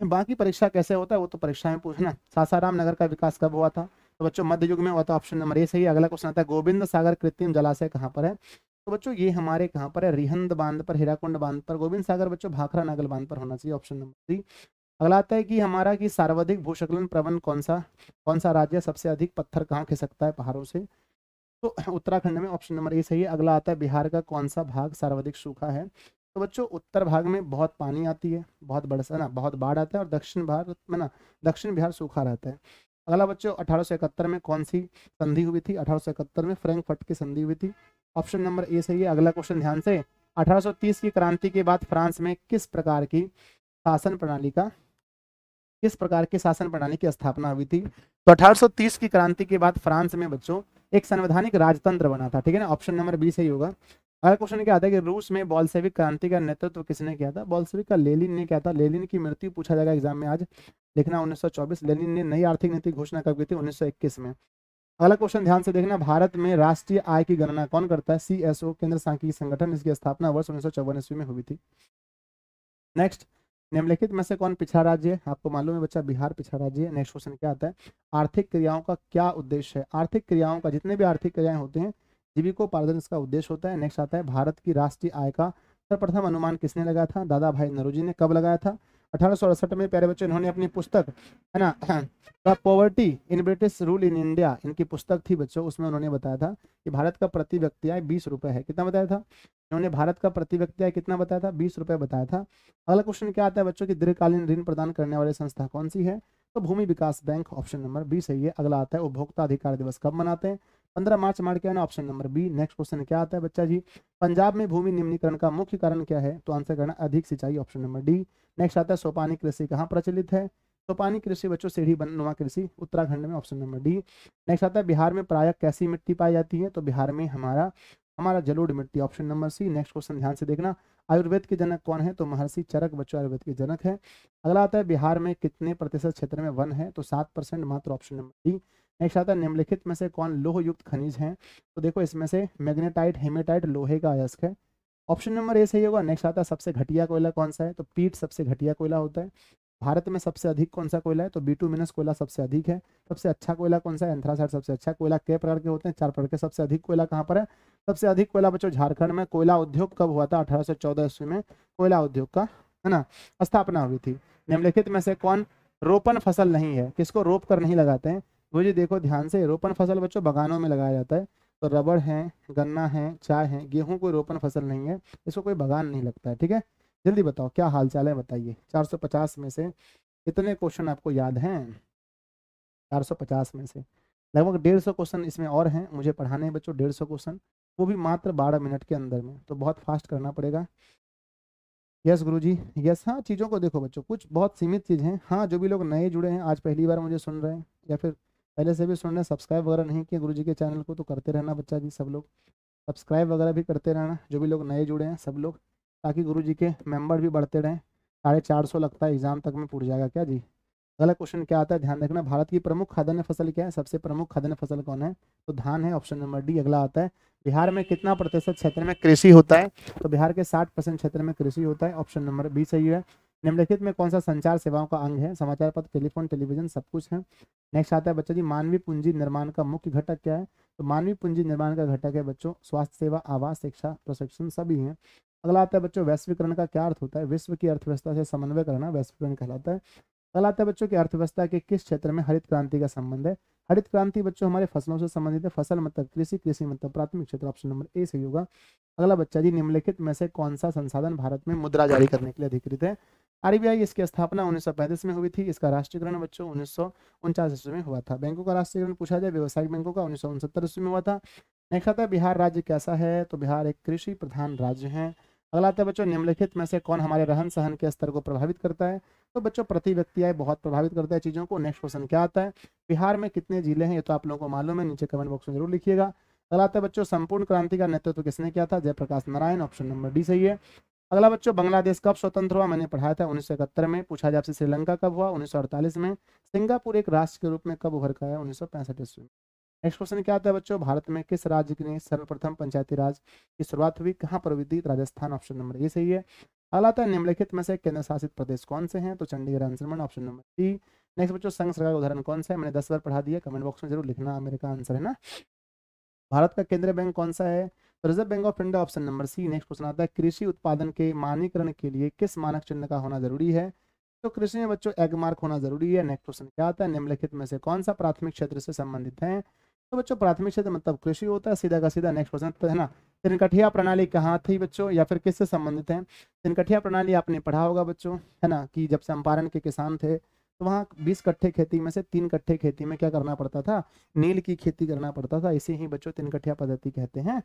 A: बाकी परीक्षा कैसे होता है वो तो परीक्षा में पूछना सासाराम नगर का विकास कब हुआ था तो बच्चों मध्य युग में हुआ था ऑप्शन नंबर ए सही अगला क्वेश्चन आता है गोविंद सागर कृत्रिम जलाशय कहाँ पर है तो बच्चों ये हमारे कहाँ पर है रिहंद बांध पर हीराकुंड बांध पर गोविंद सागर बच्चों भाखरा नागल बांध पर होना चाहिए ऑप्शन नंबर थ्री अगला आता है कि हमारा कि सर्वाधिक भूशकलन प्रबंध कौन सा कौन सा राज्य सबसे अधिक पत्थर कहाँ खे सकता है पहाड़ों से तो उत्तराखंड में ऑप्शन नंबर ए सही है अगला आता है बिहार का कौन सा भाग सर्वाधिक सूखा है तो बच्चों उत्तर भाग में बहुत पानी आती है बहुत बरसा ना बहुत बाढ़ आता है और दक्षिण भारत में ना दक्षिण बिहार सूखा रहता है अगला बच्चों अठारह में कौन सी संधि हुई थी अठारह में फ्रेंकफर्ट की संधि हुई थी ऑप्शन नंबर ए सही है अगला क्वेश्चन ध्यान से 1830 की क्रांति के बाद फ्रांस में किस प्रकार की शासन प्रणाली का किस प्रकार की शासन प्रणाली की स्थापना हुई थी तो 1830 की क्रांति के बाद फ्रांस में बच्चों एक संवैधानिक राजतंत्र बना था ठीक है ना ऑप्शन नंबर बी सही होगा अगला क्वेश्चन क्या आता है कि रूस में बॉल्सेविक क्रांति का नेतृत्व किसने किया था बॉल्सेविक का लेलिन ने किया था लेलिन की मृत्यु पूछा जाएगा एग्जाम में आज लिखना 1924 लेनिन ने नई आर्थिक नीति घोषणा कब की थी 1921 में अगला क्वेश्चन ध्यान से देखना भारत में राष्ट्रीय आय की गणना कौन करता है सीएसओ केंद्र सांख्यिकी संगठन इसकी स्थापना वर्ष उन्नीस ईस्वी में हुई थी नेक्स्ट निम्नलिखित में से कौन पिछड़ा राज्य है आपको मालूम है बच्चा बिहार पिछड़ा राज्य है नेक्स्ट क्वेश्चन क्या आता है आर्थिक क्रियाओं का क्या उद्देश्य है आर्थिक क्रियाओं का जितने भी आर्थिक क्रियाएं होते हैं जीविकोपार्जन इसका उद्देश्य होता है नेक्स्ट आता है भारत की राष्ट्रीय आय का सर्वप्रथम अनुमान किसने लगाया था दादा भाई नरोजी ने कब लगाया था अठारह में प्यारे बच्चों इन्होंने अपनी पुस्तक है ना the poverty in British rule in India इनकी पुस्तक थी बच्चों उसमें उन्होंने बताया था कि भारत का प्रति व्यक्ति आय बीस रुपये है कितना बताया था इन्होंने भारत का प्रति व्यक्ति आय कितना बताया था बीस रुपये बताया था अगला क्वेश्चन क्या आता है बच्चों की दीर्घकालीन ऋण प्रदान करने वाली संस्था कौन सी है तो Bhumi Vikas bank option number B सही है अगला आता है उपभोक्ता अधिकार दिवस कब मनाते हैं पंद्रह मार्च मार क्या ना option number B next question क्या आता है बच्चा जी पंजाब में भूमि निम्नीकरण का मुख्य कारण क्या है तो आंसर करना अधिक सिंचाई ऑप्शन नंबर डी नेक्स्ट आता है सोपानी कृषि कहाँ प्रचलित है सोपानी कृषि बच्चों सीढ़ी नुमा कृषि उत्तराखंड में ऑप्शन नंबर डी नेक्स्ट आता है बिहार में प्राय कैसी मिट्टी पाई जाती है तो बिहार में हमारा हमारा जलोढ़ मिट्टी option number C next question ध्यान से देखना आयुर्वेद के जनक कौन है तो महर्षि चरक बच्चों आयुर्वेद के जनक है अगला आता है बिहार में कितने प्रतिशत क्षेत्र में वन है तो सात परसेंट मात्र ऑप्शन नंबर डी नेक्स्ट आता है निम्नलिखित में से कौन लोह युक्त खनिज है तो देखो इसमें से मैग्नेटाइट हेमेटाइट लोहे का अयस्क है ऑप्शन नंबर ए सही होगा नेक्स्ट आता है सबसे घटिया कोयला कौन सा है तो पीट सबसे घटिया कोयला होता है भारत में सबसे अधिक कौन सा कोयला है तो बी टू मिनस कोयला सबसे अधिक है सबसे अच्छा कोयला कौन सा है एंथ्रासाइड सबसे अच्छा कोयला कई प्रकार के होते हैं चार प्रकार के सबसे अधिक कोयला कहाँ पर है सबसे अधिक कोयला बच्चों झारखंड में कोयला उद्योग कब हुआ था अठारह सौ चौदह ईस्वी में कोयला उद्योग का है ना स्थापना हुई थी निम्नलिखित में से कौन रोपण फसल नहीं है किसको रोप कर नहीं लगाते हैं गुरु तो जी देखो ध्यान से रोपण फसल बच्चों बगानों में लगाया जाता है तो रबड़ है गन्ना है चाय है गेहूं कोई रोपण फसल नहीं है इसको कोई बगान नहीं लगता है ठीक है जल्दी बताओ क्या हाल चाल है बताइए 450 में से कितने क्वेश्चन आपको याद हैं 450 में से लगभग डेढ़ सौ क्वेश्चन इसमें और हैं मुझे पढ़ाने हैं बच्चों डेढ़ सौ क्वेश्चन वो भी मात्र बारह मिनट के अंदर में तो बहुत फास्ट करना पड़ेगा यस गुरु जी यस हाँ चीज़ों को देखो बच्चों कुछ बहुत सीमित चीज़ें हैं हाँ जो भी लोग नए जुड़े हैं आज पहली बार मुझे सुन रहे हैं या फिर पहले से भी सुनने सब्सक्राइब वगैरह नहीं किए गुरुजी के चैनल को तो करते रहना बच्चा जी सब लोग सब्सक्राइब वगैरह भी करते रहना जो भी लोग नए जुड़े हैं सब लोग ताकि गुरु जी के मेंबर भी बढ़ते रहें साढ़े चार सौ लगता है एग्जाम तक में पूछ जाएगा क्या जी अगला क्वेश्चन क्या आता है ध्यान रखना भारत की प्रमुख खाद्यान्न फसल क्या है सबसे प्रमुख खाद्यान्न फसल कौन है तो धान है ऑप्शन नंबर डी अगला आता है बिहार में कितना प्रतिशत क्षेत्र में कृषि होता है तो बिहार के साठ परसेंट क्षेत्र में कृषि होता है ऑप्शन नंबर बी सही है निम्नलिखित में कौन सा संचार सेवाओं का अंग है समाचार पत्र टेलीफोन टेलीविजन सब कुछ है नेक्स्ट आता है बच्चा जी मानवीय पूंजी निर्माण का मुख्य घटक क्या है तो मानवीय पूंजी निर्माण का घटक है बच्चों स्वास्थ्य सेवा आवास शिक्षा प्रशिक्षण सभी है अगला आता है बच्चों वैश्वीकरण का क्या अर्थ होता है विश्व की अर्थव्यवस्था से समन्वय करना वैश्वीकरण कहलाता है अगला आता है बच्चों की अर्थव्यवस्था के किस क्षेत्र में हरित क्रांति का संबंध है हरित क्रांति बच्चों हमारे फसलों से संबंधित है फसल मतलब कृषि कृषि मतलब प्राथमिक क्षेत्र ऑप्शन नंबर ए सही होगा अगला बच्चा जी निम्नलिखित में से कौन सा संसाधन भारत में मुद्रा जारी करने के लिए अधिकृत है आरबीआई इसकी स्थापना उन्नीस सौ में हुई थी इसका राष्ट्रीयकरण बच्चों उन्नीस ईस्वी में हुआ था बैंकों का राष्ट्रीयकरण पूछा जाए व्यवसायिक बैंकों का उन्नीस ईस्वी में हुआ था नेक्स्ट आता है बिहार राज्य कैसा है तो बिहार एक कृषि प्रधान राज्य है अगला आता है बच्चों निम्नलिखित में से कौन हमारे रहन सहन के स्तर को प्रभावित करता है तो बच्चों प्रति व्यक्ति आय बहुत प्रभावित करता है चीज़ों को नेक्स्ट क्वेश्चन क्या आता है बिहार में कितने जिले हैं ये तो आप लोगों को मालूम है नीचे कमेंट बॉक्स में जरूर लिखिएगा अगला आता है बच्चों संपूर्ण क्रांति का नेतृत्व किसने किया था Jayaprakash Narayan option number D सही है अगला बच्चों बांग्लादेश कब स्वतंत्र हुआ मैंने पढ़ाया था उन्नीस में पूछा जाए आपसे श्रीलंका कब हुआ उन्नीस में सिंगापुर एक राष्ट्र के रूप में कब उभर कर आया उन्नीस ईस्वी में नेक्स्ट क्वेश्चन क्या आता है बच्चों भारत में किस राज्य ने सर्वप्रथम पंचायती राज की शुरुआत हुई कहाँ पर हुई राजस्थान ऑप्शन नंबर ए सही है अगला था निम्नलिखित में से केंद्र शासित प्रदेश कौन से हैं तो चंडीगढ़ आंसर मन ऑप्शन नंबर सी नेक्स्ट बच्चों संघ सरकार का उदाहरण कौन सा है मैंने दस बार पढ़ा दिया कमेंट बॉक्स में जरूर लिखना मेरे का आंसर है ना भारत का केंद्रीय बैंक कौन सा है Reserve Bank of India option number C next question आता है कृषि उत्पादन के मानकीकरण के लिए किस मानक चिन्ह का होना जरूरी है तो कृषि में बच्चों एग मार्क होना जरूरी है नेक्स्ट क्वेश्चन क्या आता है निम्नलिखित में से कौन सा प्राथमिक क्षेत्र से संबंधित है तो बच्चों प्राथमिक क्षेत्र मतलब कृषि होता है सीधा का सीधा नेक्स्ट क्वेश्चन है ना तिनकठिया प्रणाली कहाँ थी बच्चों या फिर किससे संबंधित है तिनकठिया प्रणाली आपने पढ़ा होगा बच्चों है ना कि जब चंपारण के किसान थे तो वहाँ बीस कट्ठे खेती में से तीन कट्ठे खेती में क्या करना पड़ता था नील की खेती करना पड़ता था इसे ही बच्चों तीन कट्ठिया पद्धति कहते हैं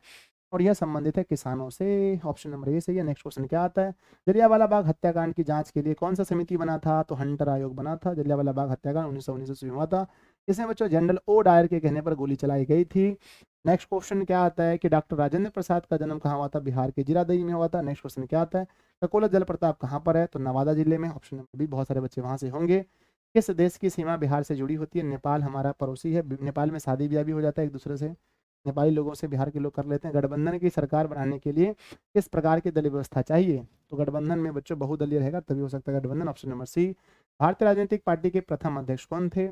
A: और यह संबंधित है किसानों से ऑप्शन नंबर ए से यह नेक्स्ट क्वेश्चन क्या आता है जलियावाला बाग हत्याकांड की जांच के लिए कौन सा समिति बना था तो हंटर आयोग बना था जलियावाला बाग हत्याकांड उन्नीस सौ उन्नीस हुआ था इसमें बच्चों जनरल ओ डायर के कहने पर गोली चलाई गई थी नेक्स्ट क्वेश्चन क्या आता है कि डॉक्टर राजेंद्र प्रसाद का जन्म कहाँ हुआ था बिहार के जीरादही में हुआ था नेक्स्ट क्वेश्चन क्या आता है ककोला प्रताप कहाँ पर है तो नवादा जिले में ऑप्शन नंबर भी बहुत सारे बच्चे वहाँ से होंगे किस देश की सीमा बिहार से जुड़ी होती है नेपाल हमारा पड़ोसी है नेपाल में शादी ब्याह भी हो जाता है एक दूसरे से नेपाली लोगों से बिहार के लोग कर लेते हैं गठबंधन की सरकार बनाने के लिए किस प्रकार की दलीय व्यवस्था चाहिए तो गठबंधन में बच्चों बहुदलीय रहेगा तभी हो सकता है गठबंधन ऑप्शन नंबर सी भारतीय राजनीतिक पार्टी के प्रथम अध्यक्ष कौन थे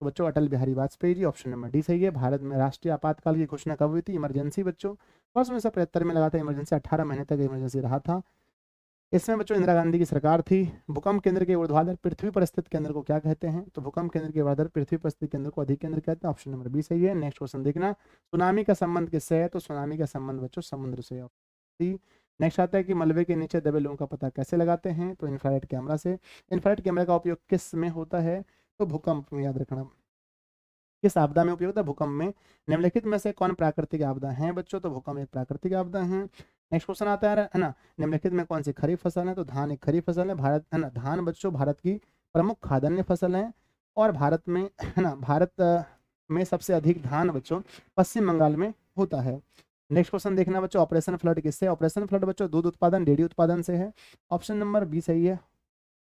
A: तो बच्चों Atal Bihari Vajpayee ji option number D सही है भारत में राष्ट्रीय आपातकाल की घोषणा कब हुई थी इमरजेंसी बच्चों वर्ष उन्नीस सौ पचहत्तर में लगा था इमरजेंसी अठारह महीने तक इमरजेंसी रहा था इसमें बच्चों इंदिरा गांधी की सरकार थी भूकंप केंद्र के ऊर्ध्वाधर पृथ्वी पर स्थित केंद्र को क्या कहते हैं तो भूकंप केंद्र के ऊर्ध्वाधर पृथ्वी पर स्थित केंद्र को अधिक केंद्र कहते हैं ऑप्शन नंबर बी सही है नेक्स्ट क्वेश्चन देखना सुनामी का संबंध किससे है तो सुनामी का संबंध बच्चों समुद्र से नेक्स्ट आता है कि मलबे के नीचे दबे लोगों का पता कैसे लगाते हैं तो इन्फ्रारेड कैमरा से इन्फ्रारेड कैमरा का उपयोग किस में होता है तो भूकंप में याद रखना किस आपदा में उपयोग था भूकंप में निम्नलिखित में से कौन प्राकृतिक आपदा है बच्चों तो भूकंप एक प्राकृतिक आपदा है नेक्स्ट क्वेश्चन आता है ना निम्नलिखित में कौन सी खरीफ फसल है तो धान एक खरीफ फसल है भारत है ना धान बच्चों भारत की प्रमुख खाद्यान्न फसल है और भारत में है ना भारत में सबसे अधिक धान बच्चों पश्चिम बंगाल में होता है नेक्स्ट क्वेश्चन देखना बच्चों ऑपरेशन फ्लड किससे ऑपरेशन फ्लड बच्चों दूध उत्पादन डेयरी उत्पादन से है ऑप्शन नंबर बी सही है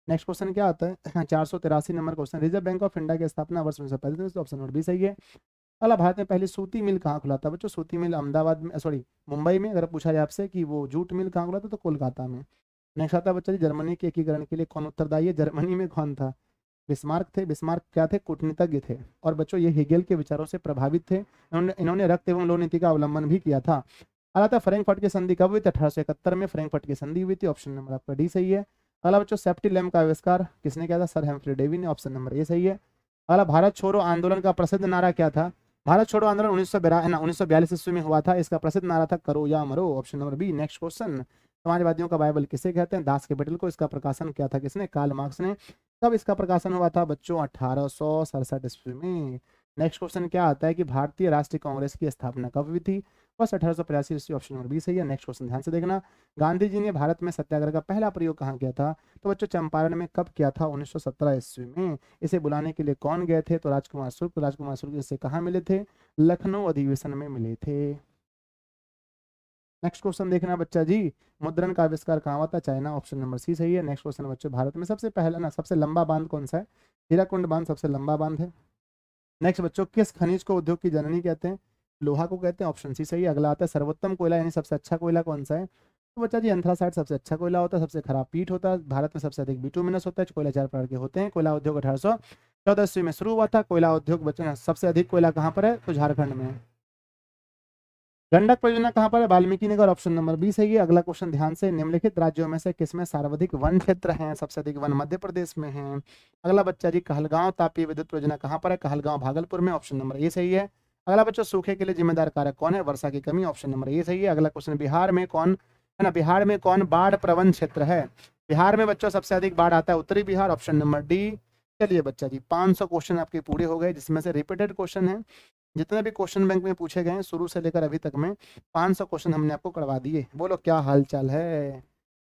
A: नेक्स्ट क्वेश्चन क्या आता है हाँ, चार सौ तिरासी number question Reserve Bank of India की स्थापना वर्ष उन्नीस सौ पैंतीस तो ऑप्शन नंबर बी सही है अला भारत में पहले सूती मिल कहाँ खुला था बच्चों सूती मिल अहमदाबाद में सॉरी मुंबई में अगर पूछा जाए आपसे कि वो जूट मिल कहाँ खुला था तो कोलकाता में नेक्स्ट आता है बच्चा जर्मनी के एकीकरण के लिए कौन उत्तरदायी है जर्मनी में कौन था बिस्मार्क थे बिस्मार्क क्या थे कूटनीतज्ञ थे और बच्चों ये हेगेल के विचारों से प्रभावित थे इन्होंने रक्त एवं लो नीति का अवलंबन भी किया था हालांकि फ्रैंकफर्ट की संधि कब हुई थी अठारह में फ्रैंकफर्ट की संधि हुई थी ऑप्शन नंबर आपका डी सही है अगला बच्चों सेफ्टी लैम्प का आविष्कार किसने किया था सर हेम्फ्री डेवी ने ऑप्शन नंबर ये सही है अगला भारत छोड़ो आंदोलन का प्रसिद्ध नारा क्या था भारत छोड़ो आंदोलन उन्नीस सौ उन्नीस सौ बयालीस ईस्वी में हुआ था इसका प्रसिद्ध नारा था करो या मरो option number B next question समाजवादियों का बाइबल किसे कहते हैं दास बेटल को इसका प्रकाशन किया था किसने कार्ल मार्क्स ने कब इसका प्रकाशन हुआ था बच्चों अठारह ईस्वी में नेक्स्ट क्वेश्चन क्या आता है कि भारतीय राष्ट्रीय कांग्रेस की स्थापना कब हुई थी बस अठारह सौ पचासी ऑप्शन नंबर बी सही है नेक्स्ट क्वेश्चन ध्यान से देखना गांधी जी ने भारत में सत्याग्रह का पहला प्रयोग कहाँ किया था तो बच्चों चंपारण में कब किया था 1917 ईस्वी में इसे बुलाने के लिए कौन गए थे तो राजकुमार शुल्क तो राजकुमार शुल्क इससे कहाँ मिले थे लखनऊ अधिवेशन में मिले थे नेक्स्ट क्वेश्चन देखना बच्चा जी मुद्रण का आविष्कार कहाँ हुआ था चाइना ऑप्शन नंबर सी सही है नेक्स्ट क्वेश्चन बच्चों भारत में सबसे पहला ना सबसे लंबा बांध कौन सा है हीराकुंड बांध सबसे लंबा बांध है नेक्स्ट बच्चों किस खनिज को उद्योग की जननी कहते हैं लोहा को कहते हैं ऑप्शन सी सही अगला आता है सर्वोत्तम कोयला यानी सबसे अच्छा कोयला कौन सा है तो बच्चा जी साइड सबसे अच्छा कोयला होता है सबसे खराब पीठ होता है भारत में सबसे अधिक मिनस होता है कोयला चार प्रकार के होते हैं कोयला उद्योग अठारह सौ चौदह में शुरू हुआ था कोयला उद्योग बच्चों सबसे अधिक कोयला कहाँ पर है तो झारखंड में गंडक परियोजना कहां पर है वाल्मीकि नगर ऑप्शन नंबर बीस है ये अगला क्वेश्चन ध्यान से निम्नलिखित राज्यों में से किसमें सर्वाधिक वन क्षेत्र हैं सबसे अधिक वन मध्य प्रदेश में हैं अगला बच्चा जी कहलगांव तापीय विद्युत परियोजना कहां पर है कहलगांव भागलपुर में ऑप्शन नंबर ए सही है अगला बच्चा सूखे के लिए जिम्मेदार कारक कौन है वर्षा की कमी ऑप्शन नंबर ए सही है अगला क्वेश्चन बिहार में कौन है ना बिहार में कौन बाढ़ प्रवन क्षेत्र है बिहार में बच्चों सबसे अधिक बाढ़ आता है उत्तरी बिहार ऑप्शन नंबर डी चलिए बच्चा जी 500 क्वेश्चन आपके पूरे हो गए जिसमें से रिपीटेड क्वेश्चन है जितने भी क्वेश्चन बैंक में पूछे गए शुरू से लेकर अभी तक में पाँच सौ क्वेश्चन हमने आपको करवा दिए बोलो क्या हाल चाल है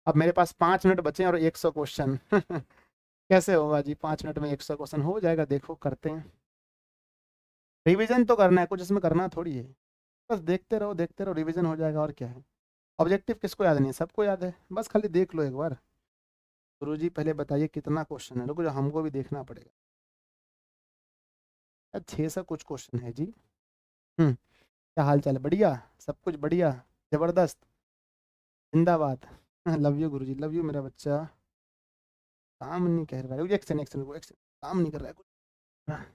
A: अब मेरे पास पाँच मिनट बचे हैं और एक सौ क्वेश्चन कैसे होगा जी पाँच मिनट में एक सौ क्वेश्चन हो जाएगा देखो करते हैं रिविजन तो करना है कुछ इसमें करना थोड़ी है बस देखते रहो देखते रहो रिविजन हो जाएगा और क्या है ऑब्जेक्टिव किसको याद नहीं है सबको याद है बस खाली देख लो एक बार गुरु जी पहले बताइए कितना क्वेश्चन है रुको हमको भी देखना पड़ेगा छः सा कुछ क्वेश्चन हम्म। है जी हम्म क्या हाल चाल बढ़िया सब कुछ बढ़िया जबरदस्त जिंदाबाद लव यू गुरुजी लव यू मेरा बच्चा काम नहीं कह रहा है एक्शन एक्शन एक्शन काम नहीं
B: कर रहा है कुछ हाँ।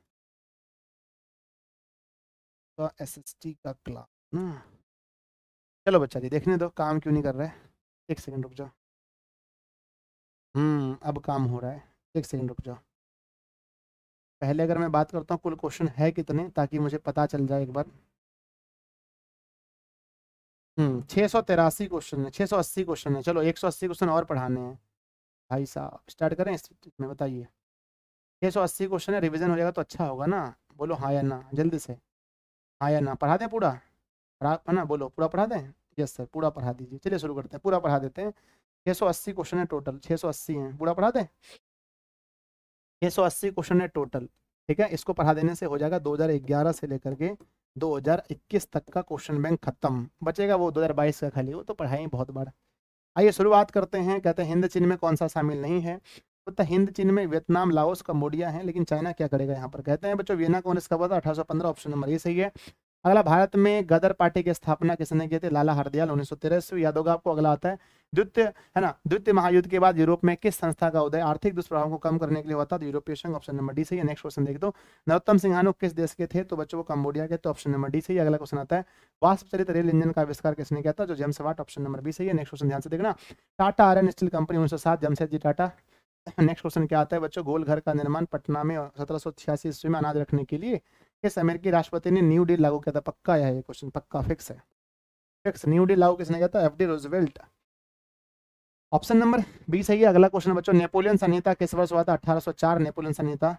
B: तो एसएसटी का क्लास ना चलो बच्चा जी देखने दो काम क्यों नहीं कर रहा है एक सेकंड रुक जाओ
A: हम्म अब काम हो रहा है एक सेकंड रुक जाओ पहले अगर मैं बात करता हूँ कुल क्वेश्चन है कितने ताकि मुझे पता चल जाए एक बार हम्म छः सौ तिरासी क्वेश्चन है छः सौ अस्सी क्वेश्चन है चलो एक सौ अस्सी क्वेश्चन और पढ़ाने हैं भाई साहब स्टार्ट करें इस में बताइए छः सौ अस्सी क्वेश्चन है रिविजन हो जाएगा तो अच्छा होगा ना बोलो हाँ या ना जल्दी से हाँ या ना पढ़ा दें पूरा है ना बोलो पूरा पढ़ा दें यस सर पूरा पढ़ा दीजिए चलिए शुरू करते हैं पूरा पढ़ा देते हैं छः सौ अस्सी क्वेश्चन है टोटल छः सौ अस्सी हैं पूरा पढ़ा दें छः सौ अस्सी क्वेश्चन है टोटल ठीक है इसको पढ़ा देने से हो जाएगा 2011 से लेकर के 2021 तक का क्वेश्चन बैंक खत्म बचेगा वो 2022 का खाली वो तो पढ़ाई बहुत बड़ा आइए शुरुआत करते हैं कहते हैं हिंद चीन में कौन सा शामिल नहीं है तो हिंद चीन में वियतनाम लाओस कम्बोडिया है लेकिन चाइना क्या करेगा यहाँ पर कहते हैं बच्चों वियना कौन इसका बता था अठारह ऑप्शन नंबर ये सही है अगला भारत में गदर पार्टी की स्थापना किसने की थी लाला हरदयाल उन्नीस सौ तिरासी याद होगा आपको अगला आता है द्वितीय है ना द्वितीय महायुद्ध के बाद यूरोप में किस संस्था का उदय आर्थिक दुष्प्रभाव को कम करने के लिए होता था तो यूरोपीय संघ ऑप्शन नंबर डी सही है नेक्स्ट क्वेश्चन देखो नरोत्तम सिंहानु किस देश के थे तो बच्चों को कंबोडिया के तो ऑप्शन नंबर डी सही अगला क्वेश्चन आता है वास्तव रेल इंजन का आविष्कार किसने किया था जो तो James Watt option number B सही है नेक्स्ट क्वेश्चन ध्यान से देखना टाटा एन स्टील कंपनी उन्नीस Jamshedji Tata next question क्या आता है बच्चों गोल घर का निर्माण पटना में सत्रह सौ छियासी ईस्वी में अनाज रखने के लिए किस अमेरिकी राष्ट्रपति ने न्यू डील लागू किया था पक्का है ये क्वेश्चन पक्का फिक्स है फिक्स न्यू डील लागू किसने किया था F D Roosevelt option number B सही है अगला क्वेश्चन बच्चों नेपोलियन संहिता किस वर्ष हुआ था चार नेपोलियन संहिता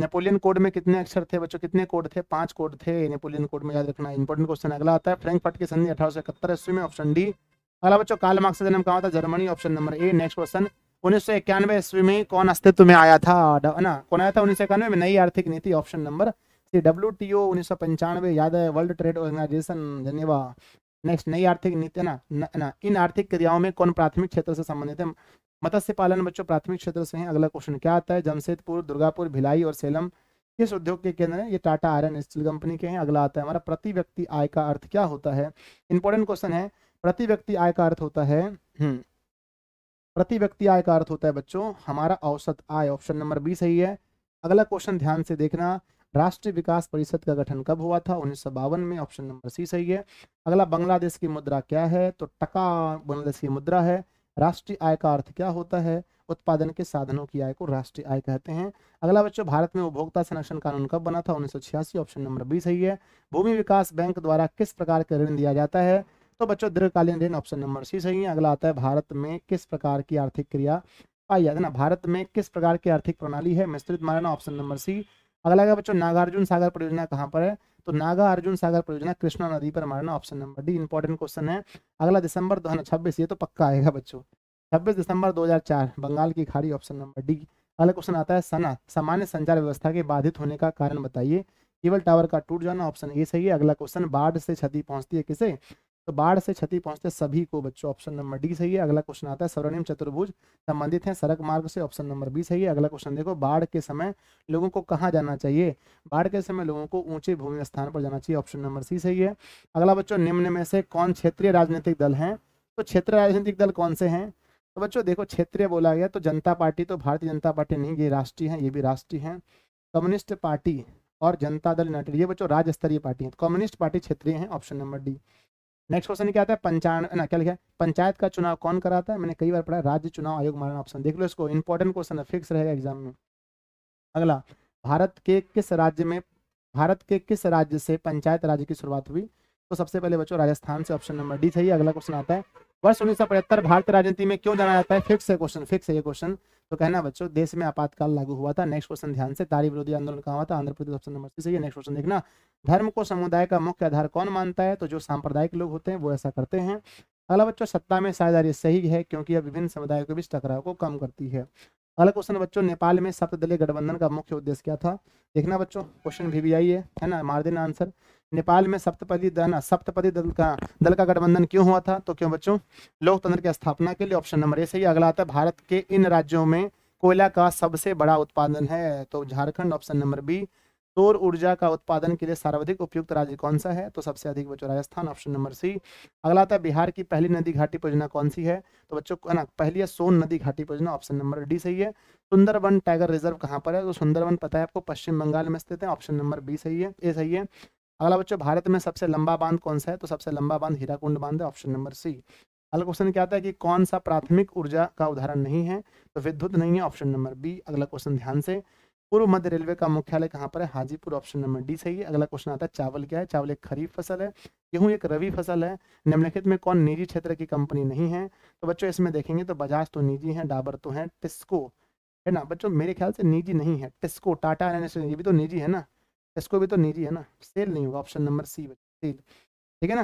A: नेपोलियन कोड में कितने अक्षर थे बच्चों कितने कोड थे पांच कोड थे नेपोलियन कोड में याद रखना इंपॉर्टेंट क्वेश्चन अगला आता है फ्रैंकफर्ट की संधि अठारह सौ ईस्वी में ऑप्शन डी अगला बच्चों काल मार्क्स का जन्म कहा था Germany option number A next question उन्नीस सौ इक्यानवे ईस्वी में कौन अस्तित्व में आया था ना कौन आया था उन्नीस सौ इक्यानवे में नई आर्थिक नीति option number W T O उन्नीस सौ पंचानवे याद है वर्ल्ड ट्रेड ऑर्गेनाइजेशन धन्यवाद नेक्स्ट नई आर्थिक नीति ना, ना, इन आर्थिक क्रियाओं में कौन प्राथमिक क्षेत्र से संबंधित है मत्स्य पालन बच्चों प्राथमिक क्षेत्र से है अगला क्वेश्चन क्या आता है जमशेदपुर दुर्गापुर भिलाई और सेलम किस उद्योग के केंद्र है ये टाटा आयरन स्टील कंपनी के हैं अगला आता है हमारा प्रति व्यक्ति आय का अर्थ क्या होता है इंपॉर्टेंट क्वेश्चन है प्रति व्यक्ति आय का अर्थ होता है हम्म, प्रति व्यक्ति आय का अर्थ होता है बच्चों हमारा औसत आय ऑप्शन नंबर बी सही है अगला क्वेश्चन ध्यान से देखना राष्ट्रीय विकास परिषद का गठन कब हुआ था उन्नीस में ऑप्शन नंबर सी सही है अगला बांग्लादेश की मुद्रा क्या है तो टका बांग्लादेश की मुद्रा है राष्ट्रीय आय का अर्थ क्या होता है उत्पादन के साधनों की आय को राष्ट्रीय आय कहते हैं अगला बच्चों भारत में उपभोक्ता संरक्षण कानून कब बना था उन्नीस ऑप्शन नंबर बी सही है भूमि विकास बैंक द्वारा किस प्रकार का ऋण दिया जाता है तो बच्चों दीर्घकालीन ऋण ऑप्शन नंबर सी सही है अगला आता है भारत में किस प्रकार की आर्थिक क्रिया पाई जाती है ना भारत में किस प्रकार की आर्थिक प्रणाली है मिश्रित मानना ऑप्शन नंबर सी अगला क्या बच्चों नागार्जुन सागर परियोजना कहाँ पर है तो नागा अर्जुन सागर परियोजना कृष्णा नदी पर मारना option number D important question है अगला दिसंबर दो छब्बीस ये तो पक्का आएगा बच्चों छब्बीस दिसंबर दो बंगाल की खाड़ी ऑप्शन नंबर डी अगला क्वेश्चन आता है सना सामान्य संचार व्यवस्था के बाधित होने का कारण बताइए केवल टावर का टूट जाना ऑप्शन ए सही है अगला क्वेश्चन बाढ़ से क्षति पहुंचती है किसे तो बाढ़ से क्षति पहुंचते सभी को बच्चों ऑप्शन नंबर डी सही है अगला क्वेश्चन आता है स्वर्णिम चतुर्भुज संबंधित है सड़क मार्ग से ऑप्शन नंबर बी सही है अगला क्वेश्चन देखो बाढ़ के समय लोगों को कहाँ जाना चाहिए बाढ़ के समय लोगों को ऊंचे भूमि स्थान पर जाना चाहिए ऑप्शन नंबर सी सही है अगला बच्चों निम्न में से कौन क्षेत्रीय राजनीतिक दल है तो क्षेत्रीय राजनीतिक दल कौन से हैं तो बच्चों देखो क्षेत्रीय बोला गया तो जनता पार्टी तो भारतीय जनता पार्टी नहीं ये राष्ट्रीय है ये भी राष्ट्रीय है कम्युनिस्ट पार्टी और जनता दल यूनाइटेड ये बच्चों राज्य स्तरीय पार्टी है तो कम्युनिस्ट पार्टी क्षेत्रीय है option number D next question क्या आता है पंचायत क्या लिखा है पंचायत का चुनाव कौन कराता है मैंने कई बार पढ़ा राज्य चुनाव आयोग मारना ऑप्शन देख लो इसको इंपॉर्टेंट क्वेश्चन है फिक्स रहेगा एग्जाम में अगला भारत के किस राज्य में भारत के किस राज्य से पंचायत राज्य की शुरुआत हुई तो सबसे पहले बच्चों राजस्थान से ऑप्शन नंबर डी सही अगला क्वेश्चन आता है वर्ष उन्नीस सौ पचहत्तर भारतीय राजनीति में क्यों जाना जाता है फिक्स है क्वेश्चन फिक्स है ये क्वेश्चन तो कहना बच्चों देश में आपातकाल लागू हुआ था नेक्स्ट क्वेश्चन ध्यान से तारी विरोधी आंदोलन कहा हुआ था आंध्र प्रदेश ऑप्शन नंबर सही है नेक्स्ट क्वेश्चन देखना धर्म को समुदाय का मुख्य आधार कौन मानता है तो जो सांप्रदायिक लोग होते हैं वो ऐसा करते हैं अगला बच्चों सत्ता में साझेदारी सही है क्योंकि यह विभिन्न समुदायों के बीच टकराव को कम करती है अगला क्वेश्चन बच्चों नेपाल में सप्तलीय गठबंधन का मुख्य उद्देश्य क्या था देखना बच्चों क्वेश्चन भी, भी आई है है ना मार देना आंसर नेपाल में सप्तपदी दल सप्तपदी दल का दल का गठबंधन क्यों हुआ था तो क्यों बच्चों लोकतंत्र की स्थापना के लिए ऑप्शन नंबर ए सही अगला आता है भारत के इन राज्यों में कोयला का सबसे बड़ा उत्पादन है तो झारखंड ऑप्शन नंबर बी सौर ऊर्जा का उत्पादन के लिए सर्वाधिक उपयुक्त राज्य कौन सा है तो सबसे अधिक बच्चों राजस्थान ऑप्शन नंबर सी अगला आता है बिहार की पहली नदी घाटी परियोजना कौन सी है तो बच्चों ना पहली है सोन नदी घाटी परियोजना ऑप्शन नंबर डी सही है सुंदरवन टाइगर रिजर्व कहाँ पर है तो सुंदरवन पता है आपको पश्चिम बंगाल में स्थित है ऑप्शन नंबर बी सही है ए सही है अगला बच्चों भारत में सबसे लंबा बांध कौन सा है तो सबसे लंबा बांध हीराकुंड बांध है ऑप्शन नंबर सी अगला क्वेश्चन क्या आता है कि कौन सा प्राथमिक ऊर्जा का उदाहरण नहीं है तो विद्युत नहीं है ऑप्शन नंबर बी अगला क्वेश्चन ध्यान से पूर्व मध्य रेलवे का मुख्यालय कहाँ पर है हाजीपुर ऑप्शन नंबर डी सही है अगला क्वेश्चन आता है चावल क्या है चावल एक खरीफ फसल है गेहूँ एक रवि फसल है निम्नलिखित में कौन निजी क्षेत्र की कंपनी नहीं है तो बच्चों इसमें देखेंगे तो बजाज तो निजी है डाबर तो है टिस्को है ना बच्चों मेरे ख्याल से निजी नहीं है टिस्को टाटा ये भी तो निजी है ना इसको भी तो निजी है ना सेल नहीं होगा ऑप्शन नंबर सी सेल ठीक है ना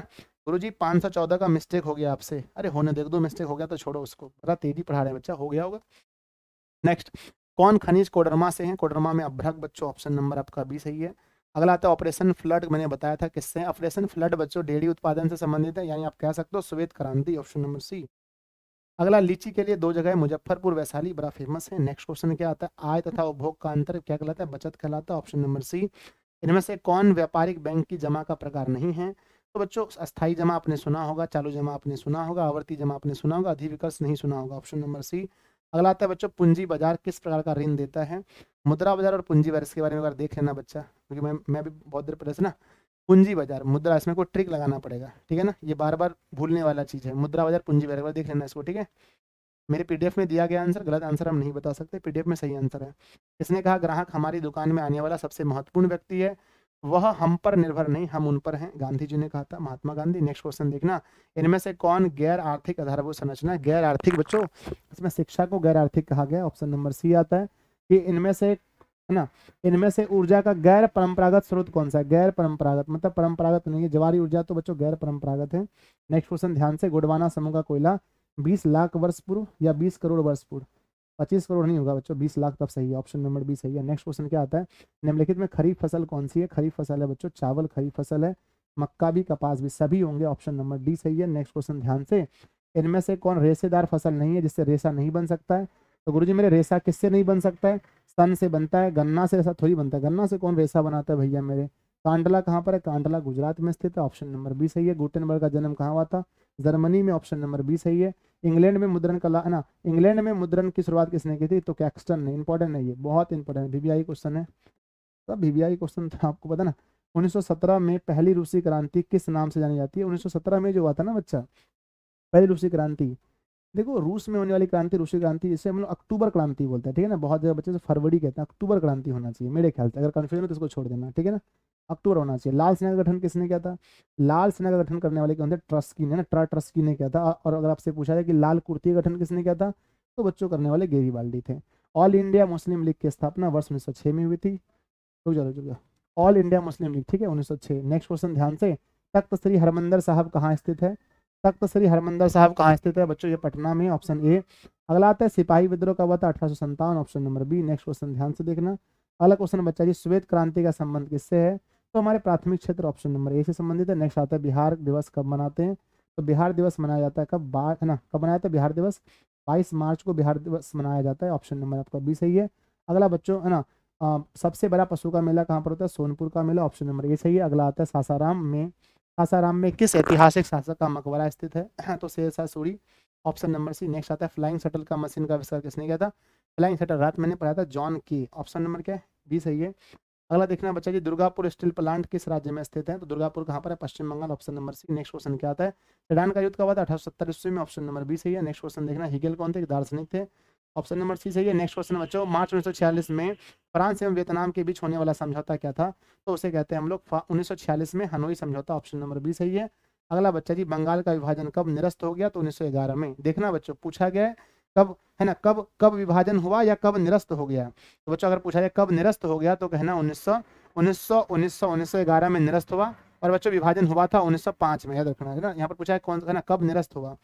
A: गुरु जी पाँच का मिस्टेक हो गया आपसे अरे होने देख दो मिस्टेक हो गया तो छोड़ो उसको बड़ा तेजी पढ़ा रहे बच्चा हो गया होगा नेक्स्ट कौन खनिज कोडरमा से हैं कोडरमा में अभ्रक बच्चों ऑप्शन नंबर आपका भी सही है अगला आता है ऑपरेशन फ्लड मैंने बताया था किससे ऑपरेशन फ्लड बच्चों डेयरी उत्पादन से संबंधित है यानी आप कह सकते हो श्वेत क्रांति ऑप्शन नंबर सी अगला लीची के लिए दो जगह मुजफ्फरपुर वैशाली बड़ा फेमस है नेक्स्ट क्वेश्चन क्या आता है आय तथा उपभोग का अंतर क्या कहलाता है बचत कहलाता है ऑप्शन नंबर सी इनमें से कौन व्यापारिक बैंक की जमा का प्रकार नहीं है तो बच्चों अस्थायी जमा आपने सुना होगा चालू जमा आपने सुना होगा आवर्ती जमा आपने सुना होगा अधिविकर्ष नहीं सुना होगा ऑप्शन नंबर सी अगला आता है बच्चों पूंजी बाजार किस प्रकार का ऋण देता है मुद्रा बाजार और पूंजी बाजार इसके बारे में अगर देख लेना बच्चा क्योंकि मैं मैं भी बहुत देर पहले ना पूंजी बाजार मुद्रा इसमें कोई ट्रिक लगाना पड़ेगा ठीक है ना ये बार बार भूलने वाला चीज़ है मुद्रा बाजार पूंजी बाजार देख लेना इसको ठीक है मेरे पीडीएफ में दिया गया आंसर गलत आंसर हम नहीं बता सकते पीडीएफ में सही आंसर है इसने कहा ग्राहक हमारी दुकान में आने वाला सबसे महत्वपूर्ण व्यक्ति है वह हम पर निर्भर नहीं हम उन पर हैं गांधी जी ने कहा था महात्मा गांधी नेक्स्ट क्वेश्चन देखना इनमें से कौन गैर आर्थिक आधारभूत संरचना गैर आर्थिक बच्चों इसमें शिक्षा को गैर आर्थिक कहा गया ऑप्शन नंबर सी आता है कि इनमें से है ना इनमें से ऊर्जा का गैर परंपरागत स्रोत कौन सा है गैर परंपरागत मतलब परंपरागत नहीं है जवारी ऊर्जा तो बच्चों गैर परंपरागत है नेक्स्ट क्वेश्चन ध्यान से गुडवाना समूह का कोयला बीस लाख वर्ष पूर्व या बीस करोड़ वर्ष पूर्व पच्चीस करोड़ नहीं होगा बच्चों बीस लाख तब सही है ऑप्शन नंबर बी सही है नेक्स्ट क्वेश्चन क्या आता है निम्नलिखित में खरीफ फसल कौन सी है खरीफ फसल है बच्चों चावल खरीफ फसल है मक्का भी कपास भी सभी होंगे ऑप्शन नंबर डी सही है नेक्स्ट क्वेश्चन ध्यान से इनमें से कौन रेसेदार फसल नहीं है जिससे रेसा नहीं बन सकता है तो गुरु मेरे रेसा किससे नहीं बन सकता है सन से बनता है गन्ना से रेसा थोड़ी बनता है गन्ना से कौन रेसा बनाता है भैया मेरे कांडला कहाँ पर है कांडला गुजरात में स्थित है ऑप्शन नंबर बी सही है गुटनबर्ग का जन्म कहाँ हुआ था जर्मनी में ऑप्शन नंबर बी सही है इंग्लैंड में मुद्रण कला ना इंग्लैंड में मुद्रण की शुरुआत किसने की थी तो कैक्सटन ने इंपॉर्टेंट है ये बहुत इंपॉर्टेंट बीबीआई क्वेश्चन है सब बीबीआई क्वेश्चन था आपको पता ना 1917 में पहली रूसी क्रांति किस नाम से जानी जाती है 1917 में जो हुआ था ना बच्चा पहली रूसी क्रांति देखो रूस में होने वाली क्रांति रूसी क्रांति जिसे हम लोग अक्टूबर क्रांति बोलते हैं ठीक है ना बहुत जगह बच्चे फरवरी कहते हैं अक्टूबर क्रांति होना चाहिए मेरे ख्याल से अगर कन्फ्यूजन हो तो इसको छोड़ देना ठीक है ना अक्टूबर होना चाहिए लाल सेना का गठन किसने किया था लाल सेना का गठन करने वाले क्या होते ट्रस्की ने ना ट्रा ट्रस्की ने किया था और अगर आपसे पूछा जाए कि लाल कुर्ती का गठन किसने किया था तो बच्चों करने वाले गेरीबाल्डी थे ऑल इंडिया मुस्लिम लीग की स्थापना वर्ष उन्नीस में हुई थी रुक जाओ रुक जाओ ऑल इंडिया मुस्लिम लीग ठीक है उन्नीस नेक्स्ट क्वेश्चन ध्यान से तख्त श्री हरमंदर साहब कहाँ स्थित है तख्त श्री हरमंदर साहब कहाँ स्थित है बच्चों ये पटना में ऑप्शन ए अगला आता है सिपाही विद्रोह का हुआ था अठारह option number B next question ध्यान से देखना अगला क्वेश्चन बच्चा जी श्वेत क्रांति का संबंध किससे है तो हमारे प्राथमिक क्षेत्र ऑप्शन नंबर ए से संबंधित है नेक्स्ट आता है बिहार दिवस कब मनाते हैं तो बिहार दिवस मनाया जाता है कब बार है ना कब मनाया जाता है बिहार दिवस बाईस मार्च को बिहार दिवस मनाया जाता है ऑप्शन नंबर आपका बी सही है अगला बच्चों है ना आ, सबसे बड़ा पशु का मेला कहाँ पर होता है सोनपुर का मेला ऑप्शन नंबर ए सही है अगला आता है सासाराम में सासाराम में किस ऐतिहासिक शासक का मकबरा स्थित है तो Sher Shah Suri option number C next आता है फ्लाइंग शटल का मशीन का आविष्कार किसने किया था फ्लाइंग शटल रात मैंने पढ़ा था जॉन की ऑप्शन नंबर क्या है बी सही है अगला देखना है बच्चा जी दुर्गापुर स्टील प्लांट किस राज्य में स्थित है तो दुर्गापुर कहाँ पर है Paschim Bengal option number C next question क्या आता है सेडान का युद्ध कब आता है अठारह सत्तर ईस्वी में ऑप्शन नंबर बी सही है नेक्स्ट क्वेश्चन देखना हिगेल कौन थे दार्शनिक थे ऑप्शन नंबर सी सही है नेक्स्ट क्वेश्चन बच्चों मार्च उन्नीस में फ्रांस एवं वियतनाम के बीच होने वाला समझौता क्या था तो उसे कहते हैं हम लोग उन्नीस में हनोई समझौता ऑप्शन नंबर बी सही है अगला बच्चा जी बंगाल का विभाजन कब निरस्त हो गया तो उन्नीस में देखना बच्चों पूछा गया है कब है ना कब कब विभाजन हुआ या कब निरस्त हो गया तो बच्चों अगर पूछा जाए कब निरस्त हो गया तो कहना उन्नीस सौ उन्नीस में निरस्त हुआ और बच्चों विभाजन हुआ था 1905 में याद रखना है ना यहाँ पर पूछा है कौन सा कहना कब निरस्त हुआ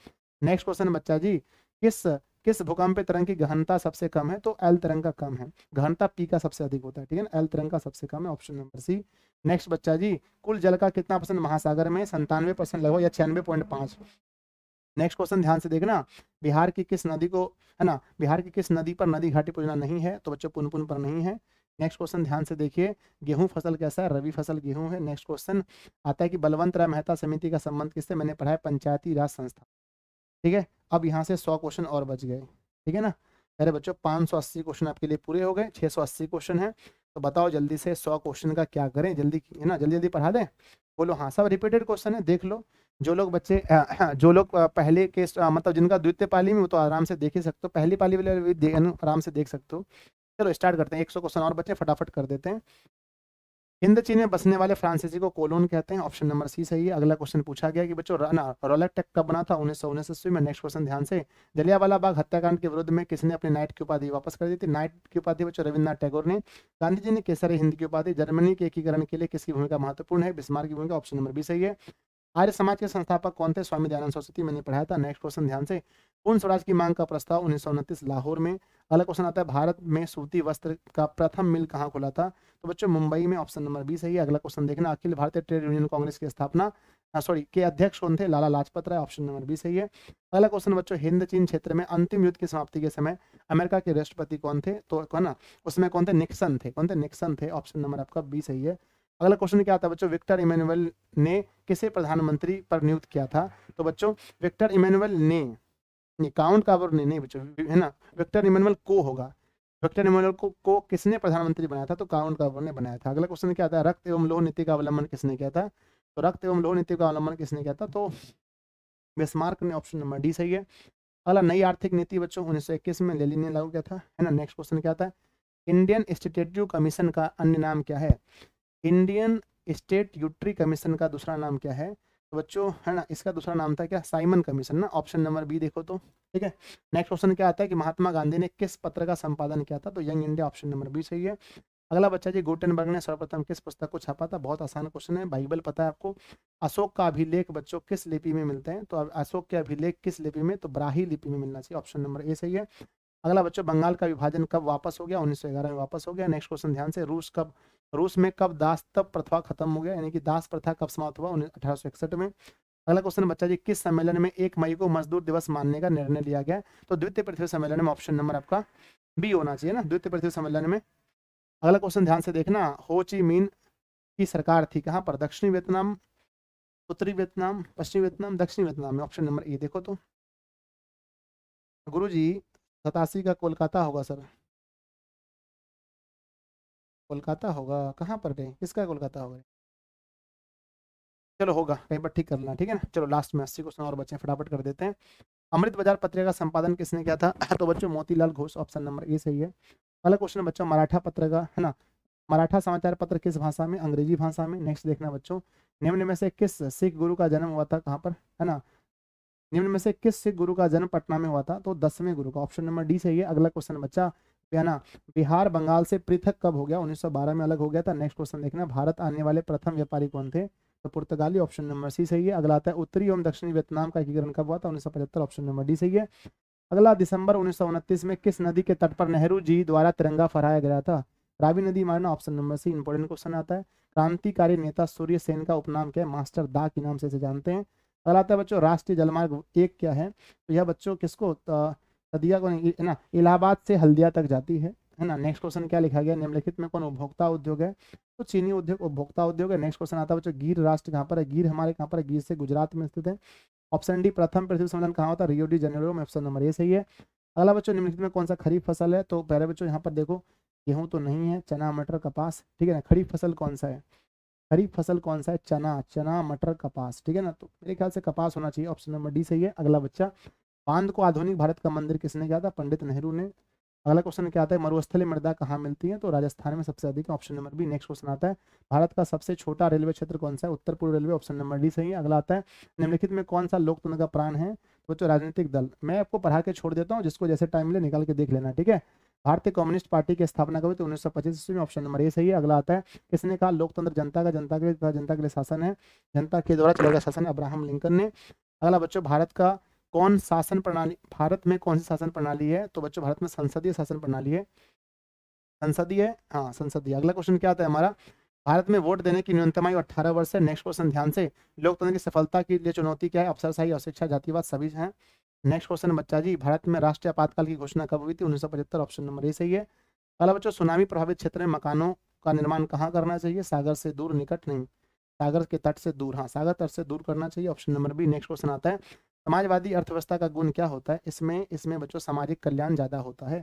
A: नेक्स्ट क्वेश्चन बच्चा जी किस किस भूकंप पे तरंग की गहनता सबसे कम है तो एल तरंग का कम है गहनता पी का सबसे अधिक होता है ठीक है ना एल तरंग का सबसे कम है ऑप्शन नंबर सी नेक्स्ट बच्चा जी कुल जल का कितना परसेंट महासागर में संतानवे परसेंट लगभग या छियानवे पॉइंट पाँच नेक्स्ट क्वेश्चन ध्यान से देखना बिहार की किस नदी को है ना बिहार की किस नदी पर नदी घाटी पूजना नहीं है तो बच्चों पुनपुन पर नहीं है नेक्स्ट क्वेश्चन ध्यान से देखिए गेहूं फसल कैसा है रवि फसल गेहूं है नेक्स्ट क्वेश्चन आता है कि बलवंत राय मेहता समिति का संबंध किससे मैंने पढ़ा है पंचायती राज संस्था ठीक है अब यहाँ से सौ क्वेश्चन और बच गए ठीक है ना अरे बच्चों पाँच सौ अस्सी क्वेश्चन आपके लिए पूरे हो गए छः सौ अस्सी क्वेश्चन है तो बताओ जल्दी से सौ क्वेश्चन का क्या करें जल्दी है ना जल्दी जल्दी पढ़ा दें बोलो हाँ सब रिपीटेड क्वेश्चन है देख लो जो लोग बच्चे हाँ, जो लोग पहले के मतलब जिनका द्वितीय पाली में वो तो आराम से देख ही सकते हो पहली पाली वाले भी आराम से देख सकते हो चलो स्टार्ट करते हैं एक सौ क्वेश्चन और बच्चे फटाफट कर देते हैं हिंद चीन में बसने वाले फ्रांसीसी को कोलोन कहते हैं ऑप्शन नंबर सी सही है अगला क्वेश्चन पूछा गया कि बच्चों रोलेट टेक कब बना था उन्नीस सौ उन्नीस ईस्वी में नेक्स्ट क्वेश्चन ध्यान से जलियावाला बाग हत्याकांड के विरुद्ध में किसने अपनी नाइट की उपाधि वापस कर दी थी नाइट की उपाधि बच्चों रविन्द्रनाथ टैगोर ने गांधी जी ने केसर हिंद की उपाधि जर्मनी के एकीकरण के लिए किसकी भूमिका महत्वपूर्ण है बिस्मार की भूमिका ऑप्शन नंबर बी सही है आर्य समाज के संस्थापक कौन थे स्वामी दयानंद सरस्वती मैंने पढ़ाया था नेक्स्ट क्वेश्चन ध्यान से पूर्ण स्वराज की मांग का प्रस्ताव उन्नीस लाहौर में अगला क्वेश्चन आता है भारत में सूती वस्त्र का प्रथम मिल कहाँ खुला था तो बच्चों मुंबई में ऑप्शन नंबर बी सही है अगला क्वेश्चन देखना अखिल भारतीय ट्रेड यूनियन कांग्रेस की स्थापना सॉरी के अध्यक्ष कौन थे Lala Lajpat Rai option number B सही है अगला क्वेश्चन बच्चों हिंद चीन क्षेत्र में अंतिम युद्ध की समाप्ति के समय अमेरिका के राष्ट्रपति कौन थे तो कौन ना उसमें कौन थे निक्सन थे कौन थे निक्सन थे ऑप्शन नंबर आपका बी सही है अगला क्वेश्चन क्या आता है बच्चों विक्टर इमेनुअल ने किसे प्रधानमंत्री पर नियुक्त किया था तो बच्चों विक्टर इमेनुअल ने काउंट का ने नहीं बच्चों है ना विक्टर इमेनुअल को होगा विक्टर इमेनुअल को, को किसने प्रधानमंत्री बनाया था तो काउंट कावर ने बनाया था अगला क्वेश्चन क्या आता रक्त एवं लोह नीति का अवलंबन किसने किया था तो रक्त एवं लोह नीति का अवलंबन किसने किया था तो बेस्मार्क ने ऑप्शन नंबर डी सही है अगला नई आर्थिक नीति बच्चों उन्नीस में लेली ने लागू किया था है ना नेक्स्ट क्वेश्चन क्या था इंडियन स्टेटेटिव कमीशन का अन्य नाम क्या है इंडियन स्टेट यूट्री कमीशन का दूसरा नाम क्या है तो बच्चों है ना इसका दूसरा नाम था क्या साइमन कमीशन ना ऑप्शन नंबर बी देखो तो ठीक है नेक्स्ट क्वेश्चन क्या आता है कि महात्मा गांधी ने किस पत्र का संपादन किया था तो Young India option number B सही है अगला बच्चा जी गुटनबर्ग ने सर्वप्रथम किस पुस्तक को छापा था बहुत आसान क्वेश्चन है बाइबल पता है आपको अशोक का अभिलेख बच्चों किस लिपि में मिलते हैं तो अशोक के अभिलेख किस लिपि में तो ब्राही लिपि में मिलना चाहिए ऑप्शन नंबर ए सही है अगला बच्चों बंगाल का विभाजन कब वापस हो गया उन्नीस में वापस हो गया नेक्स्ट क्वेश्चन ध्यान से रूस कब रूस में कब दासत्व प्रथा खत्म हो गया यानी कि दास प्रथा कब समाप्त हुआ अठारह में अगला क्वेश्चन बच्चा जी किस सम्मेलन में एक मई को मजदूर दिवस मानने का निर्णय लिया गया तो द्वितीय पृथ्वी सम्मेलन में ऑप्शन नंबर आपका बी होना चाहिए ना द्वितीय पृथ्वी सम्मेलन में अगला क्वेश्चन ध्यान से देखना हो ची मीन की सरकार थी कहाँ पर दक्षिणी वियतनाम उत्तरी वियतनाम पश्चिमी वियतनाम दक्षिणी वियतनाम में ऑप्शन नंबर ए देखो तो गुरु जी सतासी का कोलकाता होगा सर कोलकाता होगा कहाँ पर गए किसका कोलकाता होगा
B: चलो होगा कहीं पर ठीक
A: करना ठीक है ना चलो लास्ट में अस्सी क्वेश्चन और बच्चे फटाफट कर देते हैं अमृत बाजार पत्रिका का संपादन किसने किया था तो बच्चों Motilal Ghosh option number A सही है अगला क्वेश्चन बच्चों मराठा पत्रिका है ना मराठा समाचार पत्र किस भाषा में अंग्रेजी भाषा में नेक्स्ट देखना बच्चों निम्न में से किस सिख गुरु का जन्म हुआ था कहाँ पर है ना निम्न में से किस सिख गुरु का जन्म पटना में हुआ था तो दसवें गुरु का ऑप्शन नंबर डी सही है अगला क्वेश्चन बच्चा है ना बिहार बंगाल से पृथक कब हो गया 1912 में अलग हो गया था नेक्स्ट क्वेश्चन देखना भारत आने वाले प्रथम व्यापारी कौन थे तो पुर्तगाली ऑप्शन नंबर सी सही है अगला आता है उत्तरी एवं दक्षिणी वियतनाम का एकीकरण कब हुआ था उन्नीस ऑप्शन नंबर डी सही है अगला दिसंबर उन्नीस में किस नदी के तट पर नेहरू जी द्वारा तिरंगा फहराया गया था रावी नदी मारना option number C important question आता है क्रांतिकारी नेता सूर्य सेन का उपनाम क्या है मास्टर दा के नाम से इसे जानते हैं अगला आता है बच्चों राष्ट्रीय जलमार्ग एक क्या है तो यह बच्चों किसको नदिया को है ना इलाहाबाद से हल्दिया तक जाती है है ना नेक्स्ट क्वेश्चन क्या लिखा गया निम्नलिखित में कौन उपभोक्ता उद्योग है तो चीनी उद्योग उपभोक्ता उद्योग है नेक्स्ट क्वेश्चन आता है बच्चों गिर राष्ट्र कहाँ पर है गिर हमारे कहाँ पर है गिर से गुजरात में स्थित है ऑप्शन डी प्रथम पृथ्वी सम्मेलन कहाँ होता है रियो डी जेनेरो में ऑप्शन नंबर ए सही है अगला बच्चों निम्नलिखित में कौन सा खरीफ फसल है तो पहले बच्चों यहाँ पर देखो गेहूँ तो नहीं है चना मटर कपास ठीक है ना खरीफ फसल कौन सा है खरीफ फसल कौन सा है चना चना मटर कपास ठीक है ना तो मेरे ख्याल से कपास होना चाहिए ऑप्शन नंबर डी सही है अगला बच्चा बांध को आधुनिक भारत का मंदिर किसने किया था पंडित नेहरू ने अगला क्वेश्चन क्या आता है मरुस्थली मृदा कहाँ मिलती है तो राजस्थान में सबसे अधिक option number B next question आता है भारत का सबसे छोटा रेलवे क्षेत्र कौन सा है उत्तर पूर्व रेलवे ऑप्शन नंबर डी सही है अगला आता है निम्नलिखित में कौन सा लोकतंत्र का प्राण है तो बच्चों राजनीतिक दल मैं आपको पढ़ा के छोड़ देता हूँ जिसको जैसे टाइम मिले निकाल के देख लेना ठीक है भारतीय कम्युनिस्ट पार्टी की स्थापना कभी तो उन्नीस सौ पच्चीस ईस्वी में ऑप्शन नंबर ए सही है अगला आता है किसने कहा लोकतंत्र जनता का जनता के लिए जनता के लिए शासन है जनता के द्वारा चलाया गया शासन अब्राहम लिंकन ने अगला बच्चों भारत का कौन शासन प्रणाली भारत में कौन सी शासन प्रणाली है तो बच्चों भारत में संसदीय शासन प्रणाली है संसदीय हाँ संसदीय अगला क्वेश्चन क्या आता है हमारा भारत में वोट देने की न्यूनतम आयु अठारह वर्ष है नेक्स्ट क्वेश्चन ध्यान से लोकतंत्र की सफलता के लिए चुनौती क्या है अफसरशाही और शिक्षा जातिवाद सभी हैं नेक्स्ट क्वेश्चन बच्चा जी भारत में राष्ट्रीय आपातकाल की घोषणा कब हुई थी उन्नीस ऑप्शन नंबर ए सही है अगला बच्चों सुनामी प्रभावित क्षेत्र में मकानों का निर्माण कहाँ करना चाहिए सागर से दूर निकट नहीं सागर के तट से दूर हाँ सागर तट से दूर करना चाहिए option number B next question आता है समाजवादी अर्थव्यवस्था का गुण क्या होता है इसमें इसमें बच्चों सामाजिक कल्याण ज्यादा होता है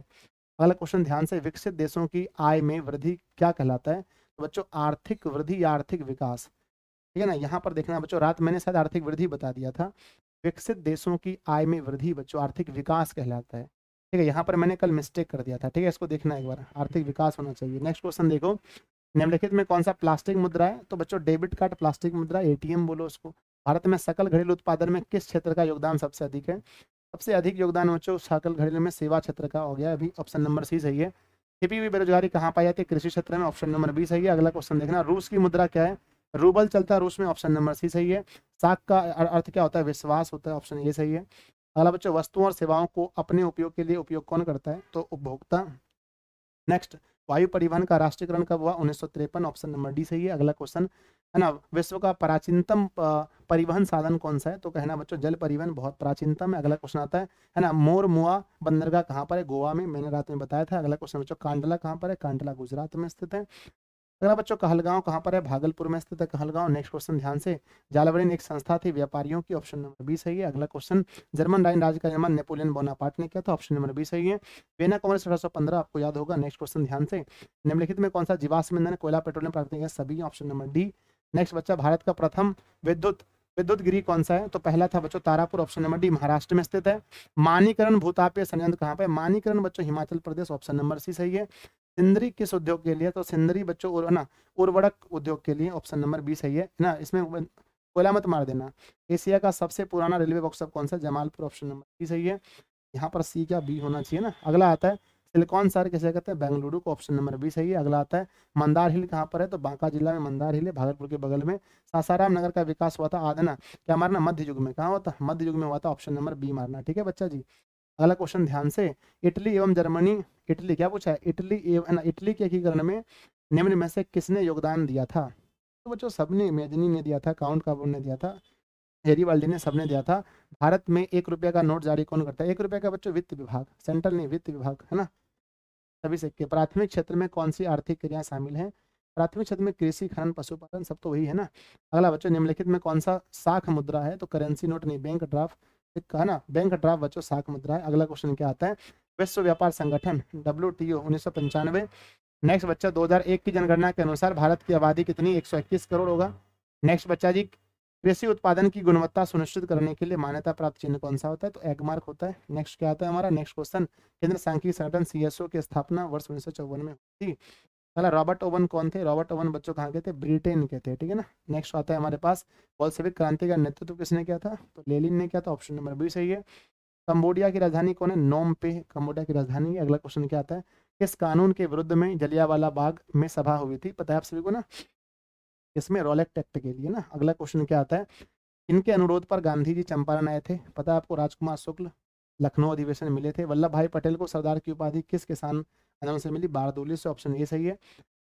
A: अगला क्वेश्चन ध्यान से विकसित देशों की आय में वृद्धि क्या कहलाता है तो बच्चों आर्थिक वृद्धि या आर्थिक विकास ठीक है ना यहाँ पर देखना बच्चों रात मैंने शायद आर्थिक वृद्धि बता दिया था विकसित देशों की आय में वृद्धि बच्चों आर्थिक विकास कहलाता है ठीक है यहाँ पर मैंने कल मिस्टेक कर दिया था ठीक है इसको देखना एक बार आर्थिक विकास होना चाहिए नेक्स्ट क्वेश्चन देखो निम्नलिखित में कौन सा प्लास्टिक मुद्रा है तो बच्चों डेबिट कार्ड प्लास्टिक मुद्रा एटीएम बोलो उसको भारत में सकल घरेलू उत्पादन में किस क्षेत्र का योगदान सबसे अधिक है सबसे अधिक योगदान बच्चों सकल घरेलू में सेवा क्षेत्र का हो गया अभी ऑप्शन नंबर सी सही है छिपी हुई बेरोजगारी कहाँ पाई जाती है कृषि क्षेत्र में ऑप्शन नंबर बी सही है अगला क्वेश्चन देखना रूस की मुद्रा क्या है रूबल चलता रूस में ऑप्शन नंबर सी सही है साख का अर्थ क्या होता है विश्वास होता है ऑप्शन ए सही है अगला बच्चों वस्तुओं और सेवाओं को अपने उपयोग के लिए उपयोग कौन करता है तो उपभोक्ता नेक्स्ट वायु परिवहन का राष्ट्रीयकरण कब हुआ उन्नीस ऑप्शन नंबर डी सही है अगला क्वेश्चन है ना विश्व का प्राचीनतम परिवहन साधन कौन सा है तो कहना बच्चों जल परिवहन बहुत प्राचीनतम है अगला क्वेश्चन आता है है ना मोर मुआ बंदरगाह कहाँ पर है गोवा में मैंने रात में बताया था अगला क्वेश्चन बच्चों कांडला कहाँ पर है कांडला गुजरात में स्थित है अगला बच्चों कहलगांव कहाँ पर है भागलपुर में स्थित है कहलगांव नेक्स्ट क्वेश्चन ध्यान से जालावरीन एक संस्था थी व्यापारियों की ऑप्शन नंबर बी सही है अगला क्वेश्चन जर्मन राइन राज्य का निर्माण नेपोलियन बोनापार्ट ने किया था ऑप्शन नंबर बी सही है वेना सौ अठारह आपको याद होगा नेक्स्ट क्वेश्चन ध्यान से निम्नलिखित में कौन सा जीवाश्म ईंधन कोयला पेट्रोलियम प्राकृतिक है सभी ऑप्शन नंबर डी नेक्स्ट बच्चा भारत का प्रथम विद्युत विद्युत गिरी कौन सा है तो पहला था बच्चों Tarapur option number D Maharashtra में स्थित है मानीकरण भूतापे संयंत्र कहाँ पे मानीकरण बच्चों Himachal Pradesh option number C सही है सिंदरी किस उद्योग के लिए तो सिंदरी बच्चों ना उर्वरक उद्योग के लिए ऑप्शन नंबर बी सही है ना इसमें गोला मत मार देना एशिया का सबसे पुराना रेलवे वर्कशॉप कौन सा जमालपुर ऑप्शन नंबर बी सही है यहाँ पर सी क्या बी होना चाहिए ना अगला आता है सिलिकॉन शहर किसे कहते हैं बेंगलुरु को ऑप्शन नंबर बी सही है अगला आता है मंदार हिल कहाँ पर है तो बांका जिला में मंदार हिल है भागलपुर के बगल में सासाराम नगर का विकास हुआ था आदना क्या मारना मध्य युग में कहाँ होता मध्य युग में हुआ था ऑप्शन नंबर बी मारना ठीक है बच्चा जी अगला क्वेश्चन ध्यान से इटली एवं जर्मनी इटली क्या पूछा है इटली एवं इटली के एकीकरण में निम्न में से किसने योगदान दिया था तो बच्चों सबने मेजनी ने दिया था काउंट काबून ने दिया था हेरीवाल्डी ने सबने दिया था भारत में एक रुपया का नोट जारी कौन करता है एक रुपया का बच्चों वित्त विभाग सेंट्रल ने वित्त विभाग है ना सभी से प्राथमिक क्षेत्र में कौन सी आर्थिक क्रियाएं शामिल है प्राथमिक क्षेत्र में कृषि खनन पशुपालन सब तो वही है ना अगला बच्चों निम्नलिखित में कौन सा साख मुद्रा है तो करेंसी नोट नहीं बैंक ड्राफ्ट है ना बैंक ड्राफ्ट बच्चों साख मुद्रा है अगला क्वेश्चन क्या आता है विश्व व्यापार संगठन डब्ल्यू टी ओ नेक्स्ट बच्चा 2001 की जनगणना के अनुसार भारत की आबादी कितनी 121 करोड़ होगा नेक्स्ट बच्चा जी कृषि उत्पादन की गुणवत्ता सुनिश्चित करने के लिए मान्यता प्राप्त चिन्ह कौन सा होता है तो एगमार्क होता है नेक्स्ट क्या आता है हमारा नेक्स्ट क्वेश्चन केंद्र सांख्यिक संगठन सीएसओ की स्थापना वर्ष उन्नीस में हुई पहला रॉबर्ट ओवन कौन थे रॉबर्ट ओवन बच्चों कहाँ के थे ब्रिटेन के थे ठीक है ना नेक्स्ट आता है हमारे पास बोल्सेविक क्रांति का नेतृत्व किसने किया था तो लेलिन ने किया था ऑप्शन नंबर बी सही है कंबोडिया की राजधानी कौन है नोम पे कंबोडिया की राजधानी है अगला क्वेश्चन क्या आता है किस कानून के विरुद्ध में जलियावाला बाग में सभा हुई थी पता है आप सभी को ना इसमें रोलेट एक्ट के लिए ना अगला क्वेश्चन क्या आता है इनके अनुरोध पर गांधी जी चंपारण आए थे पता आपको राजकुमार शुक्ल लखनऊ अधिवेशन मिले थे वल्लभ भाई पटेल को सरदार की उपाधि किस किसान आंदोलन से मिली बारदोली से ऑप्शन ए सही है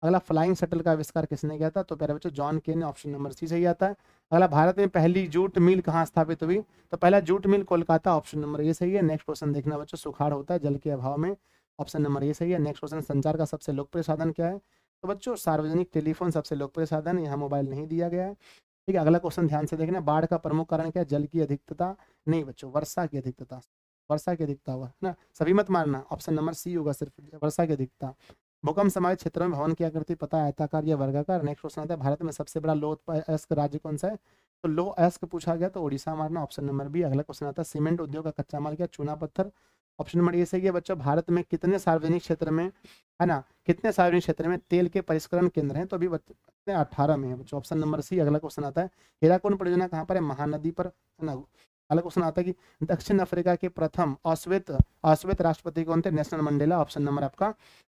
A: अगला फ्लाइंग शटल का आविष्कार किसने किया था तो पहले बच्चों जॉन के ने ऑप्शन नंबर सी सही आता है अगला भारत में पहली जूट मिल कहाँ स्थापित हुई तो पहला jute mill Kolkata option number A सही है नेक्स्ट क्वेश्चन देखना बच्चों सुखाड़ होता है जल के अभाव में ऑप्शन नंबर ए सही है नेक्स्ट क्वेश्चन संचार का सबसे लोकप्रिय साधन क्या है तो बच्चों सार्वजनिक टेलीफोन सबसे लोकप्रिय साधन यहाँ मोबाइल नहीं दिया गया है ठीक है अगला क्वेश्चन ध्यान से देखना बाढ़ का प्रमुख कारण क्या जल की अधिकता नहीं बच्चों वर्षा की अधिकता वर्षा की अधिकता हुआ ना सभी मत मारना ऑप्शन नंबर सी होगा सिर्फ वर्षा की अधिकता भूकंप समाज क्षेत्रों में भवन की आकृति पता आयताकार या वर्गाकार नेक्स्ट क्वेश्चन आता है भारत में सबसे बड़ा लो अयस्क राज्य कौन सा है तो लो अयस्क पूछा गया तो ओडिशा मारना ऑप्शन नंबर बी अगला क्वेश्चन आता है सीमेंट उद्योग का कच्चा माल क्या चूना पत्थर ऑप्शन नंबर ये सही है बच्चों भारत में कितने सार्वजनिक क्षेत्र में है ना कितने सार्वजनिक क्षेत्र में तेल के परिष्करण केंद्र हैं तो अभी बच्चे अठारह में है बच्चों ऑप्शन नंबर सी अगला क्वेश्चन आता है हीराकुंड परियोजना कहाँ पर है महानदी पर है ना अगला क्वेश्चन आता है कि दक्षिण अफ्रीका के प्रथम अश्वेत अश्वेत राष्ट्रपति कौन थे नेशनल मंडेला ऑप्शन नंबर आपका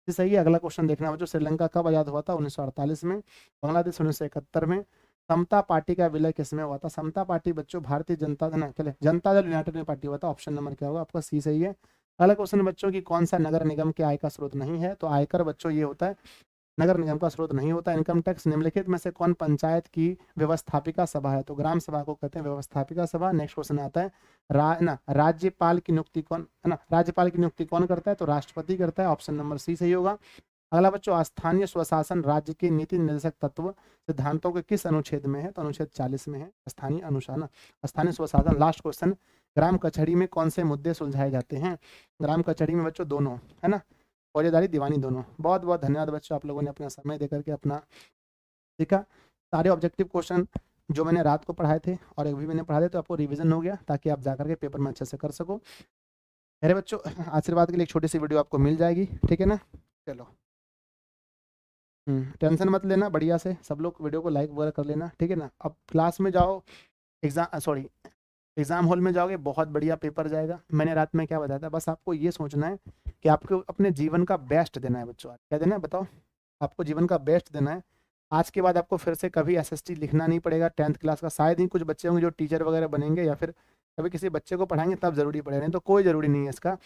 A: सही है अगला क्वेश्चन देखना बच्चों श्रीलंका कब आजाद हुआ था उन्नीस में बांग्लादेश उन्नीस में समता पार्टी का विलय किसमें हुआ था समता पार्टी बच्चों भारतीय जनता दल चले जनता दल यूनाइटेड में पार्टी हुआ था ऑप्शन नंबर क्या होगा आपका सी सही है अगला क्वेश्चन बच्चों की कौन सा नगर निगम के आय का स्रोत नहीं है तो आयकर बच्चों ये होता है नगर निगम का स्रोत नहीं होता इनकम टैक्स निम्नलिखित में से कौन पंचायत की व्यवस्थापिका सभा है तो ग्राम सभा को कहते हैं व्यवस्थापिका सभा नेक्स्ट क्वेश्चन आता है रा, ना राज्यपाल की नियुक्ति कौन है ना राज्यपाल की नियुक्ति कौन करता है तो राष्ट्रपति करता है ऑप्शन नंबर सी सही होगा अगला बच्चों स्थानीय स्वशासन राज्य के नीति निर्देशक तत्व सिद्धांतों के किस अनुच्छेद में है तो अनुच्छेद 40 में है स्थानीय अनुशासन स्थानीय स्वशासन लास्ट क्वेश्चन ग्राम कचहरी में कौन से मुद्दे सुलझाए जाते हैं ग्राम कचहरी में बच्चों दोनों है ना फौजेदारी दीवानी दोनों बहुत बहुत धन्यवाद बच्चों आप लोगों ने अपना समय दे करके अपना ठीक है सारे ऑब्जेक्टिव क्वेश्चन जो मैंने रात को पढ़ाए थे और एक भी मैंने पढ़ा दिया तो आपको रिविजन हो गया ताकि आप जाकर के पेपर में अच्छे से कर सको मेरे बच्चों आशीर्वाद के लिए एक छोटी सी वीडियो आपको मिल जाएगी ठीक है ना चलो हम्म, टेंशन मत लेना बढ़िया से सब लोग वीडियो को लाइक वगैरह कर लेना ठीक है ना अब क्लास में जाओ एग्जाम सॉरी एग्ज़ाम हॉल में जाओगे बहुत बढ़िया पेपर जाएगा मैंने रात में क्या बताया था बस आपको ये सोचना है कि आपको अपने जीवन का बेस्ट देना है बच्चों क्या देना है बताओ आपको जीवन का बेस्ट देना है आज के बाद आपको फिर से कभी एसएसटी लिखना नहीं पड़ेगा टेंथ क्लास का शायद ही कुछ बच्चे होंगे जो टीचर वगैरह बनेंगे या फिर कभी किसी बच्चे को पढ़ाएंगे तब ज़रूरी पड़ेगा नहीं तो कोई ज़रूरी नहीं है इसका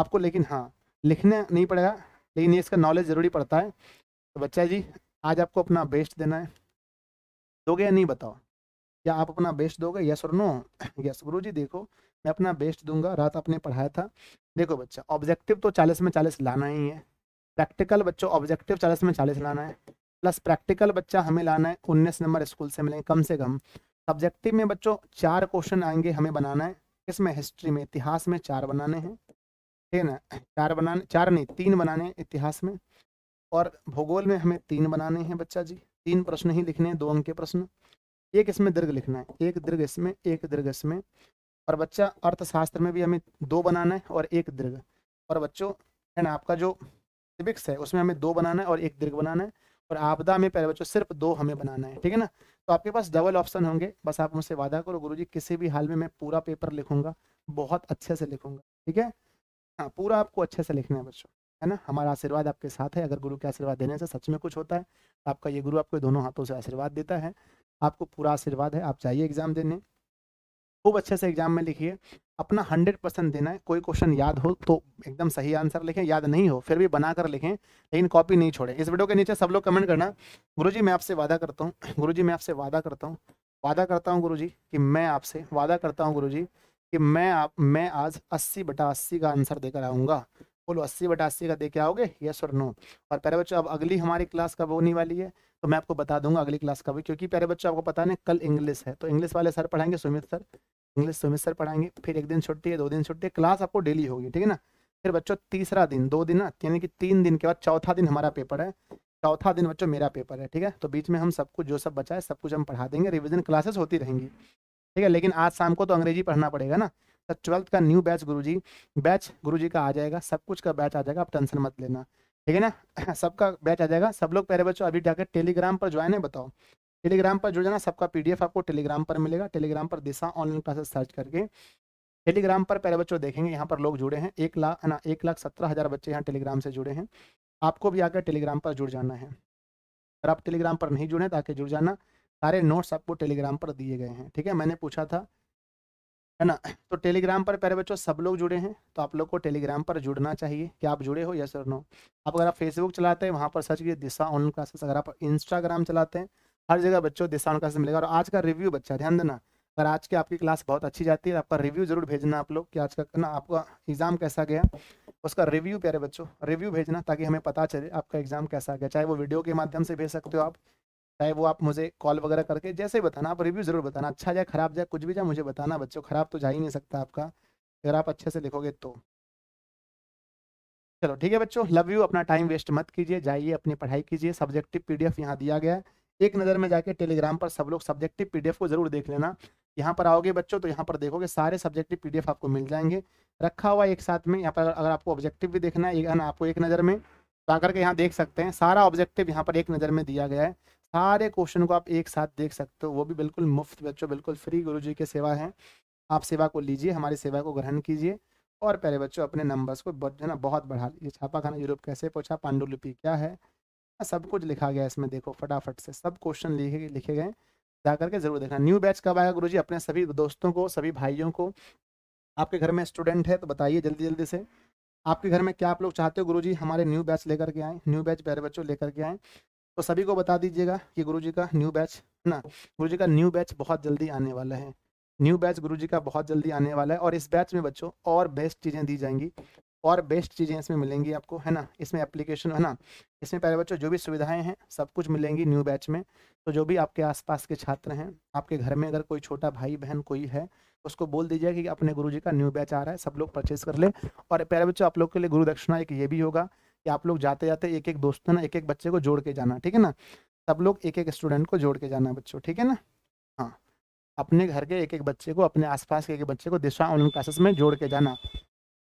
A: आपको लेकिन हाँ लिखना नहीं पड़ेगा लेकिन ये इसका नॉलेज ज़रूरी पड़ता है तो बच्चा जी आज आपको अपना बेस्ट देना है दोगे या नहीं बताओ क्या आप अपना बेस्ट दोगे यस और नो यस गुरु जी देखो मैं अपना बेस्ट दूंगा रात आपने पढ़ाया था देखो बच्चा ऑब्जेक्टिव तो चालीस में चालीस लाना ही है प्रैक्टिकल बच्चों ऑब्जेक्टिव चालीस में चालीस लाना है प्लस प्रैक्टिकल बच्चा हमें लाना है उन्नीस नंबर स्कूल से मिलेंगे कम से कम सब्जेक्टिव में बच्चों चार क्वेश्चन आएंगे हमें बनाना है इसमें हिस्ट्री में इतिहास में चार बनाने हैं ठीक है ना चार बनाने चार नहीं तीन बनाने इतिहास में और भूगोल में हमें तीन बनाने हैं बच्चा जी तीन प्रश्न ही लिखने हैं दो अंक के प्रश्न एक इसमें दीर्घ लिखना है एक दीर्घ इसमें एक दीर्घ इसमें और बच्चा अर्थशास्त्र में भी हमें दो बनाना है और एक दीर्घ और बच्चों है ना आपका जो सिविक्स है उसमें हमें दो बनाना है और एक दीर्घ बनाना है और आपदा में पहले बच्चों सिर्फ दो हमें बनाना है ठीक है ना तो आपके पास डबल ऑप्शन होंगे बस आप मुझसे वादा करो जी किसी भी हाल में मैं पूरा पेपर लिखूंगा बहुत अच्छे से लिखूंगा ठीक है हाँ पूरा आपको अच्छे से लिखना है बच्चों है ना हमारा आशीर्वाद आपके साथ है अगर गुरु के आशीर्वाद देने से सच में कुछ होता है आपका ये गुरु आपको दोनों हाथों से आशीर्वाद देता है आपको पूरा आशीर्वाद है आप चाहिए एग्जाम देने खूब अच्छे से एग्जाम में लिखिए अपना हंड्रेड परसेंट देना है कोई क्वेश्चन याद हो तो एकदम सही आंसर लिखें याद नहीं हो फिर भी बना कर लिखें लेकिन कॉपी नहीं छोड़ें इस वीडियो के नीचे सब लोग कमेंट करना गुरु जी मैं आपसे वादा करता हूँ गुरु जी मैं आपसे वादा करता हूँ वादा करता हूँ गुरु जी कि मैं आपसे वादा करता हूँ गुरु जी कि मैं आप मैं आज अस्सी बटा अस्सी का आंसर देकर आऊँगा बोलो अस्सी बटा अस्सी का दे के आओगे यस और नो और प्यारे बच्चों अब अगली हमारी क्लास कब होने वाली है तो मैं आपको बता दूंगा अगली क्लास कब क्योंकि प्यारे बच्चों आपको पता नहीं कल इंग्लिश है तो इंग्लिश वाले सर पढ़ाएंगे Sumit sir English Sumit sir पढ़ाएंगे फिर एक दिन छुट्टी है दो दिन छुट्टी है क्लास आपको डेली होगी ठीक है ना फिर बच्चों तीसरा दिन दो दिन ना यानी कि तीन दिन के बाद चौथा दिन हमारा पेपर है चौथा दिन बच्चों मेरा पेपर है ठीक है तो बीच में हम सब कुछ जो सब बचा है सब कुछ हम पढ़ा देंगे रिविजन क्लासेस होती रहेंगी ठीक है लेकिन आज शाम को तो अंग्रेजी पढ़ना पड़ेगा ना तो ट्वेल्थ का न्यू बैच जी बैच जी का आ जाएगा सब कुछ का बैच आ जाएगा आप टेंशन मत लेना ठीक है ना सबका बैच आ जाएगा सब लोग प्यारे बच्चों अभी जाकर टेलीग्राम पर ज्वाइन है बताओ टेलीग्राम पर जुड़ जाना सबका पीडीएफ आपको टेलीग्राम पर मिलेगा टेलीग्राम पर दिशा ऑनलाइन क्लासेस सर्च करके टेलीग्राम पर पहले बच्चों देखेंगे यहाँ पर लोग जुड़े हैं एक लाख ना एक लाख सत्रह हज़ार बच्चे यहाँ टेलीग्राम से जुड़े हैं आपको भी आकर टेलीग्राम पर जुड़ जाना है अगर आप टेलीग्राम पर नहीं जुड़े तो आके जुड़ जाना सारे नोट्स आपको टेलीग्राम पर दिए गए हैं ठीक है मैंने पूछा था है ना तो टेलीग्राम पर प्यारे बच्चों सब लोग जुड़े हैं तो आप लोग को टेलीग्राम पर जुड़ना चाहिए कि आप जुड़े हो या सर नो आप अगर आप फेसबुक चलाते हैं वहाँ पर सर्च कीजिए दिशा ऑनलाइन क्लासेस अगर आप इंस्टाग्राम चलाते हैं हर जगह बच्चों दिशा ऑनलाइन क्लासेस मिलेगा और आज का रिव्यू बच्चा ध्यान देना अगर आज की आपकी क्लास बहुत अच्छी जाती है आपका रिव्यू जरूर भेजना आप लोग कि आज का ना आपका एग्ज़ाम कैसा गया उसका रिव्यू प्यारे बच्चों रिव्यू भेजना ताकि हमें पता चले आपका एग्ज़ाम कैसा गया चाहे वो वीडियो के माध्यम से भेज सकते हो आप चाहे वो आप मुझे कॉल वगैरह करके जैसे बताना आप रिव्यू ज़रूर बताना अच्छा जाए खराब जाए कुछ भी जाए मुझे बताना बच्चों खराब तो जा ही नहीं सकता आपका अगर आप अच्छे से लिखोगे तो चलो ठीक है बच्चों लव यू अपना टाइम वेस्ट मत कीजिए जाइए अपनी पढ़ाई कीजिए सब्जेक्टिव पीडीएफ यहाँ दिया गया है एक नज़र में जाके टेलीग्राम पर सब लोग सब्जेक्टिव पीडीएफ को जरूर देख लेना यहाँ पर आओगे बच्चों तो यहाँ पर देखोगे सारे सब्जेक्टिव पीडीएफ आपको मिल जाएंगे रखा हुआ एक साथ में यहाँ पर अगर आपको ऑब्जेक्टिव भी देखना है आपको एक नज़र में तो आकर के यहाँ देख सकते हैं सारा ऑब्जेक्टिव यहाँ पर एक नज़र में दिया गया है सारे क्वेश्चन को आप एक साथ देख सकते हो वो भी बिल्कुल मुफ्त बच्चों बिल्कुल फ्री गुरु जी की सेवा है आप सेवा को लीजिए हमारी सेवा को ग्रहण कीजिए और प्यारे बच्चों अपने नंबर्स को है ना बहुत बढ़ा लीजिए छापा खाना यूरोप कैसे पूछा पांडुलिपि क्या है हाँ, सब कुछ लिखा गया इसमें देखो फटाफट से सब क्वेश्चन लिखे लिखे गए जा करके जरूर देखना न्यू बैच कब आएगा गुरुजी अपने सभी दोस्तों को सभी भाइयों को आपके घर में स्टूडेंट है तो बताइए जल्दी जल्दी से आपके घर में क्या आप लोग चाहते हो गुरु हमारे न्यू बैच लेकर के आए न्यू बैच प्यारे बच्चों लेकर के आए तो सभी को बता दीजिएगा कि गुरुजी का न्यू बैच ना गुरुजी का न्यू बैच बहुत जल्दी आने वाला है न्यू बैच गुरुजी का बहुत जल्दी आने वाला है और इस बैच में बच्चों और बेस्ट चीज़ें दी जाएंगी और बेस्ट चीज़ें इसमें मिलेंगी आपको है ना इसमें एप्लीकेशन है ना इसमें पहले बच्चों जो भी सुविधाएं हैं सब कुछ मिलेंगी न्यू बैच में तो जो भी आपके आसपास के छात्र हैं आपके घर में अगर कोई छोटा भाई बहन कोई है उसको बोल दीजिए कि अपने गुरुजी का न्यू बैच आ रहा है सब लोग परचेज कर लें और पहले बच्चों आप लोग के लिए गुरु दक्षिणा एक ये भी होगा कि आप लोग जाते जाते एक एक दोस्त ना एक एक बच्चे को जोड़ के जाना ठीक है ना सब लोग एक एक स्टूडेंट को जोड़ के जाना बच्चों ठीक है ना हाँ अपने घर के एक एक बच्चे को अपने आसपास के एक बच्चे को दिशा ऑनलाइन क्लासेस में जोड़ के जाना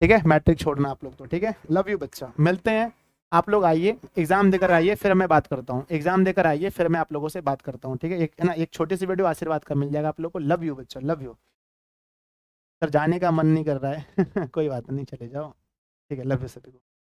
A: ठीक है मैट्रिक छोड़ना आप लोग तो ठीक है लव यू बच्चा मिलते हैं आप लोग आइए एग्जाम देकर आइए फिर मैं बात करता हूँ एग्जाम देकर आइए फिर मैं आप लोगों से बात करता हूँ ठीक है एक ना एक छोटी सी वीडियो आशीर्वाद का मिल जाएगा आप लोग को लव यू बच्चा लव यू
B: सर जाने का मन नहीं कर रहा है कोई बात नहीं चले जाओ ठीक है लव यू सभी को